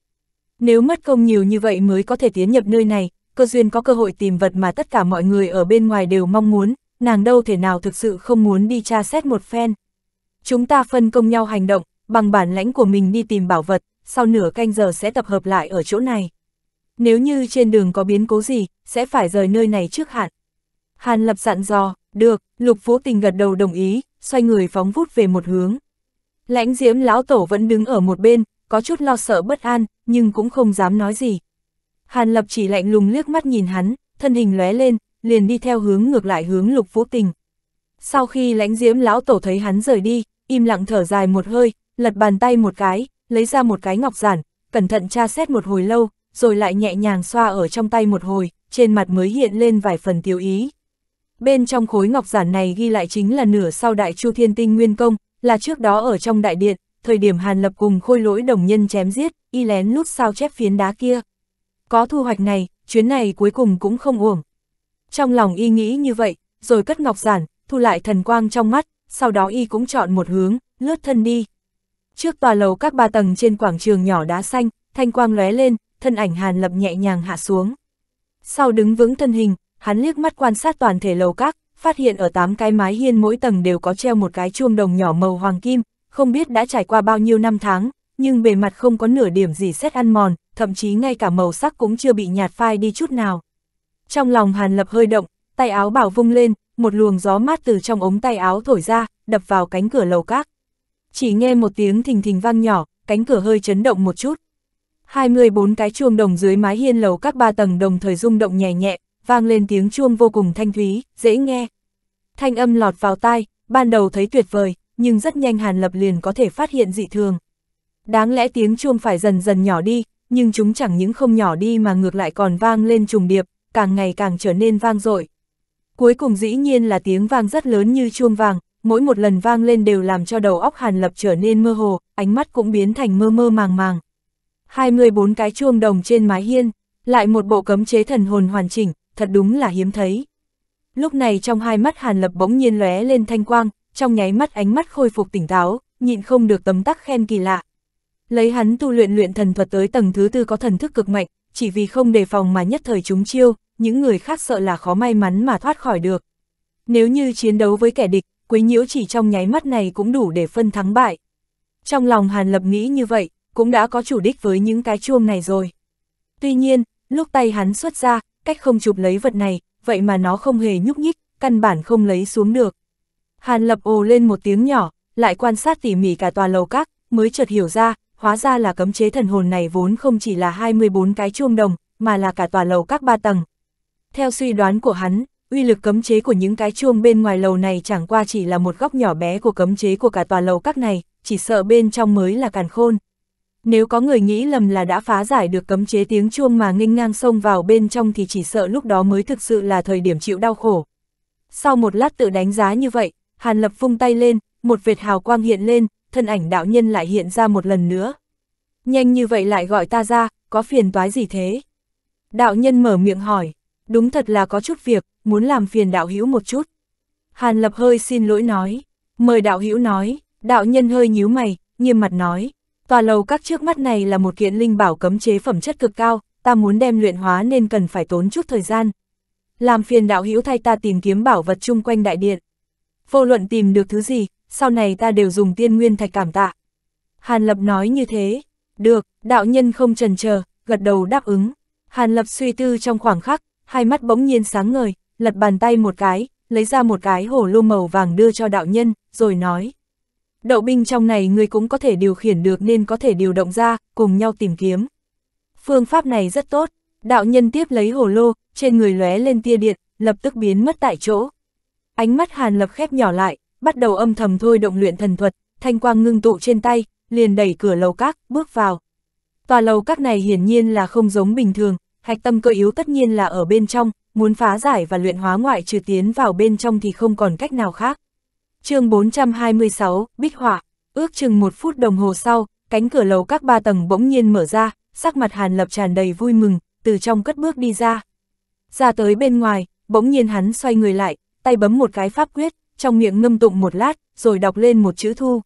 Nếu mất công nhiều như vậy mới có thể tiến nhập nơi này, cơ duyên có cơ hội tìm vật mà tất cả mọi người ở bên ngoài đều mong muốn, nàng đâu thể nào thực sự không muốn đi tra xét một phen. Chúng ta phân công nhau hành động, bằng bản lãnh của mình đi tìm bảo vật, sau nửa canh giờ sẽ tập hợp lại ở chỗ này nếu như trên đường có biến cố gì, sẽ phải rời nơi này trước hạn. Hàn Lập dặn dò, được, Lục Vũ Tình gật đầu đồng ý, xoay người phóng vút về một hướng. Lãnh diễm lão tổ vẫn đứng ở một bên, có chút lo sợ bất an, nhưng cũng không dám nói gì. Hàn Lập chỉ lạnh lùng liếc mắt nhìn hắn, thân hình lóe lên, liền đi theo hướng ngược lại hướng Lục Vũ Tình. Sau khi lãnh diễm lão tổ thấy hắn rời đi, im lặng thở dài một hơi, lật bàn tay một cái, lấy ra một cái ngọc giản, cẩn thận tra xét một hồi lâu, rồi lại nhẹ nhàng xoa ở trong tay một hồi, trên mặt mới hiện lên vài phần tiêu ý. Bên trong khối ngọc giản này ghi lại chính là nửa sau đại chu thiên tinh nguyên công, là trước đó ở trong đại điện, thời điểm Hàn Lập cùng khôi lỗi đồng nhân chém giết, y lén lút sao chép phiến đá kia. Có thu hoạch này, chuyến này cuối cùng cũng không uổng. Trong lòng y nghĩ như vậy, rồi cất ngọc giản, thu lại thần quang trong mắt, sau đó y cũng chọn một hướng, lướt thân đi. Trước tòa lầu các ba tầng trên quảng trường nhỏ đá xanh, thanh quang lóe lên, thân ảnh Hàn Lập nhẹ nhàng hạ xuống. Sau đứng vững thân hình, hắn liếc mắt quan sát toàn thể lầu các, phát hiện ở tám cái mái hiên mỗi tầng đều có treo một cái chuông đồng nhỏ màu hoàng kim, không biết đã trải qua bao nhiêu năm tháng, nhưng bề mặt không có nửa điểm gì xét ăn mòn, thậm chí ngay cả màu sắc cũng chưa bị nhạt phai đi chút nào. Trong lòng Hàn Lập hơi động, tay áo bảo vung lên, một luồng gió mát từ trong ống tay áo thổi ra, đập vào cánh cửa lầu các. Chỉ nghe một tiếng thình thình vang nhỏ, cánh cửa hơi chấn động một chút, 24 cái chuông đồng dưới mái hiên lầu các ba tầng đồng thời rung động nhẹ nhẹ, vang lên tiếng chuông vô cùng thanh thúy, dễ nghe. Thanh âm lọt vào tai, ban đầu thấy tuyệt vời, nhưng rất nhanh Hàn Lập liền có thể phát hiện dị thường. Đáng lẽ tiếng chuông phải dần dần nhỏ đi, nhưng chúng chẳng những không nhỏ đi mà ngược lại còn vang lên trùng điệp, càng ngày càng trở nên vang dội. Cuối cùng dĩ nhiên là tiếng vang rất lớn như chuông vàng, mỗi một lần vang lên đều làm cho đầu óc Hàn Lập trở nên mơ hồ, ánh mắt cũng biến thành mơ mơ màng màng. 24 cái chuông đồng trên mái hiên, lại một bộ cấm chế thần hồn hoàn chỉnh, thật đúng là hiếm thấy. Lúc này trong hai mắt Hàn Lập bỗng nhiên lóe lên thanh quang, trong nháy mắt ánh mắt khôi phục tỉnh táo, nhịn không được tấm tắc khen kỳ lạ. Lấy hắn tu luyện luyện thần thuật tới tầng thứ tư có thần thức cực mạnh, chỉ vì không đề phòng mà nhất thời chúng chiêu, những người khác sợ là khó may mắn mà thoát khỏi được. Nếu như chiến đấu với kẻ địch, quấy nhiễu chỉ trong nháy mắt này cũng đủ để phân thắng bại. Trong lòng Hàn Lập nghĩ như vậy, cũng đã có chủ đích với những cái chuông này rồi. Tuy nhiên, lúc tay hắn xuất ra, cách không chụp lấy vật này, vậy mà nó không hề nhúc nhích, căn bản không lấy xuống được. Hàn lập ồ lên một tiếng nhỏ, lại quan sát tỉ mỉ cả tòa lầu các, mới chợt hiểu ra, hóa ra là cấm chế thần hồn này vốn không chỉ là 24 cái chuông đồng, mà là cả tòa lầu các ba tầng. Theo suy đoán của hắn, uy lực cấm chế của những cái chuông bên ngoài lầu này chẳng qua chỉ là một góc nhỏ bé của cấm chế của cả tòa lầu các này, chỉ sợ bên trong mới là càn khôn nếu có người nghĩ lầm là đã phá giải được cấm chế tiếng chuông mà nghênh ngang xông vào bên trong thì chỉ sợ lúc đó mới thực sự là thời điểm chịu đau khổ. Sau một lát tự đánh giá như vậy, Hàn Lập vung tay lên, một vệt hào quang hiện lên, thân ảnh đạo nhân lại hiện ra một lần nữa. Nhanh như vậy lại gọi ta ra, có phiền toái gì thế? Đạo nhân mở miệng hỏi, đúng thật là có chút việc, muốn làm phiền đạo hữu một chút. Hàn Lập hơi xin lỗi nói, mời đạo hữu nói, đạo nhân hơi nhíu mày, nghiêm mặt nói, Tòa lầu các trước mắt này là một kiện linh bảo cấm chế phẩm chất cực cao, ta muốn đem luyện hóa nên cần phải tốn chút thời gian. Làm phiền đạo hữu thay ta tìm kiếm bảo vật chung quanh đại điện. Vô luận tìm được thứ gì, sau này ta đều dùng tiên nguyên thạch cảm tạ. Hàn Lập nói như thế. Được, đạo nhân không trần chờ, gật đầu đáp ứng. Hàn Lập suy tư trong khoảng khắc, hai mắt bỗng nhiên sáng ngời, lật bàn tay một cái, lấy ra một cái hổ lô màu vàng đưa cho đạo nhân, rồi nói, Đậu binh trong này người cũng có thể điều khiển được nên có thể điều động ra, cùng nhau tìm kiếm. Phương pháp này rất tốt, đạo nhân tiếp lấy hồ lô, trên người lóe lên tia điện, lập tức biến mất tại chỗ. Ánh mắt Hàn Lập khép nhỏ lại, bắt đầu âm thầm thôi động luyện thần thuật, thanh quang ngưng tụ trên tay, liền đẩy cửa lầu các, bước vào. Tòa lầu các này hiển nhiên là không giống bình thường, hạch tâm cơ yếu tất nhiên là ở bên trong, muốn phá giải và luyện hóa ngoại trừ tiến vào bên trong thì không còn cách nào khác chương 426, Bích Họa, ước chừng một phút đồng hồ sau, cánh cửa lầu các ba tầng bỗng nhiên mở ra, sắc mặt Hàn Lập tràn đầy vui mừng, từ trong cất bước đi ra. Ra tới bên ngoài, bỗng nhiên hắn xoay người lại, tay bấm một cái pháp quyết, trong miệng ngâm tụng một lát, rồi đọc lên một chữ thu.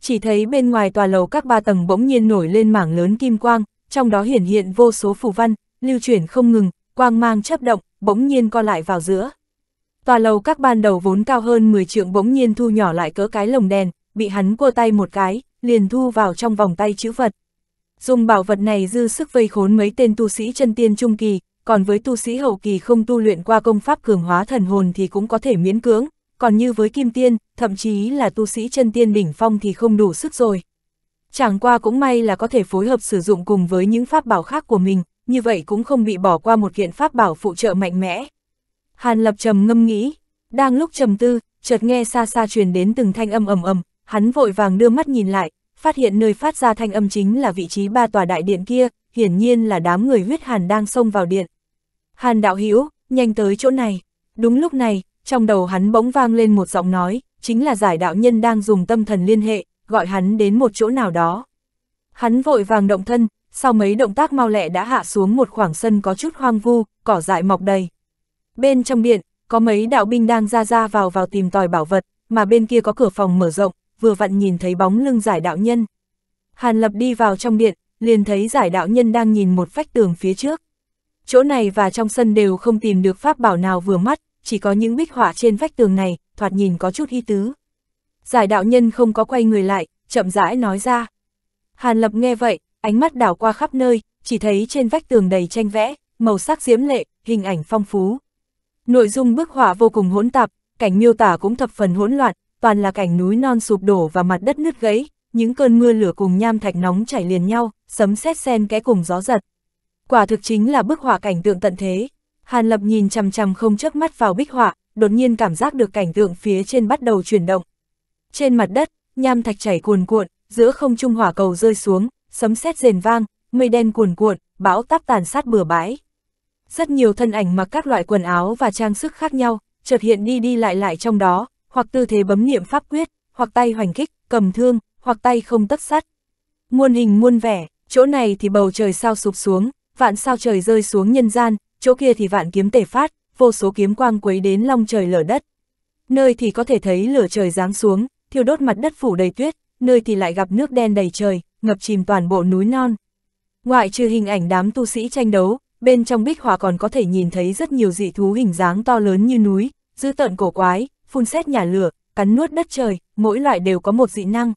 Chỉ thấy bên ngoài tòa lầu các ba tầng bỗng nhiên nổi lên mảng lớn kim quang, trong đó hiển hiện vô số phù văn, lưu chuyển không ngừng, quang mang chấp động, bỗng nhiên co lại vào giữa. Tòa lầu các ban đầu vốn cao hơn 10 trượng bỗng nhiên thu nhỏ lại cỡ cái lồng đèn, bị hắn cua tay một cái, liền thu vào trong vòng tay chữ vật. Dùng bảo vật này dư sức vây khốn mấy tên tu sĩ chân tiên trung kỳ, còn với tu sĩ hậu kỳ không tu luyện qua công pháp cường hóa thần hồn thì cũng có thể miễn cưỡng, còn như với kim tiên, thậm chí là tu sĩ chân tiên đỉnh phong thì không đủ sức rồi. Chẳng qua cũng may là có thể phối hợp sử dụng cùng với những pháp bảo khác của mình, như vậy cũng không bị bỏ qua một kiện pháp bảo phụ trợ mạnh mẽ. Hàn Lập trầm ngâm nghĩ, đang lúc trầm tư, chợt nghe xa xa truyền đến từng thanh âm ầm ầm, hắn vội vàng đưa mắt nhìn lại, phát hiện nơi phát ra thanh âm chính là vị trí ba tòa đại điện kia, hiển nhiên là đám người huyết hàn đang xông vào điện. Hàn đạo hữu nhanh tới chỗ này. Đúng lúc này, trong đầu hắn bỗng vang lên một giọng nói, chính là giải đạo nhân đang dùng tâm thần liên hệ, gọi hắn đến một chỗ nào đó. Hắn vội vàng động thân, sau mấy động tác mau lẹ đã hạ xuống một khoảng sân có chút hoang vu, cỏ dại mọc đầy. Bên trong điện, có mấy đạo binh đang ra ra vào vào tìm tòi bảo vật, mà bên kia có cửa phòng mở rộng, vừa vặn nhìn thấy bóng lưng giải đạo nhân. Hàn Lập đi vào trong điện, liền thấy giải đạo nhân đang nhìn một vách tường phía trước. Chỗ này và trong sân đều không tìm được pháp bảo nào vừa mắt, chỉ có những bích họa trên vách tường này, thoạt nhìn có chút hy tứ. Giải đạo nhân không có quay người lại, chậm rãi nói ra. Hàn Lập nghe vậy, ánh mắt đảo qua khắp nơi, chỉ thấy trên vách tường đầy tranh vẽ, màu sắc diễm lệ, hình ảnh phong phú. Nội dung bức họa vô cùng hỗn tạp, cảnh miêu tả cũng thập phần hỗn loạn, toàn là cảnh núi non sụp đổ và mặt đất nứt gãy, những cơn mưa lửa cùng nham thạch nóng chảy liền nhau, sấm sét xen kẽ cùng gió giật. Quả thực chính là bức họa cảnh tượng tận thế. Hàn Lập nhìn chằm chằm không chớp mắt vào bích họa, đột nhiên cảm giác được cảnh tượng phía trên bắt đầu chuyển động. Trên mặt đất, nham thạch chảy cuồn cuộn, giữa không trung hỏa cầu rơi xuống, sấm sét rền vang, mây đen cuồn cuộn, bão táp tàn sát bừa bãi rất nhiều thân ảnh mặc các loại quần áo và trang sức khác nhau, chợt hiện đi đi lại lại trong đó, hoặc tư thế bấm niệm pháp quyết, hoặc tay hoành kích, cầm thương, hoặc tay không tất sắt. Muôn hình muôn vẻ, chỗ này thì bầu trời sao sụp xuống, vạn sao trời rơi xuống nhân gian, chỗ kia thì vạn kiếm tể phát, vô số kiếm quang quấy đến long trời lở đất. Nơi thì có thể thấy lửa trời giáng xuống, thiêu đốt mặt đất phủ đầy tuyết, nơi thì lại gặp nước đen đầy trời, ngập chìm toàn bộ núi non. Ngoại trừ hình ảnh đám tu sĩ tranh đấu, bên trong bích họa còn có thể nhìn thấy rất nhiều dị thú hình dáng to lớn như núi, dư tận cổ quái, phun xét nhà lửa, cắn nuốt đất trời, mỗi loại đều có một dị năng.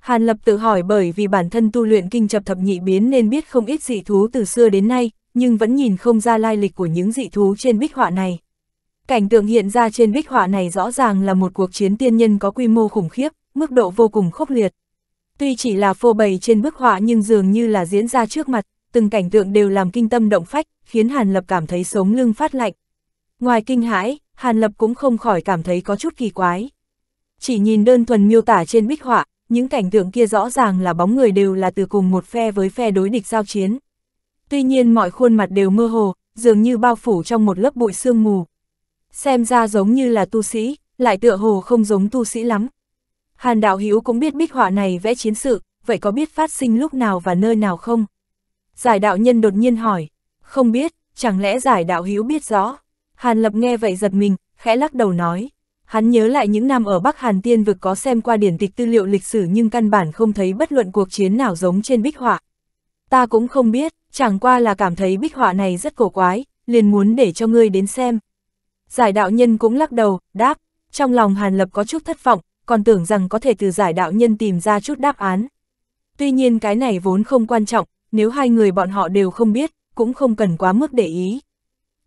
Hàn Lập tự hỏi bởi vì bản thân tu luyện kinh chập thập nhị biến nên biết không ít dị thú từ xưa đến nay, nhưng vẫn nhìn không ra lai lịch của những dị thú trên bích họa này. Cảnh tượng hiện ra trên bích họa này rõ ràng là một cuộc chiến tiên nhân có quy mô khủng khiếp, mức độ vô cùng khốc liệt. Tuy chỉ là phô bày trên bức họa nhưng dường như là diễn ra trước mặt, từng cảnh tượng đều làm kinh tâm động phách, khiến Hàn Lập cảm thấy sống lưng phát lạnh. Ngoài kinh hãi, Hàn Lập cũng không khỏi cảm thấy có chút kỳ quái. Chỉ nhìn đơn thuần miêu tả trên bích họa, những cảnh tượng kia rõ ràng là bóng người đều là từ cùng một phe với phe đối địch giao chiến. Tuy nhiên mọi khuôn mặt đều mơ hồ, dường như bao phủ trong một lớp bụi sương mù. Xem ra giống như là tu sĩ, lại tựa hồ không giống tu sĩ lắm. Hàn đạo Hiếu cũng biết bích họa này vẽ chiến sự, vậy có biết phát sinh lúc nào và nơi nào không? Giải đạo nhân đột nhiên hỏi, không biết, chẳng lẽ giải đạo hữu biết rõ? Hàn Lập nghe vậy giật mình, khẽ lắc đầu nói. Hắn nhớ lại những năm ở Bắc Hàn Tiên vực có xem qua điển tịch tư liệu lịch sử nhưng căn bản không thấy bất luận cuộc chiến nào giống trên bích họa. Ta cũng không biết, chẳng qua là cảm thấy bích họa này rất cổ quái, liền muốn để cho ngươi đến xem. Giải đạo nhân cũng lắc đầu, đáp, trong lòng Hàn Lập có chút thất vọng, còn tưởng rằng có thể từ giải đạo nhân tìm ra chút đáp án. Tuy nhiên cái này vốn không quan trọng, nếu hai người bọn họ đều không biết, cũng không cần quá mức để ý.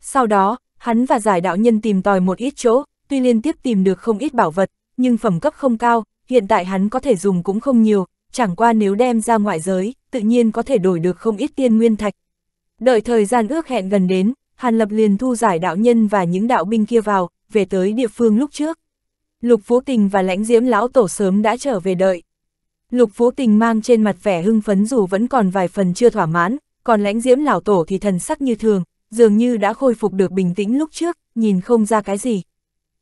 Sau đó, hắn và giải đạo nhân tìm tòi một ít chỗ, tuy liên tiếp tìm được không ít bảo vật, nhưng phẩm cấp không cao, hiện tại hắn có thể dùng cũng không nhiều, chẳng qua nếu đem ra ngoại giới, tự nhiên có thể đổi được không ít tiên nguyên thạch. Đợi thời gian ước hẹn gần đến, Hàn Lập liền thu giải đạo nhân và những đạo binh kia vào, về tới địa phương lúc trước. Lục Phú Tình và lãnh diễm lão tổ sớm đã trở về đợi. Lục Vũ Tình mang trên mặt vẻ hưng phấn dù vẫn còn vài phần chưa thỏa mãn, còn lãnh diễm lão tổ thì thần sắc như thường, dường như đã khôi phục được bình tĩnh lúc trước, nhìn không ra cái gì.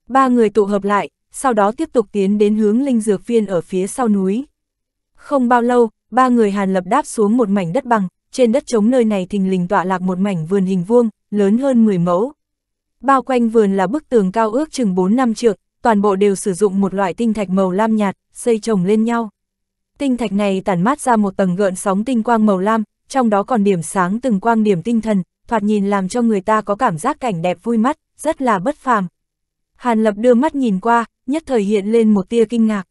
Ba người tụ hợp lại, sau đó tiếp tục tiến đến hướng linh dược viên ở phía sau núi. Không bao lâu, ba người hàn lập đáp xuống một mảnh đất bằng, trên đất trống nơi này thình lình tọa lạc một mảnh vườn hình vuông, lớn hơn 10 mẫu. Bao quanh vườn là bức tường cao ước chừng 4 năm trượng, toàn bộ đều sử dụng một loại tinh thạch màu lam nhạt, xây trồng lên nhau. Tinh thạch này tản mát ra một tầng gợn sóng tinh quang màu lam, trong đó còn điểm sáng từng quang điểm tinh thần, thoạt nhìn làm cho người ta có cảm giác cảnh đẹp vui mắt, rất là bất phàm. Hàn Lập đưa mắt nhìn qua, nhất thời hiện lên một tia kinh ngạc.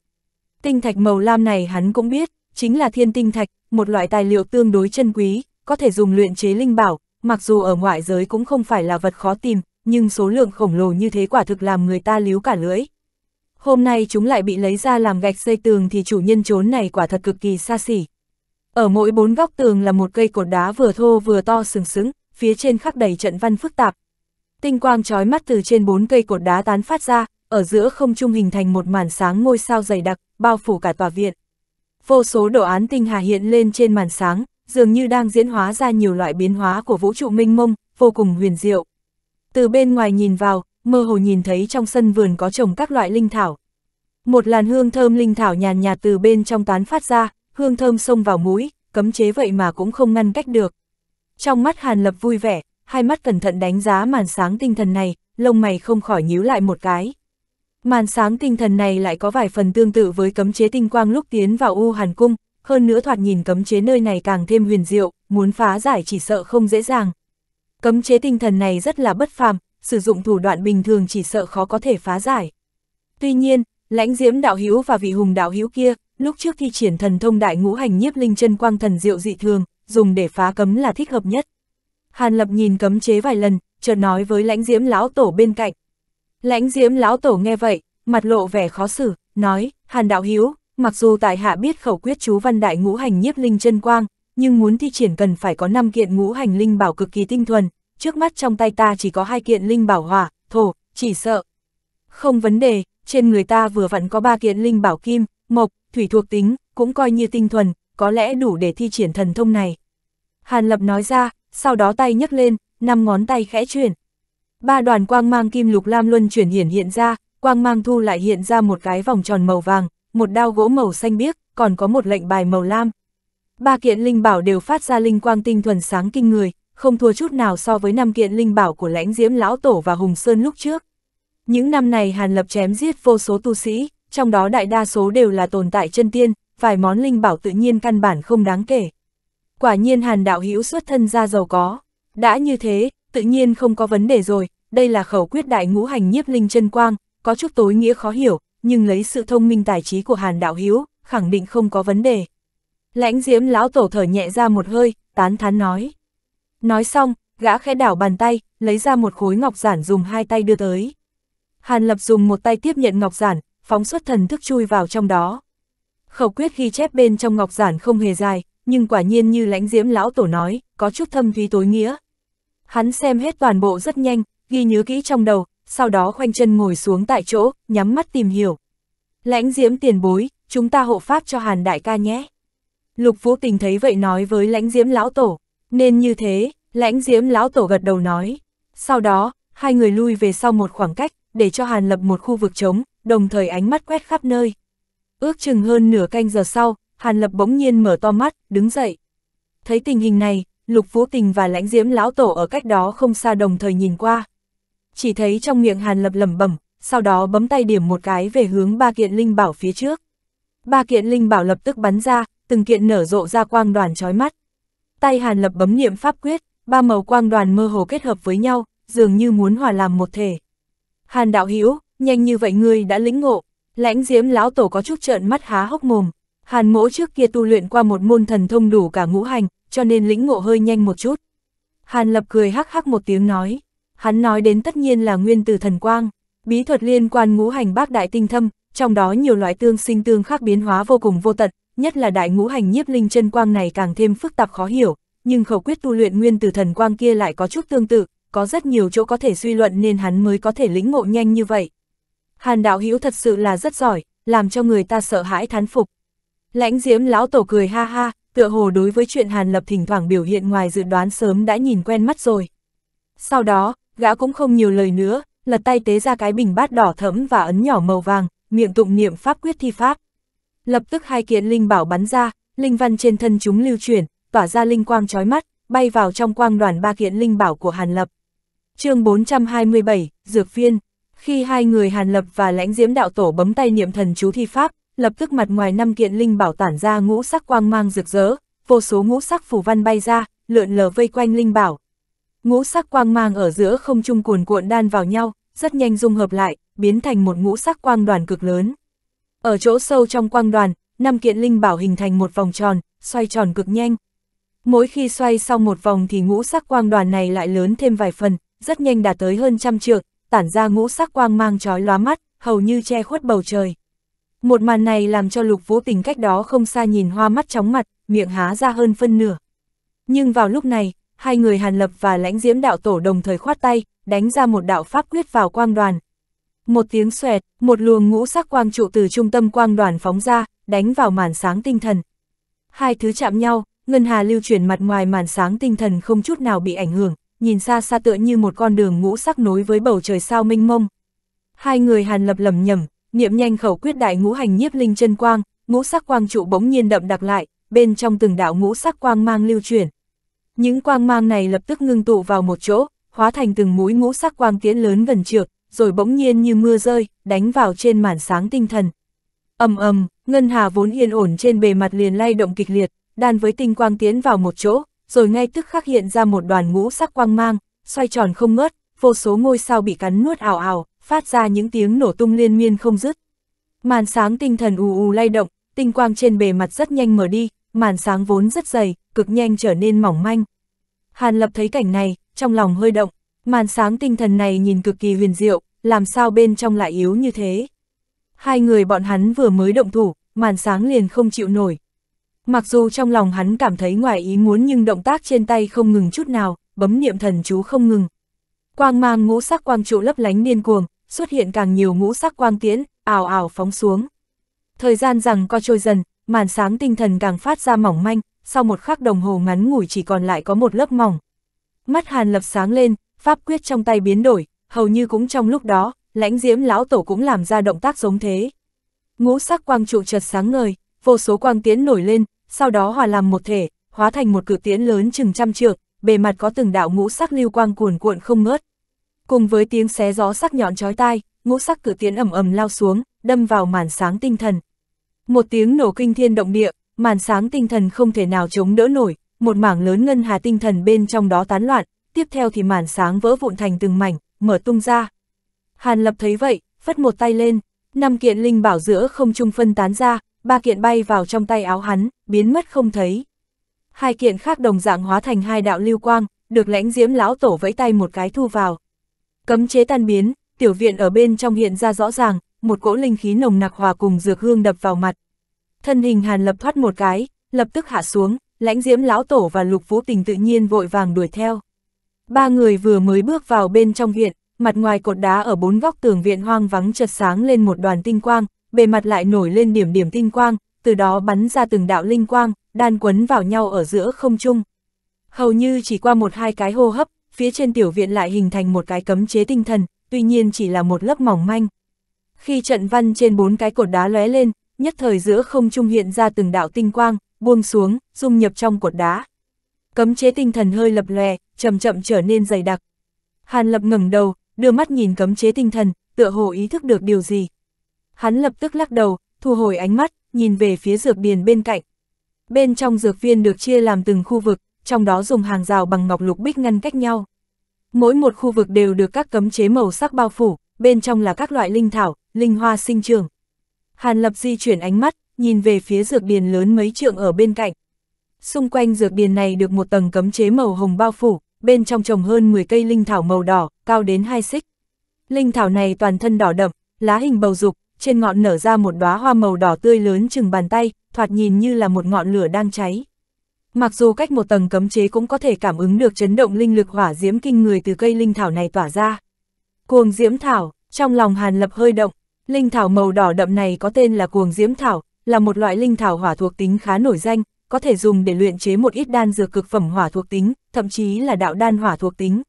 Tinh thạch màu lam này hắn cũng biết, chính là thiên tinh thạch, một loại tài liệu tương đối chân quý, có thể dùng luyện chế linh bảo, mặc dù ở ngoại giới cũng không phải là vật khó tìm, nhưng số lượng khổng lồ như thế quả thực làm người ta líu cả lưỡi hôm nay chúng lại bị lấy ra làm gạch dây tường thì chủ nhân trốn này quả thật cực kỳ xa xỉ. Ở mỗi bốn góc tường là một cây cột đá vừa thô vừa to sừng sững, phía trên khắc đầy trận văn phức tạp. Tinh quang trói mắt từ trên bốn cây cột đá tán phát ra, ở giữa không trung hình thành một màn sáng ngôi sao dày đặc, bao phủ cả tòa viện. Vô số đồ án tinh hà hiện lên trên màn sáng, dường như đang diễn hóa ra nhiều loại biến hóa của vũ trụ minh mông, vô cùng huyền diệu. Từ bên ngoài nhìn vào, mơ hồ nhìn thấy trong sân vườn có trồng các loại linh thảo. Một làn hương thơm linh thảo nhàn nhạt từ bên trong tán phát ra, hương thơm xông vào mũi, cấm chế vậy mà cũng không ngăn cách được. Trong mắt Hàn Lập vui vẻ, hai mắt cẩn thận đánh giá màn sáng tinh thần này, lông mày không khỏi nhíu lại một cái. Màn sáng tinh thần này lại có vài phần tương tự với cấm chế tinh quang lúc tiến vào U Hàn Cung, hơn nữa thoạt nhìn cấm chế nơi này càng thêm huyền diệu, muốn phá giải chỉ sợ không dễ dàng. Cấm chế tinh thần này rất là bất phàm, sử dụng thủ đoạn bình thường chỉ sợ khó có thể phá giải. Tuy nhiên, lãnh diễm đạo hữu và vị hùng đạo hữu kia, lúc trước thi triển thần thông đại ngũ hành nhiếp linh chân quang thần diệu dị thường, dùng để phá cấm là thích hợp nhất. Hàn Lập nhìn cấm chế vài lần, chợt nói với lãnh diễm lão tổ bên cạnh. Lãnh diễm lão tổ nghe vậy, mặt lộ vẻ khó xử, nói, Hàn đạo hữu mặc dù tại hạ biết khẩu quyết chú văn đại ngũ hành nhiếp linh chân quang, nhưng muốn thi triển cần phải có năm kiện ngũ hành linh bảo cực kỳ tinh thuần, trước mắt trong tay ta chỉ có hai kiện linh bảo hỏa, thổ, chỉ sợ. Không vấn đề, trên người ta vừa vặn có ba kiện linh bảo kim, mộc, thủy thuộc tính, cũng coi như tinh thuần, có lẽ đủ để thi triển thần thông này. Hàn Lập nói ra, sau đó tay nhấc lên, năm ngón tay khẽ chuyển. Ba đoàn quang mang kim lục lam luân chuyển hiển hiện ra, quang mang thu lại hiện ra một cái vòng tròn màu vàng, một đao gỗ màu xanh biếc, còn có một lệnh bài màu lam. Ba kiện linh bảo đều phát ra linh quang tinh thuần sáng kinh người, không thua chút nào so với năm kiện linh bảo của lãnh diễm lão tổ và hùng sơn lúc trước. Những năm này Hàn Lập chém giết vô số tu sĩ, trong đó đại đa số đều là tồn tại chân tiên, vài món linh bảo tự nhiên căn bản không đáng kể. Quả nhiên Hàn đạo hữu xuất thân ra giàu có, đã như thế, tự nhiên không có vấn đề rồi, đây là khẩu quyết đại ngũ hành nhiếp linh chân quang, có chút tối nghĩa khó hiểu, nhưng lấy sự thông minh tài trí của Hàn đạo hữu, khẳng định không có vấn đề. Lãnh Diễm lão tổ thở nhẹ ra một hơi, tán thán nói: Nói xong, gã khẽ đảo bàn tay, lấy ra một khối ngọc giản dùng hai tay đưa tới. Hàn Lập dùng một tay tiếp nhận ngọc giản, phóng xuất thần thức chui vào trong đó. Khẩu quyết ghi chép bên trong ngọc giản không hề dài, nhưng quả nhiên như lãnh diễm lão tổ nói, có chút thâm thúy tối nghĩa. Hắn xem hết toàn bộ rất nhanh, ghi nhớ kỹ trong đầu, sau đó khoanh chân ngồi xuống tại chỗ, nhắm mắt tìm hiểu. Lãnh diễm tiền bối, chúng ta hộ pháp cho Hàn đại ca nhé. Lục Vũ Tình thấy vậy nói với lãnh diễm lão tổ. Nên như thế, lãnh diễm lão tổ gật đầu nói. Sau đó, hai người lui về sau một khoảng cách, để cho Hàn Lập một khu vực trống, đồng thời ánh mắt quét khắp nơi. Ước chừng hơn nửa canh giờ sau, Hàn Lập bỗng nhiên mở to mắt, đứng dậy. Thấy tình hình này, Lục Phú Tình và lãnh diễm lão tổ ở cách đó không xa đồng thời nhìn qua. Chỉ thấy trong miệng Hàn Lập lẩm bẩm, sau đó bấm tay điểm một cái về hướng ba kiện linh bảo phía trước. Ba kiện linh bảo lập tức bắn ra, từng kiện nở rộ ra quang đoàn chói mắt tay Hàn Lập bấm niệm pháp quyết, ba màu quang đoàn mơ hồ kết hợp với nhau, dường như muốn hòa làm một thể. Hàn đạo hữu nhanh như vậy ngươi đã lĩnh ngộ, lãnh diễm lão tổ có chút trợn mắt há hốc mồm. Hàn mỗ trước kia tu luyện qua một môn thần thông đủ cả ngũ hành, cho nên lĩnh ngộ hơi nhanh một chút. Hàn lập cười hắc hắc một tiếng nói, hắn nói đến tất nhiên là nguyên từ thần quang, bí thuật liên quan ngũ hành bác đại tinh thâm, trong đó nhiều loại tương sinh tương khác biến hóa vô cùng vô tận, nhất là đại ngũ hành nhiếp linh chân quang này càng thêm phức tạp khó hiểu, nhưng khẩu quyết tu luyện nguyên từ thần quang kia lại có chút tương tự, có rất nhiều chỗ có thể suy luận nên hắn mới có thể lĩnh ngộ nhanh như vậy. Hàn đạo hữu thật sự là rất giỏi, làm cho người ta sợ hãi thán phục. Lãnh diễm lão tổ cười ha ha, tựa hồ đối với chuyện Hàn Lập thỉnh thoảng biểu hiện ngoài dự đoán sớm đã nhìn quen mắt rồi. Sau đó, gã cũng không nhiều lời nữa, lật tay tế ra cái bình bát đỏ thẫm và ấn nhỏ màu vàng, miệng tụng niệm pháp quyết thi pháp lập tức hai kiện linh bảo bắn ra, linh văn trên thân chúng lưu chuyển, tỏa ra linh quang chói mắt, bay vào trong quang đoàn ba kiện linh bảo của Hàn Lập. chương 427, Dược Viên Khi hai người Hàn Lập và lãnh diễm đạo tổ bấm tay niệm thần chú thi pháp, lập tức mặt ngoài năm kiện linh bảo tản ra ngũ sắc quang mang rực rỡ, vô số ngũ sắc phù văn bay ra, lượn lờ vây quanh linh bảo. Ngũ sắc quang mang ở giữa không trung cuồn cuộn đan vào nhau, rất nhanh dung hợp lại, biến thành một ngũ sắc quang đoàn cực lớn. Ở chỗ sâu trong quang đoàn, năm kiện linh bảo hình thành một vòng tròn, xoay tròn cực nhanh. Mỗi khi xoay xong một vòng thì ngũ sắc quang đoàn này lại lớn thêm vài phần, rất nhanh đạt tới hơn trăm trượng, tản ra ngũ sắc quang mang chói lóa mắt, hầu như che khuất bầu trời. Một màn này làm cho Lục Vũ Tình cách đó không xa nhìn hoa mắt chóng mặt, miệng há ra hơn phân nửa. Nhưng vào lúc này, hai người Hàn Lập và Lãnh Diễm đạo tổ đồng thời khoát tay, đánh ra một đạo pháp quyết vào quang đoàn. Một tiếng xoẹt, một luồng ngũ sắc quang trụ từ trung tâm quang đoàn phóng ra, đánh vào màn sáng tinh thần. Hai thứ chạm nhau, ngân hà lưu chuyển mặt ngoài màn sáng tinh thần không chút nào bị ảnh hưởng, nhìn xa xa tựa như một con đường ngũ sắc nối với bầu trời sao minh mông. Hai người hàn lập lầm nhầm, niệm nhanh khẩu quyết đại ngũ hành nhiếp linh chân quang, ngũ sắc quang trụ bỗng nhiên đậm đặc lại, bên trong từng đạo ngũ sắc quang mang lưu chuyển. Những quang mang này lập tức ngưng tụ vào một chỗ, hóa thành từng mũi ngũ sắc quang tiến lớn gần trượt, rồi bỗng nhiên như mưa rơi, đánh vào trên màn sáng tinh thần. ầm ầm, ngân hà vốn yên ổn trên bề mặt liền lay động kịch liệt, đan với tinh quang tiến vào một chỗ, rồi ngay tức khắc hiện ra một đoàn ngũ sắc quang mang, xoay tròn không ngớt, vô số ngôi sao bị cắn nuốt ảo ảo, phát ra những tiếng nổ tung liên miên không dứt. Màn sáng tinh thần ù ù lay động, tinh quang trên bề mặt rất nhanh mở đi, màn sáng vốn rất dày, cực nhanh trở nên mỏng manh. Hàn Lập thấy cảnh này, trong lòng hơi động, màn sáng tinh thần này nhìn cực kỳ huyền diệu, làm sao bên trong lại yếu như thế. Hai người bọn hắn vừa mới động thủ, màn sáng liền không chịu nổi. Mặc dù trong lòng hắn cảm thấy ngoài ý muốn nhưng động tác trên tay không ngừng chút nào, bấm niệm thần chú không ngừng. Quang mang ngũ sắc quang trụ lấp lánh điên cuồng, xuất hiện càng nhiều ngũ sắc quang tiễn, ảo ảo phóng xuống. Thời gian rằng co trôi dần, màn sáng tinh thần càng phát ra mỏng manh, sau một khắc đồng hồ ngắn ngủi chỉ còn lại có một lớp mỏng. Mắt Hàn Lập sáng lên, pháp quyết trong tay biến đổi, hầu như cũng trong lúc đó, lãnh diễm lão tổ cũng làm ra động tác giống thế. Ngũ sắc quang trụ chợt sáng ngời, vô số quang tiến nổi lên, sau đó hòa làm một thể, hóa thành một cử tiến lớn chừng trăm trượng, bề mặt có từng đạo ngũ sắc lưu quang cuồn cuộn không ngớt. Cùng với tiếng xé gió sắc nhọn chói tai, ngũ sắc cử tiến ầm ầm lao xuống, đâm vào màn sáng tinh thần. Một tiếng nổ kinh thiên động địa, màn sáng tinh thần không thể nào chống đỡ nổi, một mảng lớn ngân hà tinh thần bên trong đó tán loạn, tiếp theo thì màn sáng vỡ vụn thành từng mảnh, mở tung ra. Hàn Lập thấy vậy, phất một tay lên, năm kiện linh bảo giữa không trung phân tán ra, ba kiện bay vào trong tay áo hắn, biến mất không thấy. Hai kiện khác đồng dạng hóa thành hai đạo lưu quang, được lãnh diễm lão tổ vẫy tay một cái thu vào. Cấm chế tan biến, tiểu viện ở bên trong hiện ra rõ ràng, một cỗ linh khí nồng nặc hòa cùng dược hương đập vào mặt. Thân hình Hàn Lập thoát một cái, lập tức hạ xuống, lãnh diễm lão tổ và lục vũ tình tự nhiên vội vàng đuổi theo. Ba người vừa mới bước vào bên trong viện, mặt ngoài cột đá ở bốn góc tường viện hoang vắng chợt sáng lên một đoàn tinh quang, bề mặt lại nổi lên điểm điểm tinh quang, từ đó bắn ra từng đạo linh quang, đan quấn vào nhau ở giữa không trung. Hầu như chỉ qua một hai cái hô hấp, phía trên tiểu viện lại hình thành một cái cấm chế tinh thần, tuy nhiên chỉ là một lớp mỏng manh. Khi trận văn trên bốn cái cột đá lóe lên, nhất thời giữa không trung hiện ra từng đạo tinh quang, buông xuống, dung nhập trong cột đá. Cấm chế tinh thần hơi lập lòe, chậm chậm trở nên dày đặc. Hàn Lập ngẩng đầu, đưa mắt nhìn cấm chế tinh thần, tựa hồ ý thức được điều gì. Hắn lập tức lắc đầu, thu hồi ánh mắt, nhìn về phía dược điền bên cạnh. Bên trong dược viên được chia làm từng khu vực, trong đó dùng hàng rào bằng ngọc lục bích ngăn cách nhau. Mỗi một khu vực đều được các cấm chế màu sắc bao phủ, bên trong là các loại linh thảo, linh hoa sinh trường. Hàn Lập di chuyển ánh mắt, nhìn về phía dược điền lớn mấy trượng ở bên cạnh. Xung quanh dược điền này được một tầng cấm chế màu hồng bao phủ, bên trong trồng hơn 10 cây linh thảo màu đỏ, cao đến 2 xích. Linh thảo này toàn thân đỏ đậm, lá hình bầu dục, trên ngọn nở ra một đóa hoa màu đỏ tươi lớn chừng bàn tay, thoạt nhìn như là một ngọn lửa đang cháy. Mặc dù cách một tầng cấm chế cũng có thể cảm ứng được chấn động linh lực hỏa diễm kinh người từ cây linh thảo này tỏa ra. Cuồng diễm thảo, trong lòng Hàn Lập hơi động, linh thảo màu đỏ đậm này có tên là cuồng diễm thảo, là một loại linh thảo hỏa thuộc tính khá nổi danh, có thể dùng để luyện chế một ít đan dược cực phẩm hỏa thuộc tính, thậm chí là đạo đan hỏa thuộc tính.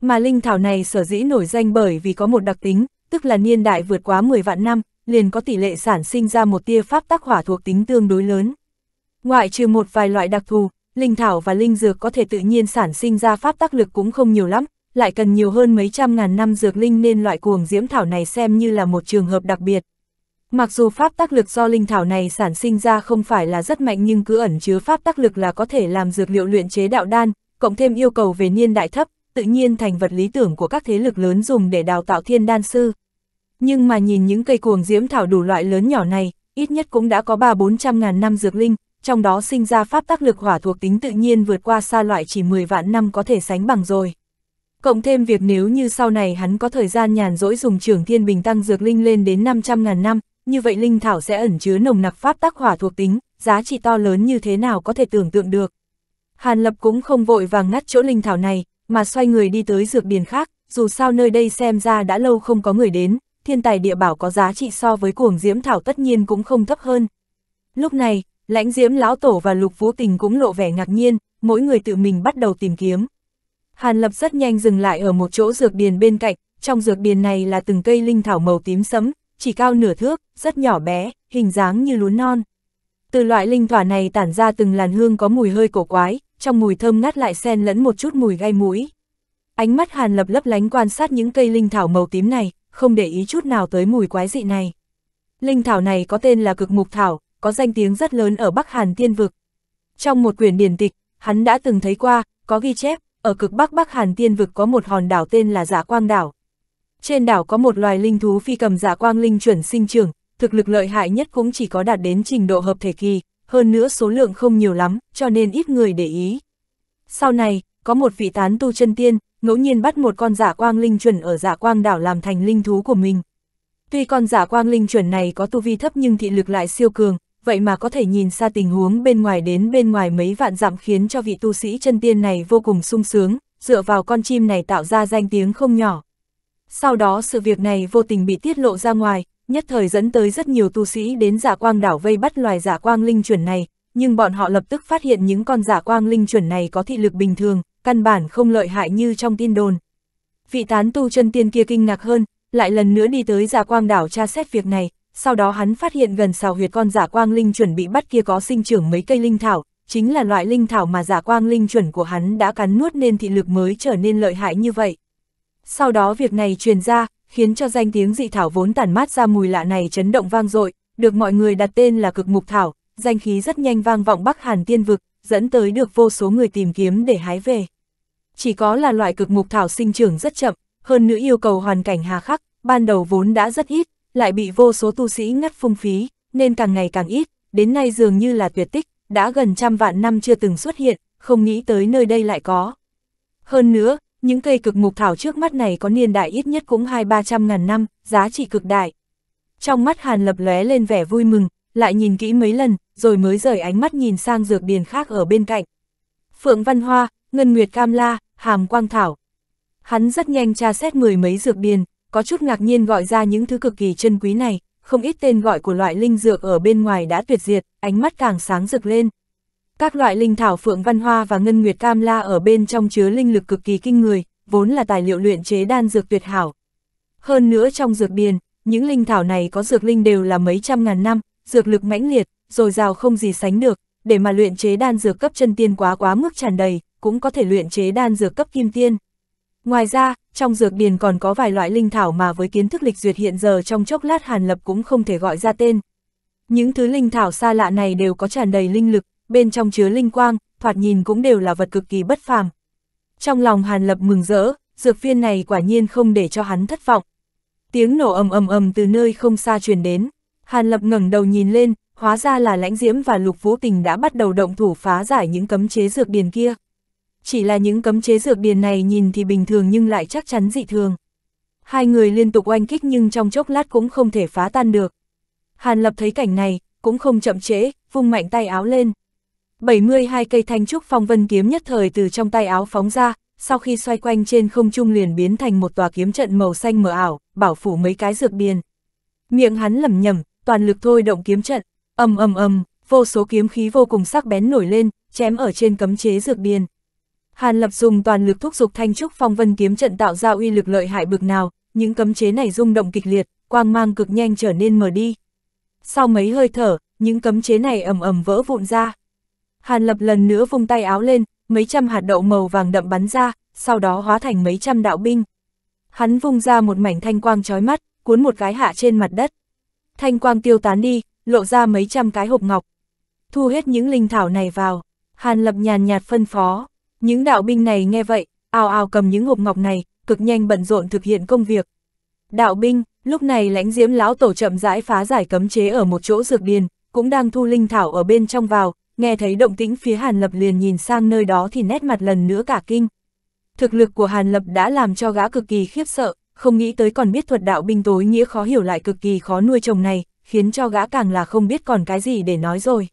Mà linh thảo này sở dĩ nổi danh bởi vì có một đặc tính, tức là niên đại vượt quá 10 vạn năm, liền có tỷ lệ sản sinh ra một tia pháp tác hỏa thuộc tính tương đối lớn. Ngoại trừ một vài loại đặc thù, linh thảo và linh dược có thể tự nhiên sản sinh ra pháp tác lực cũng không nhiều lắm, lại cần nhiều hơn mấy trăm ngàn năm dược linh nên loại cuồng diễm thảo này xem như là một trường hợp đặc biệt. Mặc dù pháp tác lực do linh thảo này sản sinh ra không phải là rất mạnh nhưng cứ ẩn chứa pháp tác lực là có thể làm dược liệu luyện chế đạo đan, cộng thêm yêu cầu về niên đại thấp, tự nhiên thành vật lý tưởng của các thế lực lớn dùng để đào tạo thiên đan sư. Nhưng mà nhìn những cây cuồng diễm thảo đủ loại lớn nhỏ này, ít nhất cũng đã có 3-400 ngàn năm dược linh, trong đó sinh ra pháp tác lực hỏa thuộc tính tự nhiên vượt qua xa loại chỉ 10 vạn năm có thể sánh bằng rồi. Cộng thêm việc nếu như sau này hắn có thời gian nhàn rỗi dùng trưởng thiên bình tăng dược linh lên đến 500 ngàn năm, như vậy linh thảo sẽ ẩn chứa nồng nặc pháp tác hỏa thuộc tính, giá trị to lớn như thế nào có thể tưởng tượng được. Hàn Lập cũng không vội vàng ngắt chỗ linh thảo này, mà xoay người đi tới dược điền khác, dù sao nơi đây xem ra đã lâu không có người đến, thiên tài địa bảo có giá trị so với cuồng diễm thảo tất nhiên cũng không thấp hơn. Lúc này, lãnh diễm lão tổ và lục vũ tình cũng lộ vẻ ngạc nhiên, mỗi người tự mình bắt đầu tìm kiếm. Hàn Lập rất nhanh dừng lại ở một chỗ dược điền bên cạnh, trong dược điền này là từng cây linh thảo màu tím sẫm, chỉ cao nửa thước, rất nhỏ bé, hình dáng như lúa non. Từ loại linh thỏa này tản ra từng làn hương có mùi hơi cổ quái, trong mùi thơm ngát lại xen lẫn một chút mùi gai mũi. Ánh mắt Hàn Lập lấp lánh quan sát những cây linh thảo màu tím này, không để ý chút nào tới mùi quái dị này. Linh thảo này có tên là cực mục thảo, có danh tiếng rất lớn ở Bắc Hàn Tiên Vực. Trong một quyển điển tịch, hắn đã từng thấy qua, có ghi chép, ở cực Bắc Bắc Hàn Tiên Vực có một hòn đảo tên là Giả dạ Quang Đảo, trên đảo có một loài linh thú phi cầm giả dạ quang linh chuẩn sinh trưởng, thực lực lợi hại nhất cũng chỉ có đạt đến trình độ hợp thể kỳ, hơn nữa số lượng không nhiều lắm, cho nên ít người để ý. Sau này, có một vị tán tu chân tiên, ngẫu nhiên bắt một con giả dạ quang linh chuẩn ở giả dạ quang đảo làm thành linh thú của mình. Tuy con giả quang linh chuẩn này có tu vi thấp nhưng thị lực lại siêu cường, vậy mà có thể nhìn xa tình huống bên ngoài đến bên ngoài mấy vạn dặm khiến cho vị tu sĩ chân tiên này vô cùng sung sướng, dựa vào con chim này tạo ra danh tiếng không nhỏ, sau đó sự việc này vô tình bị tiết lộ ra ngoài, nhất thời dẫn tới rất nhiều tu sĩ đến giả dạ quang đảo vây bắt loài giả dạ quang linh chuẩn này, nhưng bọn họ lập tức phát hiện những con giả dạ quang linh chuẩn này có thị lực bình thường, căn bản không lợi hại như trong tin đồn. Vị tán tu chân tiên kia kinh ngạc hơn, lại lần nữa đi tới giả quang đảo tra xét việc này, sau đó hắn phát hiện gần xào huyệt con giả quang linh chuẩn bị bắt kia có sinh trưởng mấy cây linh thảo, chính là loại linh thảo mà giả quang linh chuẩn của hắn đã cắn nuốt nên thị lực mới trở nên lợi hại như vậy. Sau đó việc này truyền ra, khiến cho danh tiếng dị thảo vốn tản mát ra mùi lạ này chấn động vang dội, được mọi người đặt tên là cực mục thảo, danh khí rất nhanh vang vọng Bắc Hàn tiên vực, dẫn tới được vô số người tìm kiếm để hái về. Chỉ có là loại cực mục thảo sinh trưởng rất chậm, hơn nữa yêu cầu hoàn cảnh hà khắc, ban đầu vốn đã rất ít, lại bị vô số tu sĩ ngắt phung phí, nên càng ngày càng ít, đến nay dường như là tuyệt tích, đã gần trăm vạn năm chưa từng xuất hiện, không nghĩ tới nơi đây lại có. Hơn nữa, những cây cực mục thảo trước mắt này có niên đại ít nhất cũng hai ba trăm ngàn năm, giá trị cực đại. Trong mắt Hàn Lập lóe lên vẻ vui mừng, lại nhìn kỹ mấy lần, rồi mới rời ánh mắt nhìn sang dược điền khác ở bên cạnh. Phượng Văn Hoa, Ngân Nguyệt Cam La, Hàm Quang Thảo. Hắn rất nhanh tra xét mười mấy dược điền, có chút ngạc nhiên gọi ra những thứ cực kỳ chân quý này, không ít tên gọi của loại linh dược ở bên ngoài đã tuyệt diệt, ánh mắt càng sáng rực lên. Các loại linh thảo phượng văn hoa và ngân nguyệt cam la ở bên trong chứa linh lực cực kỳ kinh người, vốn là tài liệu luyện chế đan dược tuyệt hảo. Hơn nữa trong dược điền, những linh thảo này có dược linh đều là mấy trăm ngàn năm, dược lực mãnh liệt, rồi rào không gì sánh được, để mà luyện chế đan dược cấp chân tiên quá quá mức tràn đầy, cũng có thể luyện chế đan dược cấp kim tiên. Ngoài ra, trong dược điền còn có vài loại linh thảo mà với kiến thức lịch duyệt hiện giờ trong chốc lát Hàn Lập cũng không thể gọi ra tên. Những thứ linh thảo xa lạ này đều có tràn đầy linh lực, bên trong chứa linh quang, thoạt nhìn cũng đều là vật cực kỳ bất phàm. Trong lòng Hàn Lập mừng rỡ, dược viên này quả nhiên không để cho hắn thất vọng. Tiếng nổ ầm ầm ầm từ nơi không xa truyền đến, Hàn Lập ngẩng đầu nhìn lên, hóa ra là Lãnh Diễm và Lục Vũ Tình đã bắt đầu động thủ phá giải những cấm chế dược điền kia. Chỉ là những cấm chế dược điền này nhìn thì bình thường nhưng lại chắc chắn dị thường. Hai người liên tục oanh kích nhưng trong chốc lát cũng không thể phá tan được. Hàn Lập thấy cảnh này, cũng không chậm trễ, vung mạnh tay áo lên. 72 cây thanh trúc phong vân kiếm nhất thời từ trong tay áo phóng ra, sau khi xoay quanh trên không trung liền biến thành một tòa kiếm trận màu xanh mờ ảo, bảo phủ mấy cái dược điền. Miệng hắn lẩm nhẩm, toàn lực thôi động kiếm trận, ầm ầm ầm, vô số kiếm khí vô cùng sắc bén nổi lên, chém ở trên cấm chế dược điền. Hàn Lập dùng toàn lực thúc giục thanh trúc phong vân kiếm trận tạo ra uy lực lợi hại bực nào, những cấm chế này rung động kịch liệt, quang mang cực nhanh trở nên mờ đi. Sau mấy hơi thở, những cấm chế này ầm ầm vỡ vụn ra. Hàn Lập lần nữa vung tay áo lên, mấy trăm hạt đậu màu vàng đậm bắn ra, sau đó hóa thành mấy trăm đạo binh. Hắn vung ra một mảnh thanh quang chói mắt, cuốn một cái hạ trên mặt đất. Thanh quang tiêu tán đi, lộ ra mấy trăm cái hộp ngọc. Thu hết những linh thảo này vào, Hàn Lập nhàn nhạt phân phó. Những đạo binh này nghe vậy, ào ào cầm những hộp ngọc này, cực nhanh bận rộn thực hiện công việc. Đạo binh, lúc này lãnh diễm lão tổ chậm rãi phá giải cấm chế ở một chỗ dược điền, cũng đang thu linh thảo ở bên trong vào, nghe thấy động tĩnh phía Hàn Lập liền nhìn sang nơi đó thì nét mặt lần nữa cả kinh. Thực lực của Hàn Lập đã làm cho gã cực kỳ khiếp sợ, không nghĩ tới còn biết thuật đạo binh tối nghĩa khó hiểu lại cực kỳ khó nuôi chồng này, khiến cho gã càng là không biết còn cái gì để nói rồi.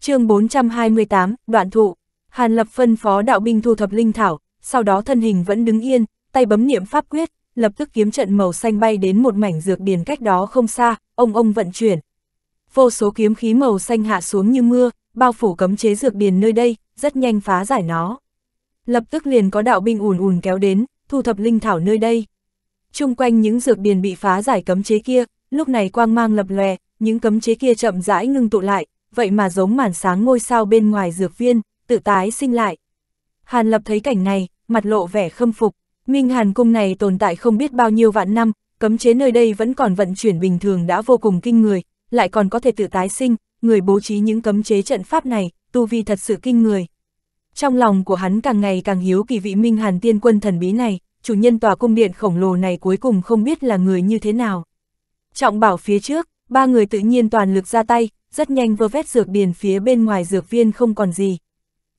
chương 428, đoạn thụ, Hàn Lập phân phó đạo binh thu thập linh thảo, sau đó thân hình vẫn đứng yên, tay bấm niệm pháp quyết, lập tức kiếm trận màu xanh bay đến một mảnh dược điền cách đó không xa, ông ông vận chuyển. Vô số kiếm khí màu xanh hạ xuống như mưa, bao phủ cấm chế dược điền nơi đây, rất nhanh phá giải nó. Lập tức liền có đạo binh ùn ùn kéo đến, thu thập linh thảo nơi đây. Trung quanh những dược điền bị phá giải cấm chế kia, lúc này quang mang lập lòe, những cấm chế kia chậm rãi ngưng tụ lại, vậy mà giống màn sáng ngôi sao bên ngoài dược viên, tự tái sinh lại. Hàn Lập thấy cảnh này, mặt lộ vẻ khâm phục, Minh Hàn cung này tồn tại không biết bao nhiêu vạn năm, cấm chế nơi đây vẫn còn vận chuyển bình thường đã vô cùng kinh người, lại còn có thể tự tái sinh, người bố trí những cấm chế trận pháp này, tu vi thật sự kinh người. Trong lòng của hắn càng ngày càng hiếu kỳ vị Minh Hàn Tiên Quân thần bí này, chủ nhân tòa cung điện khổng lồ này cuối cùng không biết là người như thế nào. Trọng bảo phía trước, ba người tự nhiên toàn lực ra tay, rất nhanh vơ vét dược điền phía bên ngoài dược viên không còn gì.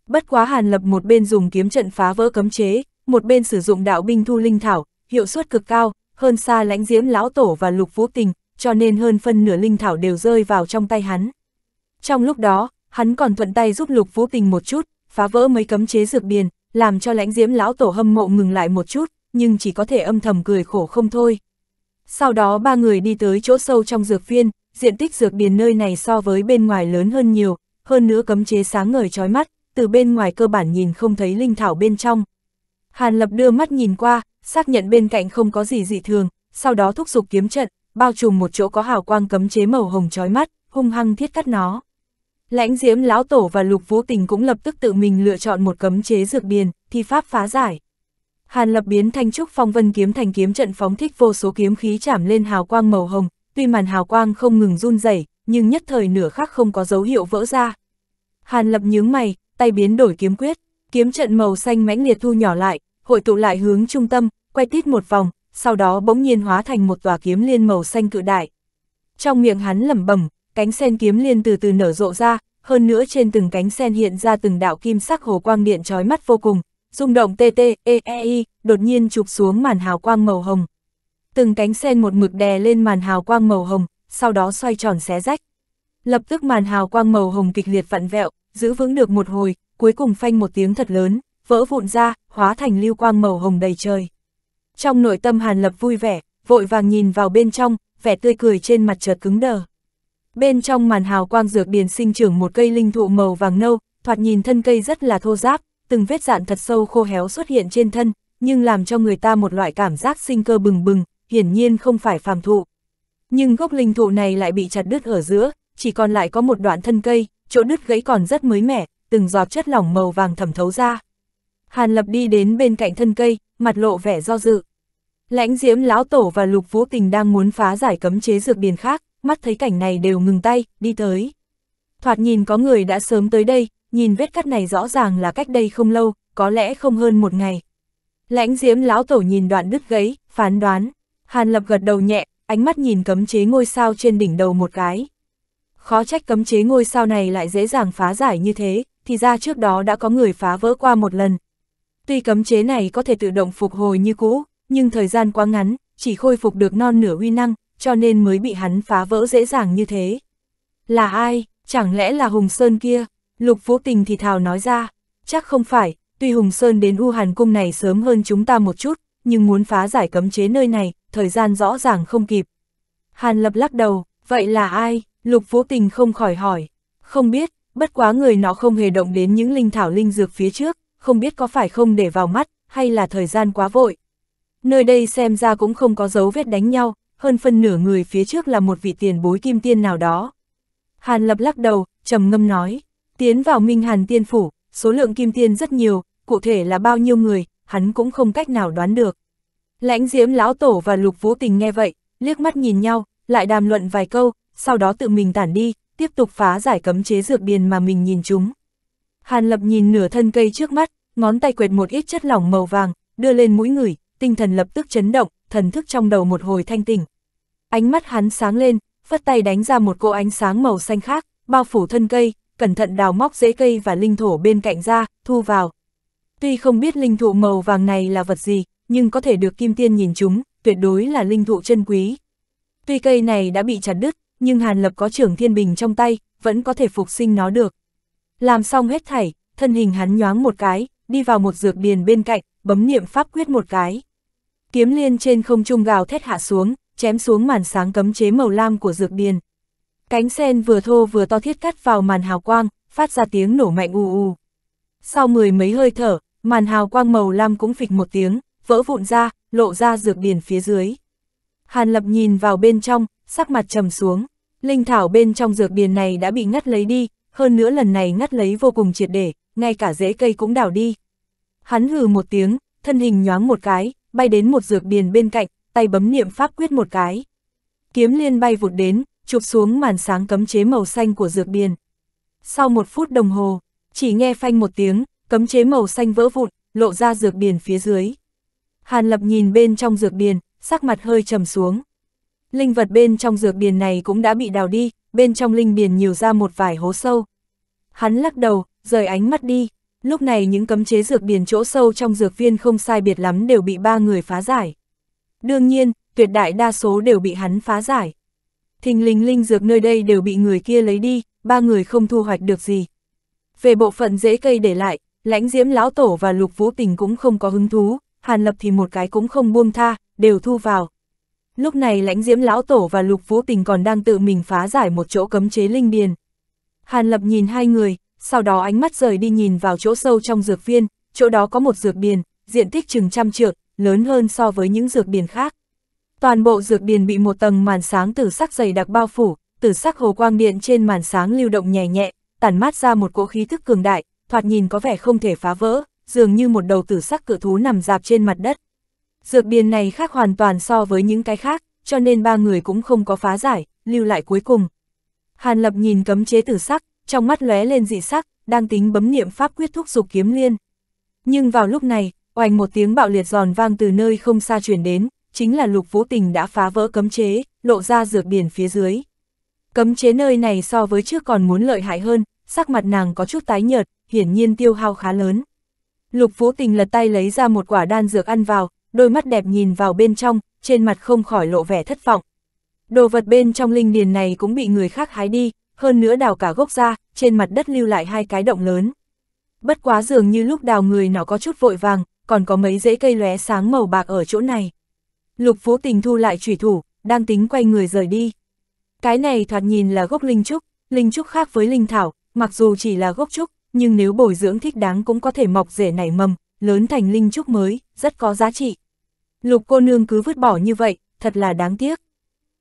Bất quá Hàn Lập một bên dùng kiếm trận phá vỡ cấm chế, một bên sử dụng đạo binh thu linh thảo, hiệu suất cực cao, hơn xa lãnh diễm lão tổ và lục vũ tình, cho nên hơn phân nửa linh thảo đều rơi vào trong tay hắn. Trong lúc đó, hắn còn thuận tay giúp Lục Vũ Tình một chút, phá vỡ mấy cấm chế dược biển làm cho lãnh diễm lão tổ hâm mộ ngừng lại một chút, nhưng chỉ có thể âm thầm cười khổ không thôi. Sau đó ba người đi tới chỗ sâu trong dược viên, diện tích dược biển nơi này so với bên ngoài lớn hơn nhiều, hơn nữa cấm chế sáng ngời trói mắt, từ bên ngoài cơ bản nhìn không thấy linh thảo bên trong. Hàn Lập đưa mắt nhìn qua, xác nhận bên cạnh không có gì dị thường, sau đó thúc giục kiếm trận, bao trùm một chỗ có hào quang cấm chế màu hồng trói mắt, hung hăng thiết cắt nó. Lãnh diễm lão tổ và lục vũ tình cũng lập tức tự mình lựa chọn một cấm chế dược điền, thi pháp phá giải. Hàn lập biến thanh trúc phong vân kiếm thành kiếm trận phóng thích vô số kiếm khí chạm lên hào quang màu hồng, tuy màn hào quang không ngừng run rẩy nhưng nhất thời nửa khắc không có dấu hiệu vỡ ra. Hàn lập nhướng mày, tay biến đổi kiếm quyết, kiếm trận màu xanh mãnh liệt thu nhỏ lại, hội tụ lại hướng trung tâm, quay tít một vòng, sau đó bỗng nhiên hóa thành một tòa kiếm liên màu xanh cự đại. Trong miệng hắn lẩm bẩm, cánh sen kiếm liên từ từ nở rộ ra, hơn nữa trên từng cánh sen hiện ra từng đạo kim sắc hồ quang điện trói mắt vô cùng, rung động TT, EEI, đột nhiên chụp xuống màn hào quang màu hồng. Từng cánh sen một mực đè lên màn hào quang màu hồng, sau đó xoay tròn xé rách. Lập tức màn hào quang màu hồng kịch liệt vặn vẹo, giữ vững được một hồi, cuối cùng phanh một tiếng thật lớn, vỡ vụn ra, hóa thành lưu quang màu hồng đầy trời. Trong nội tâm Hàn Lập vui vẻ, vội vàng nhìn vào bên trong, vẻ tươi cười trên mặt chợt cứng đờ. Bên trong màn hào quang dược điền sinh trưởng một cây linh thụ màu vàng nâu, thoạt nhìn thân cây rất là thô ráp, từng vết dạn thật sâu khô héo xuất hiện trên thân, nhưng làm cho người ta một loại cảm giác sinh cơ bừng bừng, hiển nhiên không phải phàm thụ. Nhưng gốc linh thụ này lại bị chặt đứt ở giữa, chỉ còn lại có một đoạn thân cây, chỗ đứt gãy còn rất mới mẻ, từng giọt chất lỏng màu vàng thẩm thấu ra. Hàn Lập đi đến bên cạnh thân cây, mặt lộ vẻ do dự. Lãnh Diễm lão tổ và Lục Vũ Tình đang muốn phá giải cấm chế dược điền khác, mắt thấy cảnh này đều ngừng tay, đi tới. Thoạt nhìn có người đã sớm tới đây, nhìn vết cắt này rõ ràng là cách đây không lâu, có lẽ không hơn một ngày. Lãnh diễm lão tổ nhìn đoạn đứt gấy, phán đoán. Hàn lập gật đầu nhẹ, ánh mắt nhìn cấm chế ngôi sao trên đỉnh đầu một cái. Khó trách cấm chế ngôi sao này lại dễ dàng phá giải như thế, thì ra trước đó đã có người phá vỡ qua một lần. Tuy cấm chế này có thể tự động phục hồi như cũ, nhưng thời gian quá ngắn, chỉ khôi phục được non nửa uy năng, cho nên mới bị hắn phá vỡ dễ dàng như thế. Là ai, chẳng lẽ là Hùng Sơn kia? Lục Vũ Tình thì thào nói ra, chắc không phải, tuy Hùng Sơn đến U Hàn Cung này sớm hơn chúng ta một chút, nhưng muốn phá giải cấm chế nơi này, thời gian rõ ràng không kịp. Hàn Lập lắc đầu, vậy là ai? Lục Vũ Tình không khỏi hỏi, không biết, bất quá người nó không hề động đến những linh thảo linh dược phía trước, không biết có phải không để vào mắt, hay là thời gian quá vội. Nơi đây xem ra cũng không có dấu vết đánh nhau, hơn phân nửa người phía trước là một vị tiền bối kim tiên nào đó. Hàn Lập lắc đầu, trầm ngâm nói, tiến vào Minh Hàn Tiên Phủ, số lượng kim tiên rất nhiều, cụ thể là bao nhiêu người, hắn cũng không cách nào đoán được. Lãnh Diễm Lão Tổ và Lục Vũ Tình nghe vậy, liếc mắt nhìn nhau, lại đàm luận vài câu, sau đó tự mình tản đi, tiếp tục phá giải cấm chế dược điền mà mình nhìn chúng. Hàn Lập nhìn nửa thân cây trước mắt, ngón tay quệt một ít chất lỏng màu vàng, đưa lên mũi người, tinh thần lập tức chấn động, thần thức trong đầu một hồi thanh tỉnh. Ánh mắt hắn sáng lên, phất tay đánh ra một cô ánh sáng màu xanh khác, bao phủ thân cây, cẩn thận đào móc rễ cây và linh thổ bên cạnh ra, thu vào. Tuy không biết linh thụ màu vàng này là vật gì, nhưng có thể được kim tiên nhìn chúng, tuyệt đối là linh thụ chân quý. Tuy cây này đã bị chặt đứt, nhưng Hàn Lập có trưởng thiên bình trong tay, vẫn có thể phục sinh nó được. Làm xong hết thảy, thân hình hắn nhoáng một cái, đi vào một dược điền bên cạnh, bấm niệm pháp quyết một cái kiếm liên trên không trung gào thét hạ xuống, chém xuống màn sáng cấm chế màu lam của dược điền. Cánh sen vừa thô vừa to thiết cắt vào màn hào quang, phát ra tiếng nổ mạnh u u. Sau mười mấy hơi thở, màn hào quang màu lam cũng phịch một tiếng, vỡ vụn ra, lộ ra dược điền phía dưới. Hàn Lập nhìn vào bên trong, sắc mặt trầm xuống. Linh thảo bên trong dược điền này đã bị ngắt lấy đi, hơn nữa lần này ngắt lấy vô cùng triệt để, ngay cả rễ cây cũng đảo đi. Hắn hừ một tiếng, thân hình nhoáng một cái, bay đến một dược điền bên cạnh, tay bấm niệm pháp quyết một cái. Kiếm liên bay vụt đến, chụp xuống màn sáng cấm chế màu xanh của dược điền. Sau một phút đồng hồ, chỉ nghe phanh một tiếng, cấm chế màu xanh vỡ vụn, lộ ra dược điền phía dưới. Hàn Lập nhìn bên trong dược điền, sắc mặt hơi trầm xuống. Linh vật bên trong dược điền này cũng đã bị đào đi, bên trong linh điền nhiều ra một vài hố sâu. Hắn lắc đầu, rời ánh mắt đi. Lúc này những cấm chế dược điền chỗ sâu trong dược viên không sai biệt lắm đều bị ba người phá giải. Đương nhiên, tuyệt đại đa số đều bị hắn phá giải. Thình lình linh dược nơi đây đều bị người kia lấy đi, ba người không thu hoạch được gì. Về bộ phận dễ cây để lại, lãnh diễm lão tổ và lục vũ tình cũng không có hứng thú, hàn lập thì một cái cũng không buông tha, đều thu vào. Lúc này lãnh diễm lão tổ và lục vũ tình còn đang tự mình phá giải một chỗ cấm chế linh điền. Hàn lập nhìn hai người, sau đó ánh mắt rời đi nhìn vào chỗ sâu trong dược viên, chỗ đó có một dược biển, diện tích chừng trăm trượng, lớn hơn so với những dược biển khác. Toàn bộ dược biển bị một tầng màn sáng tử sắc dày đặc bao phủ, tử sắc hồ quang điện trên màn sáng lưu động nhẹ nhẹ, tản mát ra một cỗ khí thức cường đại, thoạt nhìn có vẻ không thể phá vỡ, dường như một đầu tử sắc cự thú nằm dạp trên mặt đất. Dược biển này khác hoàn toàn so với những cái khác, cho nên ba người cũng không có phá giải, lưu lại cuối cùng. Hàn Lập nhìn cấm chế tử sắc, trong mắt lóe lên dị sắc, đang tính bấm niệm pháp quyết thúc dục kiếm liên. Nhưng vào lúc này, oanh một tiếng bạo liệt giòn vang từ nơi không xa chuyển đến, chính là lục vũ tình đã phá vỡ cấm chế, lộ ra dược biển phía dưới. Cấm chế nơi này so với trước còn muốn lợi hại hơn, sắc mặt nàng có chút tái nhợt, hiển nhiên tiêu hao khá lớn. Lục vũ tình lật tay lấy ra một quả đan dược ăn vào, đôi mắt đẹp nhìn vào bên trong, trên mặt không khỏi lộ vẻ thất vọng. Đồ vật bên trong linh điền này cũng bị người khác hái đi, hơn nữa đào cả gốc ra, trên mặt đất lưu lại hai cái động lớn. Bất quá dường như lúc đào người nó có chút vội vàng, còn có mấy rễ cây lóe sáng màu bạc ở chỗ này. Lục Vũ Tình thu lại chủy thủ, đang tính quay người rời đi. Cái này thoạt nhìn là gốc linh trúc, linh trúc khác với linh thảo, mặc dù chỉ là gốc trúc, nhưng nếu bồi dưỡng thích đáng cũng có thể mọc rễ nảy mầm, lớn thành linh trúc mới, rất có giá trị. Lục cô nương cứ vứt bỏ như vậy, thật là đáng tiếc.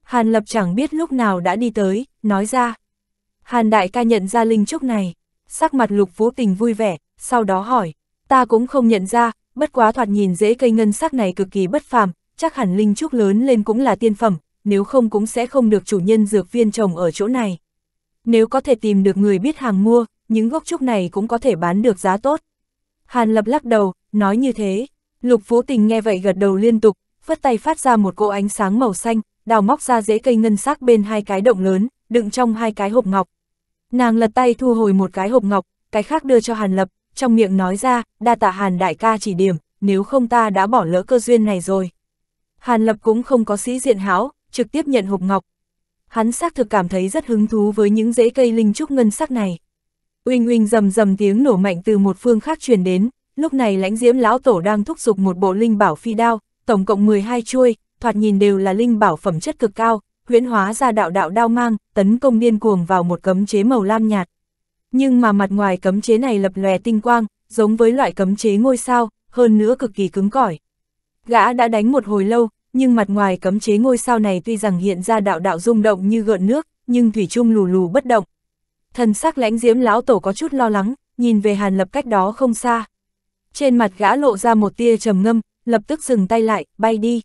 Hàn Lập chẳng biết lúc nào đã đi tới, nói ra. Hàn đại ca nhận ra linh trúc này, sắc mặt lục vũ tình vui vẻ, sau đó hỏi, ta cũng không nhận ra, bất quá thoạt nhìn dễ cây ngân sắc này cực kỳ bất phàm, chắc hẳn linh trúc lớn lên cũng là tiên phẩm, nếu không cũng sẽ không được chủ nhân dược viên trồng ở chỗ này. Nếu có thể tìm được người biết hàng mua, những gốc trúc này cũng có thể bán được giá tốt. Hàn lập lắc đầu, nói như thế, lục vũ tình nghe vậy gật đầu liên tục, phất tay phát ra một cỗ ánh sáng màu xanh, đào móc ra rễ cây ngân sắc bên hai cái động lớn, đựng trong hai cái hộp ngọc, Nàng lật tay thu hồi một cái hộp ngọc, cái khác đưa cho Hàn Lập, trong miệng nói ra, đa tạ Hàn đại ca chỉ điểm, nếu không ta đã bỏ lỡ cơ duyên này rồi. Hàn Lập cũng không có sĩ diện háo, trực tiếp nhận hộp ngọc. Hắn xác thực cảm thấy rất hứng thú với những rễ cây linh trúc ngân sắc này. Uỳnh uỳnh rầm rầm tiếng nổ mạnh từ một phương khác truyền đến, lúc này lãnh diễm lão tổ đang thúc giục một bộ linh bảo phi đao, tổng cộng 12 chuôi, thoạt nhìn đều là linh bảo phẩm chất cực cao, huyễn hóa ra đạo đạo đao mang, tấn công điên cuồng vào một cấm chế màu lam nhạt. Nhưng mà mặt ngoài cấm chế này lập lòe tinh quang, giống với loại cấm chế ngôi sao, hơn nữa cực kỳ cứng cỏi. Gã đã đánh một hồi lâu, nhưng mặt ngoài cấm chế ngôi sao này tuy rằng hiện ra đạo đạo rung động như gợn nước, nhưng thủy chung lù lù bất động. Thần sắc lãnh diễm lão tổ có chút lo lắng, nhìn về Hàn Lập cách đó không xa. Trên mặt gã lộ ra một tia trầm ngâm, lập tức dừng tay lại, bay đi.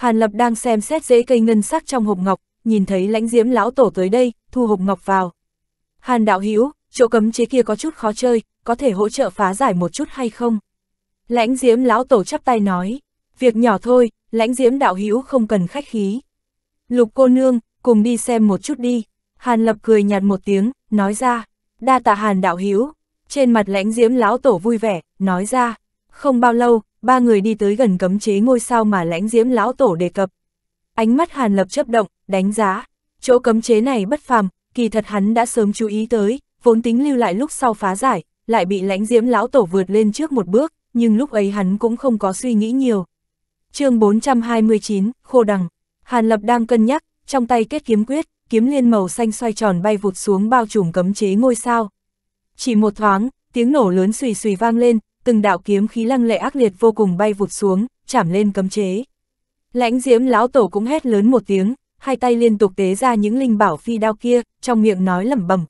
Hàn Lập đang xem xét dễ cây ngân sắc trong hộp ngọc, nhìn thấy lãnh diễm lão tổ tới đây, thu hộp ngọc vào. Hàn đạo hữu chỗ cấm chế kia có chút khó chơi, có thể hỗ trợ phá giải một chút hay không? Lãnh diễm lão tổ chắp tay nói, việc nhỏ thôi, lãnh diễm đạo hữu không cần khách khí. Lục cô nương, cùng đi xem một chút đi. Hàn lập cười nhạt một tiếng, nói ra, đa tạ hàn đạo hữu Trên mặt lãnh diễm lão tổ vui vẻ, nói ra, không bao lâu, ba người đi tới gần cấm chế ngôi sao mà lãnh diễm lão tổ đề cập. Ánh mắt Hàn Lập chấp động, đánh giá, chỗ cấm chế này bất phàm, kỳ thật hắn đã sớm chú ý tới, vốn tính lưu lại lúc sau phá giải, lại bị lãnh diễm lão tổ vượt lên trước một bước, nhưng lúc ấy hắn cũng không có suy nghĩ nhiều. chương 429, Khô Đằng, Hàn Lập đang cân nhắc, trong tay kết kiếm quyết, kiếm liên màu xanh xoay tròn bay vụt xuống bao trùm cấm chế ngôi sao. Chỉ một thoáng, tiếng nổ lớn xùy xùy vang lên, từng đạo kiếm khí lăng lệ ác liệt vô cùng bay vụt xuống, chảm lên cấm chế. Lãnh diễm lão tổ cũng hét lớn một tiếng, hai tay liên tục tế ra những linh bảo phi đao kia, trong miệng nói lẩm bẩm.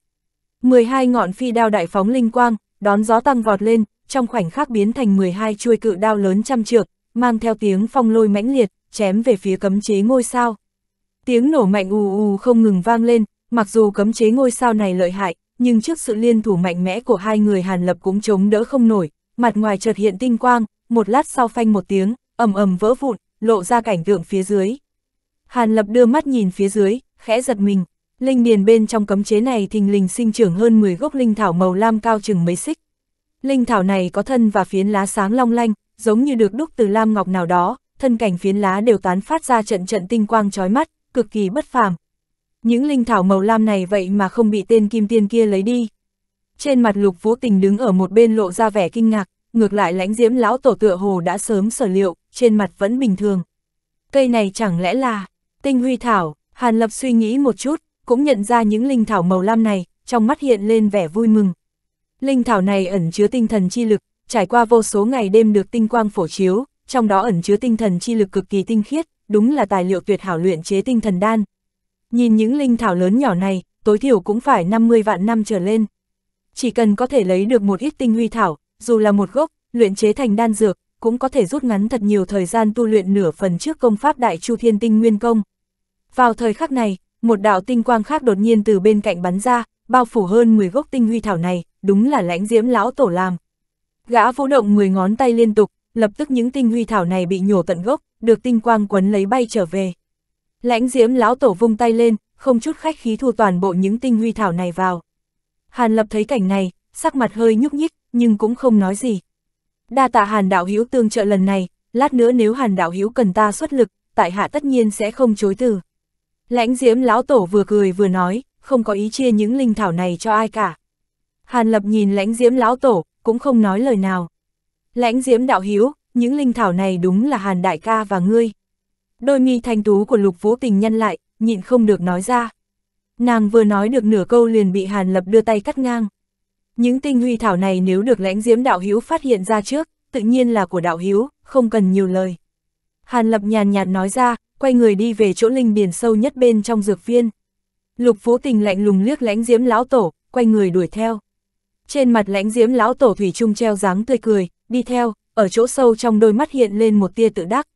12 ngọn phi đao đại phóng linh quang, đón gió tăng vọt lên, trong khoảnh khắc biến thành 12 chuôi cự đao lớn trăm trượng, mang theo tiếng phong lôi mãnh liệt, chém về phía cấm chế ngôi sao. Tiếng nổ mạnh ù ù không ngừng vang lên, mặc dù cấm chế ngôi sao này lợi hại, nhưng trước sự liên thủ mạnh mẽ của hai người Hàn Lập cũng chống đỡ không nổi, mặt ngoài chợt hiện tinh quang, một lát sau phanh một tiếng, ầm ầm vỡ vụn, lộ ra cảnh tượng phía dưới. Hàn Lập đưa mắt nhìn phía dưới, khẽ giật mình, linh điền bên trong cấm chế này thình lình sinh trưởng hơn 10 gốc linh thảo màu lam cao chừng mấy xích. Linh thảo này có thân và phiến lá sáng long lanh, giống như được đúc từ lam ngọc nào đó, thân cảnh phiến lá đều tán phát ra trận trận tinh quang chói mắt, cực kỳ bất phàm. Những linh thảo màu lam này vậy mà không bị tên kim tiên kia lấy đi, trên mặt lục vũ tình đứng ở một bên lộ ra vẻ kinh ngạc, ngược lại lãnh diễm lão tổ tựa hồ đã sớm sở liệu, trên mặt vẫn bình thường. Cây này chẳng lẽ là tinh huy thảo, Hàn Lập suy nghĩ một chút, cũng nhận ra những linh thảo màu lam này, trong mắt hiện lên vẻ vui mừng. Linh thảo này ẩn chứa tinh thần chi lực, trải qua vô số ngày đêm được tinh quang phổ chiếu, trong đó ẩn chứa tinh thần chi lực cực kỳ tinh khiết, đúng là tài liệu tuyệt hảo luyện chế tinh thần đan. Nhìn những linh thảo lớn nhỏ này, tối thiểu cũng phải 50 vạn năm trở lên, chỉ cần có thể lấy được một ít tinh huy thảo, dù là một gốc, luyện chế thành đan dược, cũng có thể rút ngắn thật nhiều thời gian tu luyện nửa phần trước công pháp Đại Chu Thiên Tinh Nguyên Công. Vào thời khắc này, một đạo tinh quang khác đột nhiên từ bên cạnh bắn ra, bao phủ hơn 10 gốc tinh huy thảo này, đúng là lãnh diễm lão tổ làm. Gã vũ động 10 ngón tay liên tục, lập tức những tinh huy thảo này bị nhổ tận gốc, được tinh quang quấn lấy bay trở về. Lãnh diễm lão tổ vung tay lên, không chút khách khí thu toàn bộ những tinh huy thảo này vào. Hàn Lập thấy cảnh này, sắc mặt hơi nhúc nhích, nhưng cũng không nói gì. Đa tạ Hàn Đạo Hiếu tương trợ lần này, lát nữa nếu Hàn Đạo Hiếu cần ta xuất lực, tại hạ tất nhiên sẽ không chối từ. Lãnh diễm lão tổ vừa cười vừa nói, không có ý chia những linh thảo này cho ai cả. Hàn Lập nhìn lãnh diễm lão tổ, cũng không nói lời nào. Lãnh diễm đạo hiếu, những linh thảo này đúng là Hàn đại ca và ngươi. Đôi mi thanh tú của lục vũ tình nhân lại, nhịn không được nói ra. Nàng vừa nói được nửa câu liền bị Hàn Lập đưa tay cắt ngang. Những tinh huy thảo này nếu được lãnh diễm đạo hiếu phát hiện ra trước, tự nhiên là của đạo hiếu, không cần nhiều lời. Hàn Lập nhàn nhạt nói ra, quay người đi về chỗ linh điền sâu nhất bên trong dược viên. Lục Phú Tình lạnh lùng liếc lãnh diễm lão tổ, quay người đuổi theo. Trên mặt lãnh diễm lão tổ thủy trung treo dáng tươi cười, đi theo, ở chỗ sâu trong đôi mắt hiện lên một tia tự đắc,